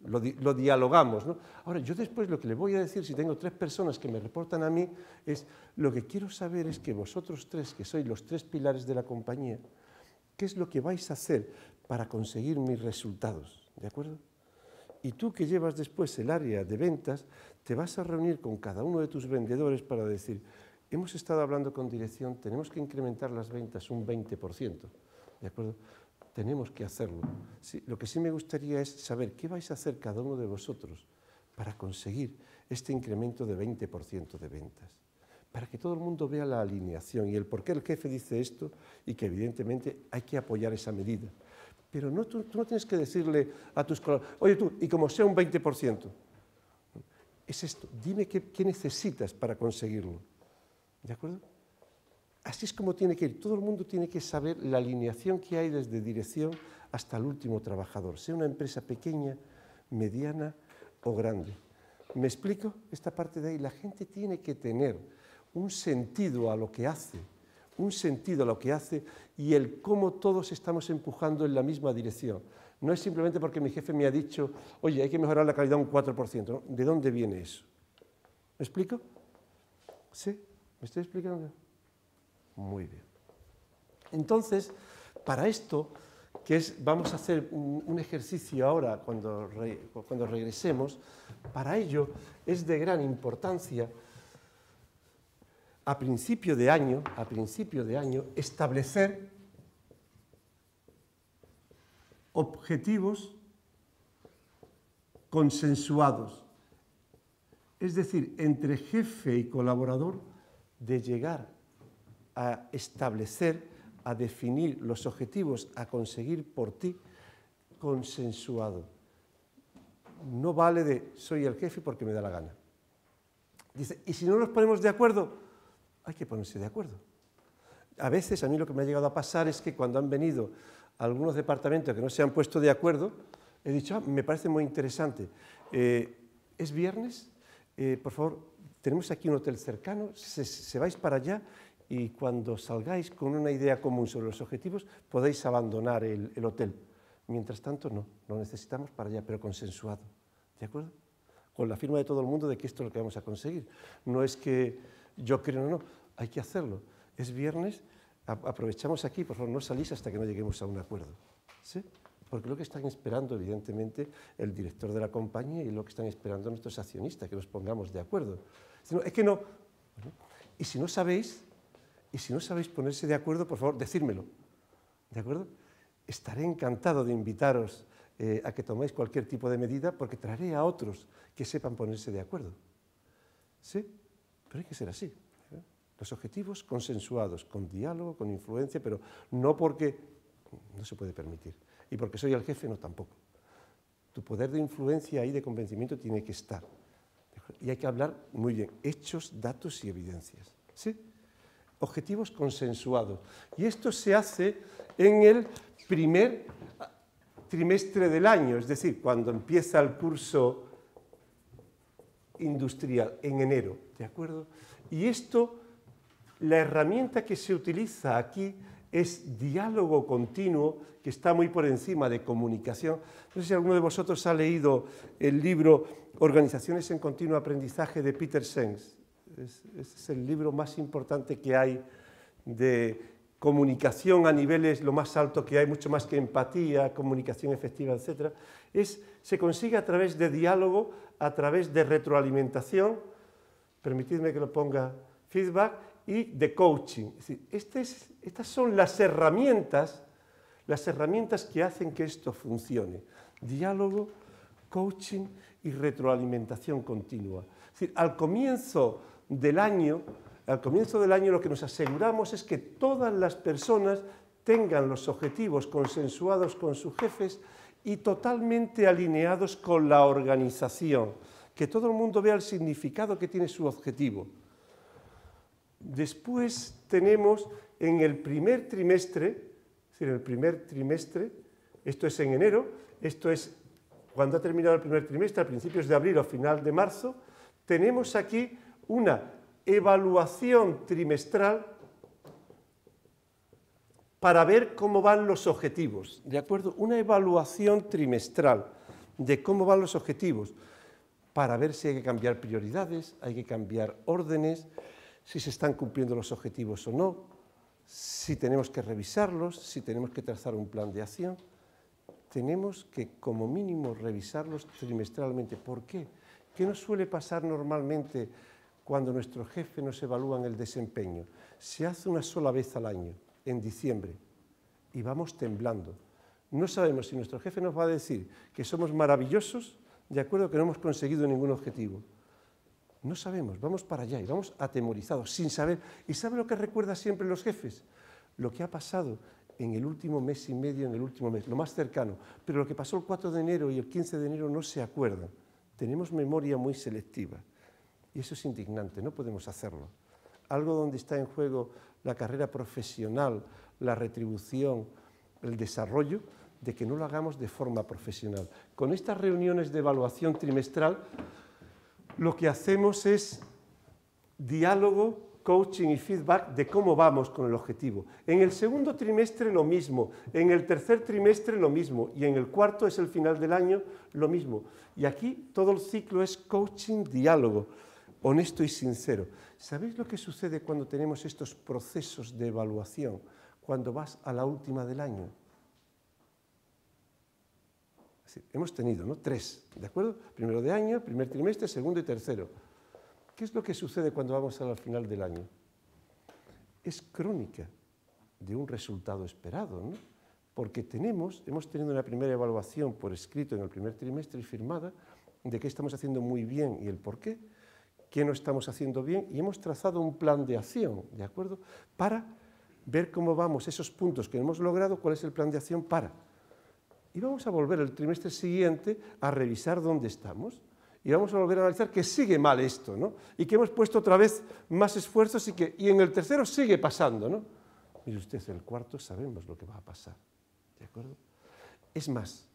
Lo, lo, dialogamos. ¿no? Ahora, yo después lo que le voy a decir, si tengo tres personas que me reportan a mí, es lo que quiero saber es que vosotros tres, que sois los tres pilares de la compañía, ¿qué es lo que vais a hacer para conseguir mis resultados? ¿De acuerdo? Y tú que llevas después el área de ventas, te vas a reunir con cada uno de tus vendedores para decir, hemos estado hablando con dirección, tenemos que incrementar las ventas un 20%, ¿de acuerdo? Tenemos que hacerlo. lo que sí me gustaría es saber qué vais a hacer cada uno de vosotros para conseguir este incremento de 20% de ventas, para que todo el mundo vea la alineación y el por qué el jefe dice esto y que evidentemente hay que apoyar esa medida. Pero no, no tienes que decirle a tus colaboradores, oye tú, y como sea un 20%, es esto. Dime qué, necesitas para conseguirlo. ¿De acuerdo? Así es como tiene que ir. Todo el mundo tiene que saber la alineación que hay desde dirección hasta el último trabajador, sea una empresa pequeña, mediana o grande. ¿Me explico esta parte de ahí? La gente tiene que tener un sentido a lo que hace, un sentido a lo que hace y el cómo todos estamos empujando en la misma dirección. No es simplemente porque mi jefe me ha dicho, oye, hay que mejorar la calidad un 4%. ¿De dónde viene eso? ¿Me explico? ¿Sí? ¿Me estoy explicando? Muy bien. Entonces, para esto, que es, vamos a hacer un, ejercicio ahora cuando, cuando regresemos, para ello es de gran importancia a principio de año, a principio de año establecer objetivos consensuados, es decir, entre jefe y colaborador, de llegar a establecer, a definir los objetivos a conseguir por ti consensuado. No vale de soy el jefe porque me da la gana. Dice, y si no nos ponemos de acuerdo, hay que ponerse de acuerdo. A veces a mí lo que me ha llegado a pasar es que cuando han venido algunos departamentos que no se han puesto de acuerdo, he dicho, ah, me parece muy interesante. Eh, ¿Es viernes? Eh, por favor, tenemos aquí un hotel cercano, se, vais para allá y cuando salgáis con una idea común sobre los objetivos podéis abandonar el, el, hotel. Mientras tanto, no, lo necesitamos para allá, pero consensuado. ¿De acuerdo? Con la firma de todo el mundo de que esto es lo que vamos a conseguir. No es que yo creo, no, no, hay que hacerlo. Es viernes aprovechamos aquí, por favor, no salís hasta que no lleguemos a un acuerdo. ¿sí? Porque lo que están esperando, evidentemente, el director de la compañía y lo que están esperando nuestros accionistas, que nos pongamos de acuerdo. Es que no. Y si no sabéis, y si no sabéis ponerse de acuerdo, por favor, decírmelo. ¿De acuerdo? Estaré encantado de invitaros eh, a que toméis cualquier tipo de medida porque traeré a otros que sepan ponerse de acuerdo. ¿Sí? Pero hay que ser así. Los objetivos consensuados, con diálogo, con influencia, pero no porque no se puede permitir. Y porque soy el jefe, no tampoco. Tu poder de influencia y de convencimiento tiene que estar. Y hay que hablar muy bien, hechos, datos y evidencias. ¿Sí? Objetivos consensuados. Y esto se hace en el primer trimestre del año, es decir, cuando empieza el curso industrial, en enero. ¿De acuerdo? Y esto la herramienta que se utiliza aquí es diálogo continuo, que está muy por encima de comunicación. No sé si alguno de vosotros ha leído el libro Organizaciones en Continuo Aprendizaje de Peter Sengs. es el libro más importante que hay de comunicación a niveles lo más alto que hay, mucho más que empatía, comunicación efectiva, etc. Es, se consigue a través de diálogo, a través de retroalimentación, permitidme que lo ponga feedback, y de coaching. Este estas son las herramientas, las herramientas que hacen que esto funcione. Diálogo, coaching y retroalimentación continua. al comienzo del año, al comienzo del año lo que nos aseguramos es que todas las personas tengan los objetivos consensuados con sus jefes y totalmente alineados con la organización, que todo el mundo vea el significado que tiene su objetivo. Después tenemos en el primer trimestre, es decir, el primer trimestre, esto es en enero, esto es cuando ha terminado el primer trimestre, a principios de abril o final de marzo, tenemos aquí una evaluación trimestral para ver cómo van los objetivos, ¿de acuerdo? Una evaluación trimestral de cómo van los objetivos, para ver si hay que cambiar prioridades, hay que cambiar órdenes, si se están cumpliendo los objetivos o no, si tenemos que revisarlos, si tenemos que trazar un plan de acción. Tenemos que, como mínimo, revisarlos trimestralmente. ¿Por qué? ¿Qué nos suele pasar normalmente cuando nuestros jefe nos evalúan el desempeño? Se hace una sola vez al año, en diciembre, y vamos temblando. No sabemos si nuestro jefe nos va a decir que somos maravillosos de acuerdo que no hemos conseguido ningún objetivo no sabemos, vamos para allá y vamos atemorizados, sin saber. ¿Y sabe lo que recuerda siempre los jefes? Lo que ha pasado en el último mes y medio, en el último mes, lo más cercano. Pero lo que pasó el 4 de enero y el 15 de enero no se acuerdan. Tenemos memoria muy selectiva. Y eso es indignante, no podemos hacerlo. Algo donde está en juego la carrera profesional, la retribución, el desarrollo, de que no lo hagamos de forma profesional. Con estas reuniones de evaluación trimestral lo que hacemos es diálogo, coaching y feedback de cómo vamos con el objetivo. En el segundo trimestre lo mismo, en el tercer trimestre lo mismo y en el cuarto es el final del año lo mismo. Y aquí todo el ciclo es coaching, diálogo, honesto y sincero. ¿Sabéis lo que sucede cuando tenemos estos procesos de evaluación? Cuando vas a la última del año hemos tenido ¿no? tres, ¿de acuerdo? Primero de año, primer trimestre, segundo y tercero. ¿Qué es lo que sucede cuando vamos al final del año? Es crónica de un resultado esperado, ¿no? Porque tenemos, hemos tenido una primera evaluación por escrito en el primer trimestre y firmada de qué estamos haciendo muy bien y el por qué, qué no estamos haciendo bien y hemos trazado un plan de acción, ¿de acuerdo? Para ver cómo vamos, esos puntos que hemos logrado, cuál es el plan de acción para y vamos a volver el trimestre siguiente a revisar dónde estamos y vamos a volver a analizar que sigue mal esto, ¿no? Y que hemos puesto otra vez más esfuerzos y que en el tercero sigue pasando, ¿no? Mire usted, en el cuarto sabemos lo que va a pasar, ¿de acuerdo? Es más,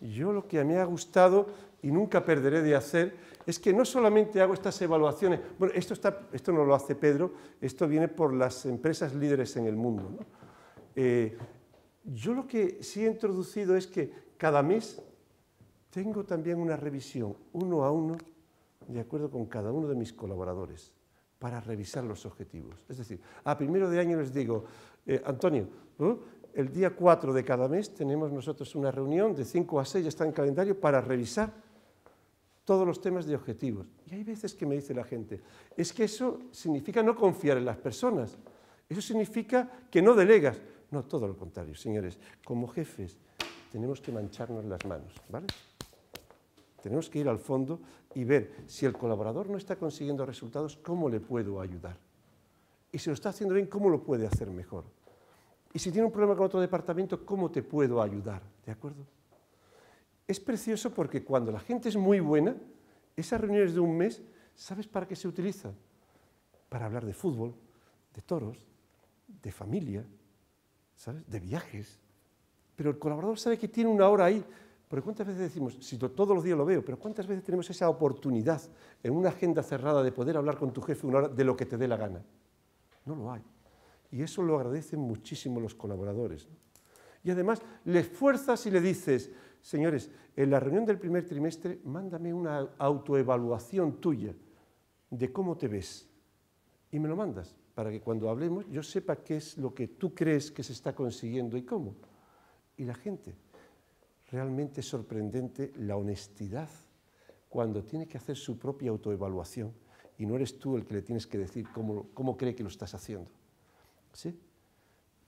yo lo que a me ha gustado y nunca perderé de hacer es que no solamente hago estas evaluaciones, bueno, esto, está, esto no lo hace Pedro, esto viene por las empresas líderes en el mundo, ¿no? Eh, yo lo que sí he introducido es que cada mes tengo también una revisión uno a uno, de acuerdo con cada uno de mis colaboradores, para revisar los objetivos. Es decir, a primero de año les digo, eh, Antonio, el día 4 de cada mes tenemos nosotros una reunión de 5 a 6, ya está en calendario, para revisar todos los temas de objetivos. Y hay veces que me dice la gente, es que eso significa no confiar en las personas, eso significa que no delegas. No, todo lo contrario, señores. Como jefes tenemos que mancharnos las manos, ¿vale? Tenemos que ir al fondo y ver si el colaborador no está consiguiendo resultados, cómo le puedo ayudar. Y si lo está haciendo bien, cómo lo puede hacer mejor. Y si tiene un problema con otro departamento, ¿cómo te puedo ayudar? ¿De acuerdo? Es precioso porque cuando la gente es muy buena, esas reuniones de un mes, ¿sabes para qué se utilizan? Para hablar de fútbol, de toros, de familia, de viajes. Pero el colaborador sabe que tiene una hora ahí. Porque ¿cuántas veces decimos, si todos los días lo veo, pero cuántas veces tenemos esa oportunidad en una agenda cerrada de poder hablar con tu jefe una hora de lo que te dé la gana? No lo hay. Y eso lo agradecen muchísimo los colaboradores. Y además le fuerzas y le dices, señores, en la reunión del primer trimestre, mándame una autoevaluación tuya de cómo te ves. Y me lo mandas para que cuando hablemos yo sepa qué es lo que tú crees que se está consiguiendo y cómo. Y la gente, realmente es sorprendente la honestidad cuando tiene que hacer su propia autoevaluación y no eres tú el que le tienes que decir cómo, cree que lo estás haciendo. ¿Sí?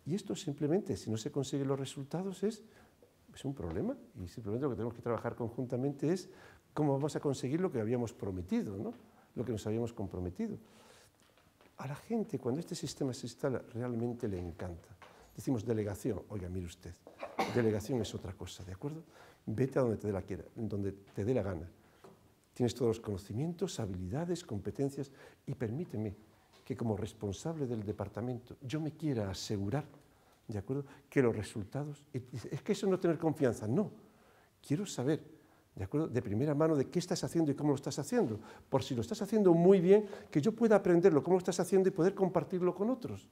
Y esto simplemente, si no se consiguen los resultados, es, un problema y simplemente lo que tenemos que trabajar conjuntamente es cómo vamos a conseguir lo que habíamos prometido, ¿no? lo que nos habíamos comprometido. A la gente, cuando este sistema se instala, realmente le encanta. Decimos delegación, oiga, mire usted, delegación es otra cosa, ¿de acuerdo? Vete a donde te dé la, quiera, donde te dé la gana. Tienes todos los conocimientos, habilidades, competencias y permíteme que como responsable del departamento yo me quiera asegurar, ¿de acuerdo?, que los resultados... Es que eso no tener confianza, no. Quiero saber ¿De De primera mano de qué estás haciendo y cómo lo estás haciendo. Por si lo estás haciendo muy bien, que yo pueda aprenderlo, cómo lo estás haciendo y poder compartirlo con otros.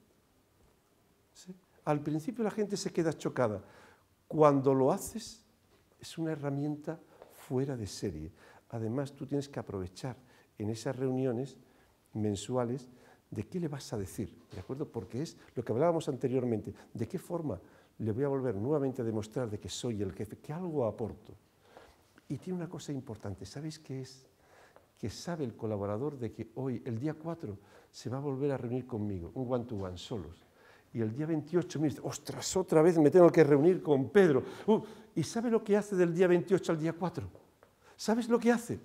Al principio la gente se queda chocada. Cuando lo haces, es una herramienta fuera de serie. Además, tú tienes que aprovechar en esas reuniones mensuales de qué le vas a decir, ¿de acuerdo? Porque es lo que hablábamos anteriormente, de qué forma le voy a volver nuevamente a demostrar de que soy el jefe, que algo aporto. Y tiene una cosa importante, ¿sabéis qué es? Que sabe el colaborador de que hoy, el día 4, se va a volver a reunir conmigo, un one-to-one, solos. Y el día 28 me dice, ostras, otra vez me tengo que reunir con Pedro. Uh, ¿Y sabe lo que hace del día 28 al día 4? ¿Sabes lo que hace?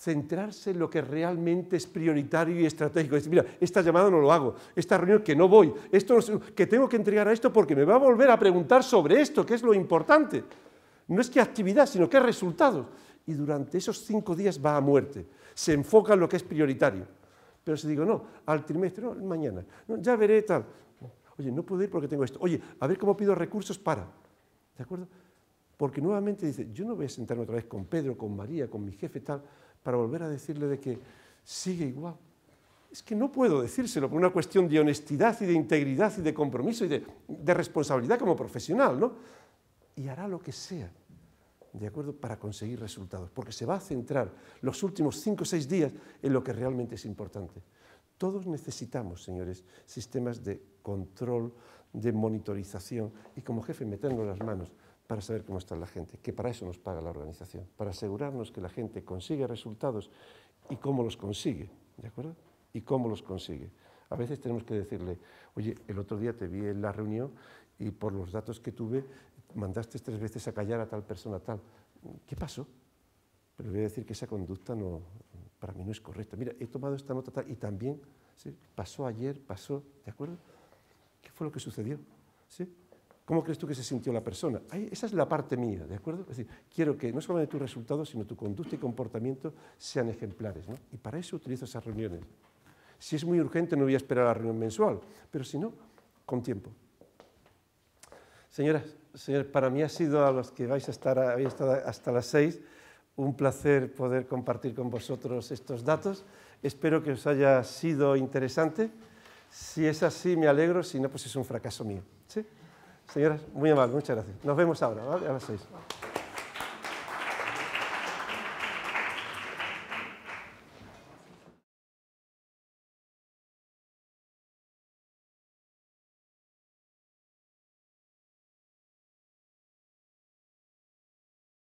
centrarse en lo que realmente es prioritario y estratégico. Es mira, esta llamada no lo hago, esta reunión que no voy, esto que tengo que entregar a esto porque me va a volver a preguntar sobre esto, que es lo importante. No es que actividad, sino que resultados. Y durante esos cinco días va a muerte, se enfoca en lo que es prioritario. Pero si digo, no, al trimestre, no, mañana, ya veré tal. Oye, no puedo ir porque tengo esto. Oye, a ver cómo pido recursos para. ¿De acuerdo? Porque nuevamente dice, yo no voy a sentarme otra vez con Pedro, con María, con mi jefe, tal para volver a decirle de que sigue igual. Es que no puedo decírselo por una cuestión de honestidad y de integridad y de compromiso y de, responsabilidad como profesional, ¿no? Y hará lo que sea, ¿de acuerdo? Para conseguir resultados, porque se va a centrar los últimos cinco o seis días en lo que realmente es importante. Todos necesitamos, señores, sistemas de control, de monitorización y como jefe meternos las manos para saber cómo está la gente, que para eso nos paga la organización, para asegurarnos que la gente consigue resultados y cómo los consigue, ¿de acuerdo? Y cómo los consigue. A veces tenemos que decirle, oye, el otro día te vi en la reunión y por los datos que tuve mandaste tres veces a callar a tal persona tal. ¿Qué pasó? Pero voy a decir que esa conducta no, para mí no es correcta. Mira, he tomado esta nota tal y también ¿sí? pasó ayer, pasó, ¿de acuerdo? ¿Qué fue lo que sucedió? ¿Sí? ¿Cómo crees tú que se sintió la persona? esa es la parte mía, ¿de acuerdo? Es decir, quiero que no solamente tus resultados, sino tu conducta y comportamiento sean ejemplares. ¿no? Y para eso utilizo esas reuniones. Si es muy urgente, no voy a esperar a la reunión mensual, pero si no, con tiempo. Señoras, señores, para mí ha sido a los que vais a estar, habéis estado hasta las seis, un placer poder compartir con vosotros estos datos. Espero que os haya sido interesante. Si es así, me alegro, si no, pues es un fracaso mío. ¿sí? Señoras, muy amable, muchas gracias. Nos vemos ahora, ¿vale? A las seis.